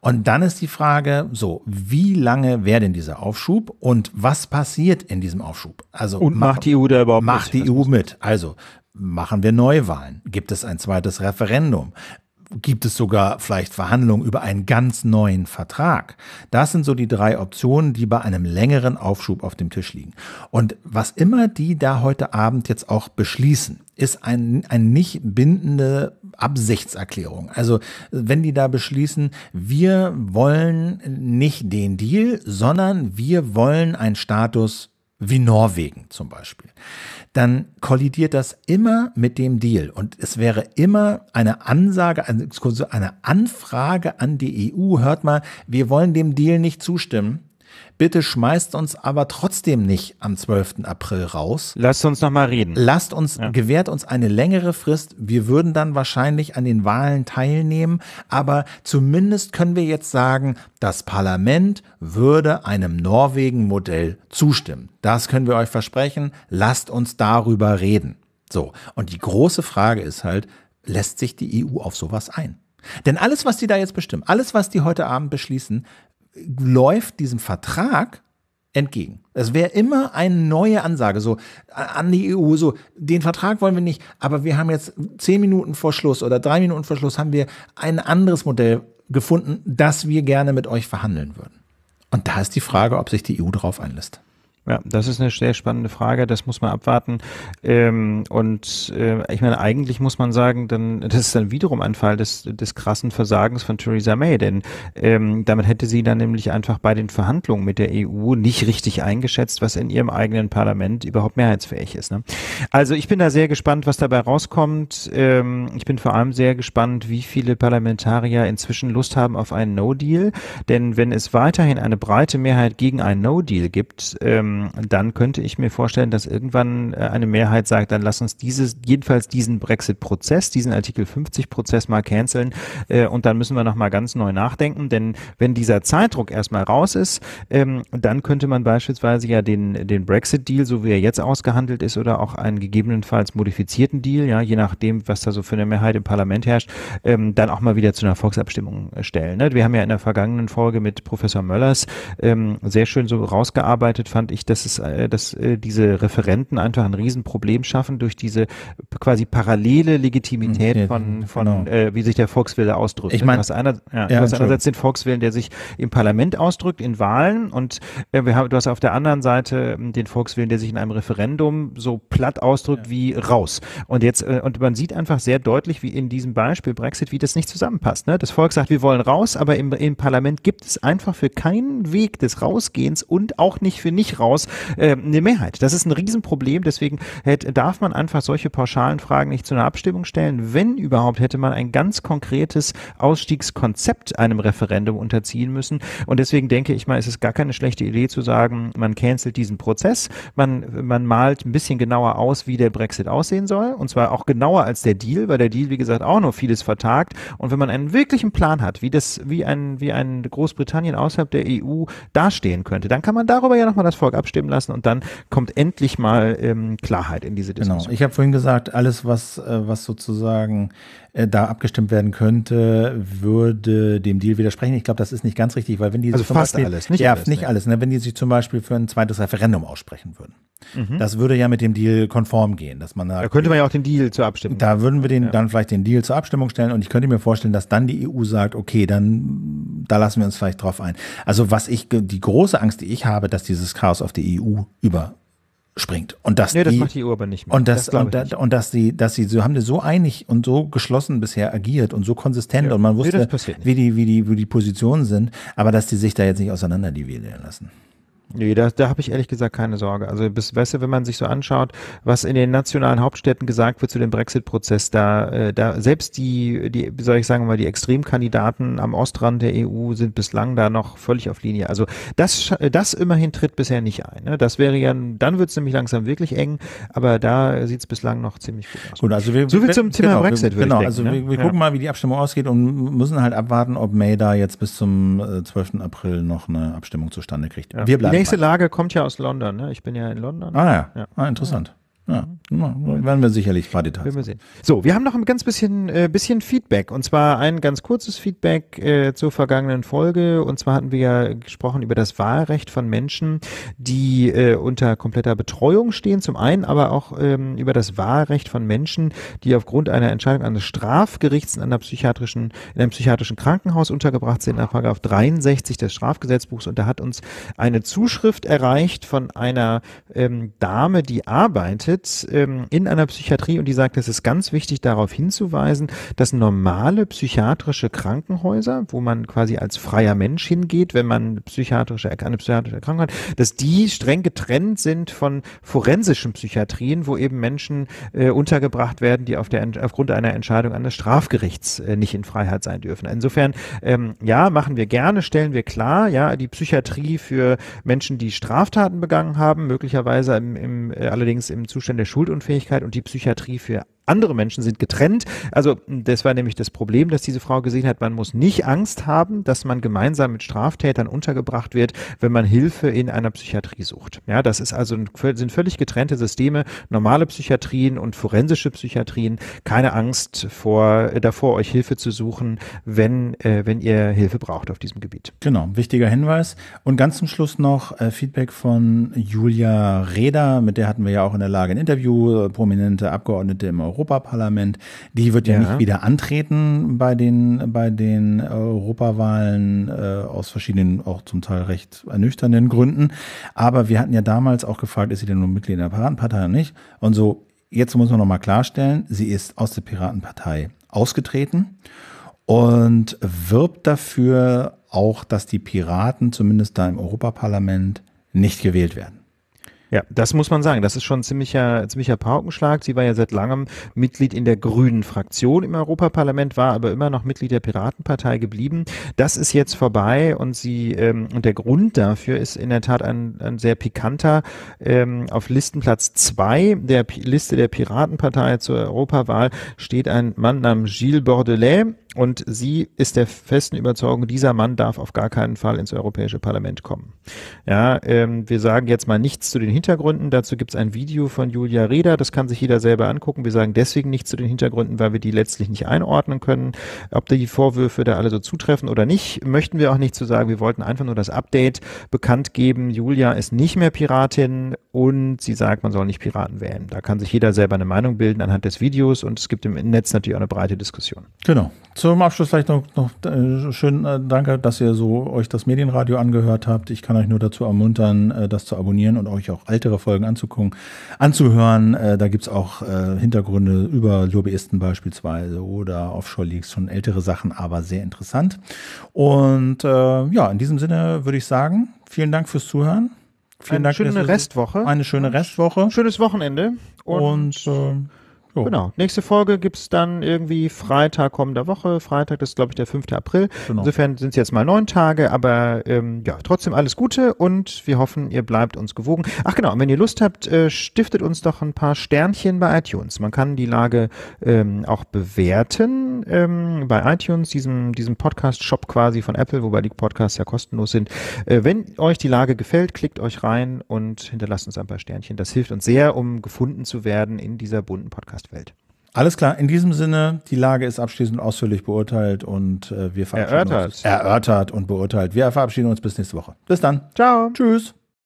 S2: Und dann ist die Frage, so, wie lange wäre denn dieser Aufschub und was passiert in diesem Aufschub? Also und macht die EU da überhaupt Macht die EU mit. Also machen wir Neuwahlen? Gibt es ein zweites Referendum? gibt es sogar vielleicht Verhandlungen über einen ganz neuen Vertrag. Das sind so die drei Optionen, die bei einem längeren Aufschub auf dem Tisch liegen. Und was immer die da heute Abend jetzt auch beschließen, ist ein, ein nicht bindende Absichtserklärung. Also wenn die da beschließen, wir wollen nicht den Deal, sondern wir wollen einen Status wie Norwegen zum Beispiel, dann kollidiert das immer mit dem Deal. Und es wäre immer eine Ansage, eine Anfrage an die EU, hört mal, wir wollen dem Deal nicht zustimmen. Bitte schmeißt uns aber trotzdem nicht am 12. April raus. Lasst uns nochmal reden. Lasst uns, ja. gewährt uns eine längere Frist. Wir würden dann wahrscheinlich an den Wahlen teilnehmen, aber zumindest können wir jetzt sagen, das Parlament würde einem Norwegen-Modell zustimmen. Das können wir euch versprechen. Lasst uns darüber reden. So, und die große Frage ist halt, lässt sich die EU auf sowas ein? Denn alles, was die da jetzt bestimmen, alles, was die heute Abend beschließen, läuft diesem Vertrag entgegen. Es wäre immer eine neue Ansage, so an die EU, so den Vertrag wollen wir nicht, aber wir haben jetzt zehn Minuten vor Schluss oder drei Minuten vor Schluss haben wir ein anderes Modell gefunden, das wir gerne mit euch verhandeln würden. Und da ist die Frage, ob sich die EU darauf einlässt. Ja, das ist eine sehr spannende Frage, das muss man abwarten.
S1: Ähm, und äh, ich meine, eigentlich muss man sagen, dann, das ist dann wiederum ein Fall des, des krassen Versagens von Theresa May, denn ähm, damit hätte sie dann nämlich einfach bei den Verhandlungen mit der EU nicht richtig eingeschätzt, was in ihrem eigenen Parlament überhaupt mehrheitsfähig ist. Ne? Also ich bin da sehr gespannt, was dabei rauskommt. Ähm, ich bin vor allem sehr gespannt, wie viele Parlamentarier inzwischen Lust haben auf einen No-Deal, denn wenn es weiterhin eine breite Mehrheit gegen einen No-Deal gibt, ähm, ähm, dann könnte ich mir vorstellen, dass irgendwann äh, eine Mehrheit sagt, dann lass uns dieses, jedenfalls diesen Brexit-Prozess, diesen Artikel 50-Prozess mal canceln äh, und dann müssen wir nochmal ganz neu nachdenken, denn wenn dieser Zeitdruck erstmal raus ist, ähm, dann könnte man beispielsweise ja den, den Brexit-Deal, so wie er jetzt ausgehandelt ist, oder auch einen gegebenenfalls modifizierten Deal, ja, je nachdem, was da so für eine Mehrheit im Parlament herrscht, ähm, dann auch mal wieder zu einer Volksabstimmung äh, stellen. Ne? Wir haben ja in der vergangenen Folge mit Professor Möllers ähm, sehr schön so rausgearbeitet, fand ich, dass es, äh, dass äh, diese Referenten einfach ein Riesenproblem schaffen durch diese quasi parallele Legitimität mhm. ja, von, von genau. äh, wie sich der Volkswille ausdrückt. Ich meine, du hast, einer, ja, ja, du hast einerseits den Volkswillen, der sich im Parlament ausdrückt, in Wahlen und äh, wir haben, du hast auf der anderen Seite ähm, den Volkswillen, der sich in einem Referendum so platt ausdrückt wie raus. Und jetzt, äh, und man sieht einfach sehr deutlich, wie in diesem Beispiel Brexit, wie das nicht zusammenpasst. Ne? Das Volk sagt, wir wollen raus, aber im, im Parlament gibt es einfach für keinen Weg des Rausgehens und auch nicht für nicht raus Haus äh, eine Mehrheit. Das ist ein Riesenproblem. Deswegen hätte, darf man einfach solche pauschalen Fragen nicht zu einer Abstimmung stellen. Wenn überhaupt, hätte man ein ganz konkretes Ausstiegskonzept einem Referendum unterziehen müssen. Und deswegen denke ich mal, ist es gar keine schlechte Idee zu sagen, man cancelt diesen Prozess, man, man malt ein bisschen genauer aus, wie der Brexit aussehen soll. Und zwar auch genauer als der Deal, weil der Deal, wie gesagt, auch noch vieles vertagt. Und wenn man einen wirklichen Plan hat, wie das, wie ein, wie ein Großbritannien außerhalb der EU dastehen
S2: könnte, dann kann man darüber ja nochmal das Volk abstimmen lassen und dann kommt endlich mal ähm, Klarheit in diese genau. Diskussion. Genau. Ich habe vorhin gesagt, alles, was, äh, was sozusagen äh, da abgestimmt werden könnte, würde dem Deal widersprechen. Ich glaube, das ist nicht ganz richtig, weil wenn die also fast Beispiel, alles, nicht ja, alles, nicht ne? alles. Ne? Wenn die sich zum Beispiel für ein zweites Referendum aussprechen würden, Mhm. Das würde ja mit dem Deal konform gehen, dass man sagt, da könnte man ja auch den Deal zur Abstimmung. Da würden wir den ja. dann vielleicht den Deal zur Abstimmung stellen und ich könnte mir vorstellen, dass dann die EU sagt, okay, dann da lassen wir uns vielleicht drauf ein. Also was ich die große Angst, die ich habe, dass dieses Chaos auf die EU überspringt und dass nee, das macht die EU aber nicht mehr. und das, das und, da, und, dass sie dass sie so haben die so einig und so geschlossen bisher agiert und so konsistent ja. und man wusste nee, wie die wie die wie die Positionen sind, aber dass die sich da jetzt nicht auseinander lassen.
S1: Nee, da, da habe ich ehrlich gesagt keine Sorge. Also bis, weißt du, wenn man sich so anschaut, was in den nationalen Hauptstädten gesagt wird zu dem Brexit-Prozess, da, äh, da selbst die, die, wie soll ich sagen mal, die Extremkandidaten am Ostrand der EU sind bislang da noch völlig auf Linie. Also das, das immerhin tritt bisher nicht ein. Ne? Das wäre ja, dann wird's nämlich langsam wirklich eng, aber da sieht's bislang noch ziemlich gut aus. Gut, also wir, so wie zum Thema genau, Brexit. Wir, genau, denken, also ne? wir, wir ja. gucken
S2: mal, wie die Abstimmung ausgeht und müssen halt abwarten, ob May da jetzt bis zum 12. Äh, April noch eine Abstimmung zustande kriegt. Ja. Wir bleiben nächste
S1: Lage kommt ja aus London. Ne? Ich bin ja in London. Ah ja, ja. Ah, interessant. Ja, mhm. werden wir sicherlich paar Details. Werden wir sehen. So, wir haben noch ein ganz bisschen, äh, bisschen Feedback und zwar ein ganz kurzes Feedback äh, zur vergangenen Folge und zwar hatten wir ja gesprochen über das Wahlrecht von Menschen, die äh, unter kompletter Betreuung stehen zum einen, aber auch ähm, über das Wahlrecht von Menschen, die aufgrund einer Entscheidung eines Strafgerichts in, einer psychiatrischen, in einem psychiatrischen Krankenhaus untergebracht sind, nach Paragraph 63 des Strafgesetzbuchs und da hat uns eine Zuschrift erreicht von einer ähm, Dame, die arbeitet Sitz ähm, in einer Psychiatrie und die sagt, es ist ganz wichtig, darauf hinzuweisen, dass normale psychiatrische Krankenhäuser, wo man quasi als freier Mensch hingeht, wenn man psychiatrische, eine psychiatrische Erkrankung hat, dass die streng getrennt sind von forensischen Psychiatrien, wo eben Menschen äh, untergebracht werden, die auf der, aufgrund einer Entscheidung eines Strafgerichts äh, nicht in Freiheit sein dürfen. Insofern, ähm, ja, machen wir gerne, stellen wir klar, ja, die Psychiatrie für Menschen, die Straftaten begangen haben, möglicherweise im, im, äh, allerdings im Zustand Zustand der Schuldunfähigkeit und die Psychiatrie für andere Menschen sind getrennt. Also das war nämlich das Problem, dass diese Frau gesehen hat, man muss nicht Angst haben, dass man gemeinsam mit Straftätern untergebracht wird, wenn man Hilfe in einer Psychiatrie sucht. Ja, das ist also sind völlig getrennte Systeme, normale Psychiatrien und forensische Psychiatrien. Keine Angst vor äh, davor, euch Hilfe zu suchen,
S2: wenn äh, wenn ihr Hilfe braucht auf diesem Gebiet. Genau, wichtiger Hinweis. Und ganz zum Schluss noch äh, Feedback von Julia Reda, mit der hatten wir ja auch in der Lage ein Interview, prominente Abgeordnete im Europa Europaparlament, die wird ja, ja nicht wieder antreten bei den, bei den Europawahlen äh, aus verschiedenen, auch zum Teil recht ernüchternden Gründen. Aber wir hatten ja damals auch gefragt, ist sie denn nun Mitglied der Piratenpartei oder nicht? Und so, jetzt muss man nochmal klarstellen, sie ist aus der Piratenpartei ausgetreten und wirbt dafür auch, dass die Piraten zumindest da im Europaparlament nicht gewählt werden.
S1: Ja, das muss man sagen. Das ist schon ein ziemlicher, ziemlicher Paukenschlag. Sie war ja seit langem Mitglied in der grünen Fraktion im Europaparlament, war aber immer noch Mitglied der Piratenpartei geblieben. Das ist jetzt vorbei und sie ähm, und der Grund dafür ist in der Tat ein, ein sehr pikanter. Ähm, auf Listenplatz zwei der P Liste der Piratenpartei zur Europawahl steht ein Mann namens Gilles Bordelais und sie ist der festen Überzeugung, dieser Mann darf auf gar keinen Fall ins Europäische Parlament kommen. Ja, ähm, wir sagen jetzt mal nichts zu den Hintergründen. Dazu gibt es ein Video von Julia Reda, das kann sich jeder selber angucken. Wir sagen deswegen nichts zu den Hintergründen, weil wir die letztlich nicht einordnen können. Ob die Vorwürfe da alle so zutreffen oder nicht, möchten wir auch nicht zu sagen. Wir wollten einfach nur das Update bekannt geben. Julia ist nicht mehr Piratin und sie sagt, man soll nicht Piraten wählen. Da kann sich jeder selber eine Meinung bilden anhand des Videos und es gibt im Netz natürlich auch eine breite Diskussion.
S2: Genau. Zu zum Abschluss vielleicht noch, noch äh, schön äh, danke, dass ihr so euch das Medienradio angehört habt. Ich kann euch nur dazu ermuntern, äh, das zu abonnieren und euch auch ältere Folgen anzugucken, anzuhören. Äh, da gibt es auch äh, Hintergründe über Lobbyisten beispielsweise oder Offshore-Leaks, schon ältere Sachen, aber sehr interessant. Und äh, ja, in diesem Sinne würde ich sagen, vielen Dank fürs Zuhören. Vielen eine Dank. Schöne Restwoche. Eine schöne Restwoche. Schönes Wochenende. Und, und Jo. Genau.
S1: Nächste Folge gibt es dann irgendwie Freitag kommender Woche. Freitag das ist, glaube ich, der 5. April. Genau. Insofern sind es jetzt mal neun Tage, aber ähm, ja, trotzdem alles Gute und wir hoffen, ihr bleibt uns gewogen. Ach genau, und wenn ihr Lust habt, äh, stiftet uns doch ein paar Sternchen bei iTunes. Man kann die Lage ähm, auch bewerten ähm, bei iTunes, diesem, diesem Podcast-Shop quasi von Apple, wobei die Podcasts ja kostenlos sind. Äh, wenn euch die Lage gefällt, klickt euch rein und hinterlasst uns ein paar Sternchen. Das hilft uns sehr, um gefunden zu werden in dieser bunten Podcast.
S2: Geschäftswelt. Alles klar, in diesem Sinne, die Lage ist abschließend ausführlich beurteilt und äh, wir verabschieden erörtert. uns. Erörtert und beurteilt. Wir verabschieden uns bis nächste Woche. Bis dann. Ciao.
S1: Tschüss.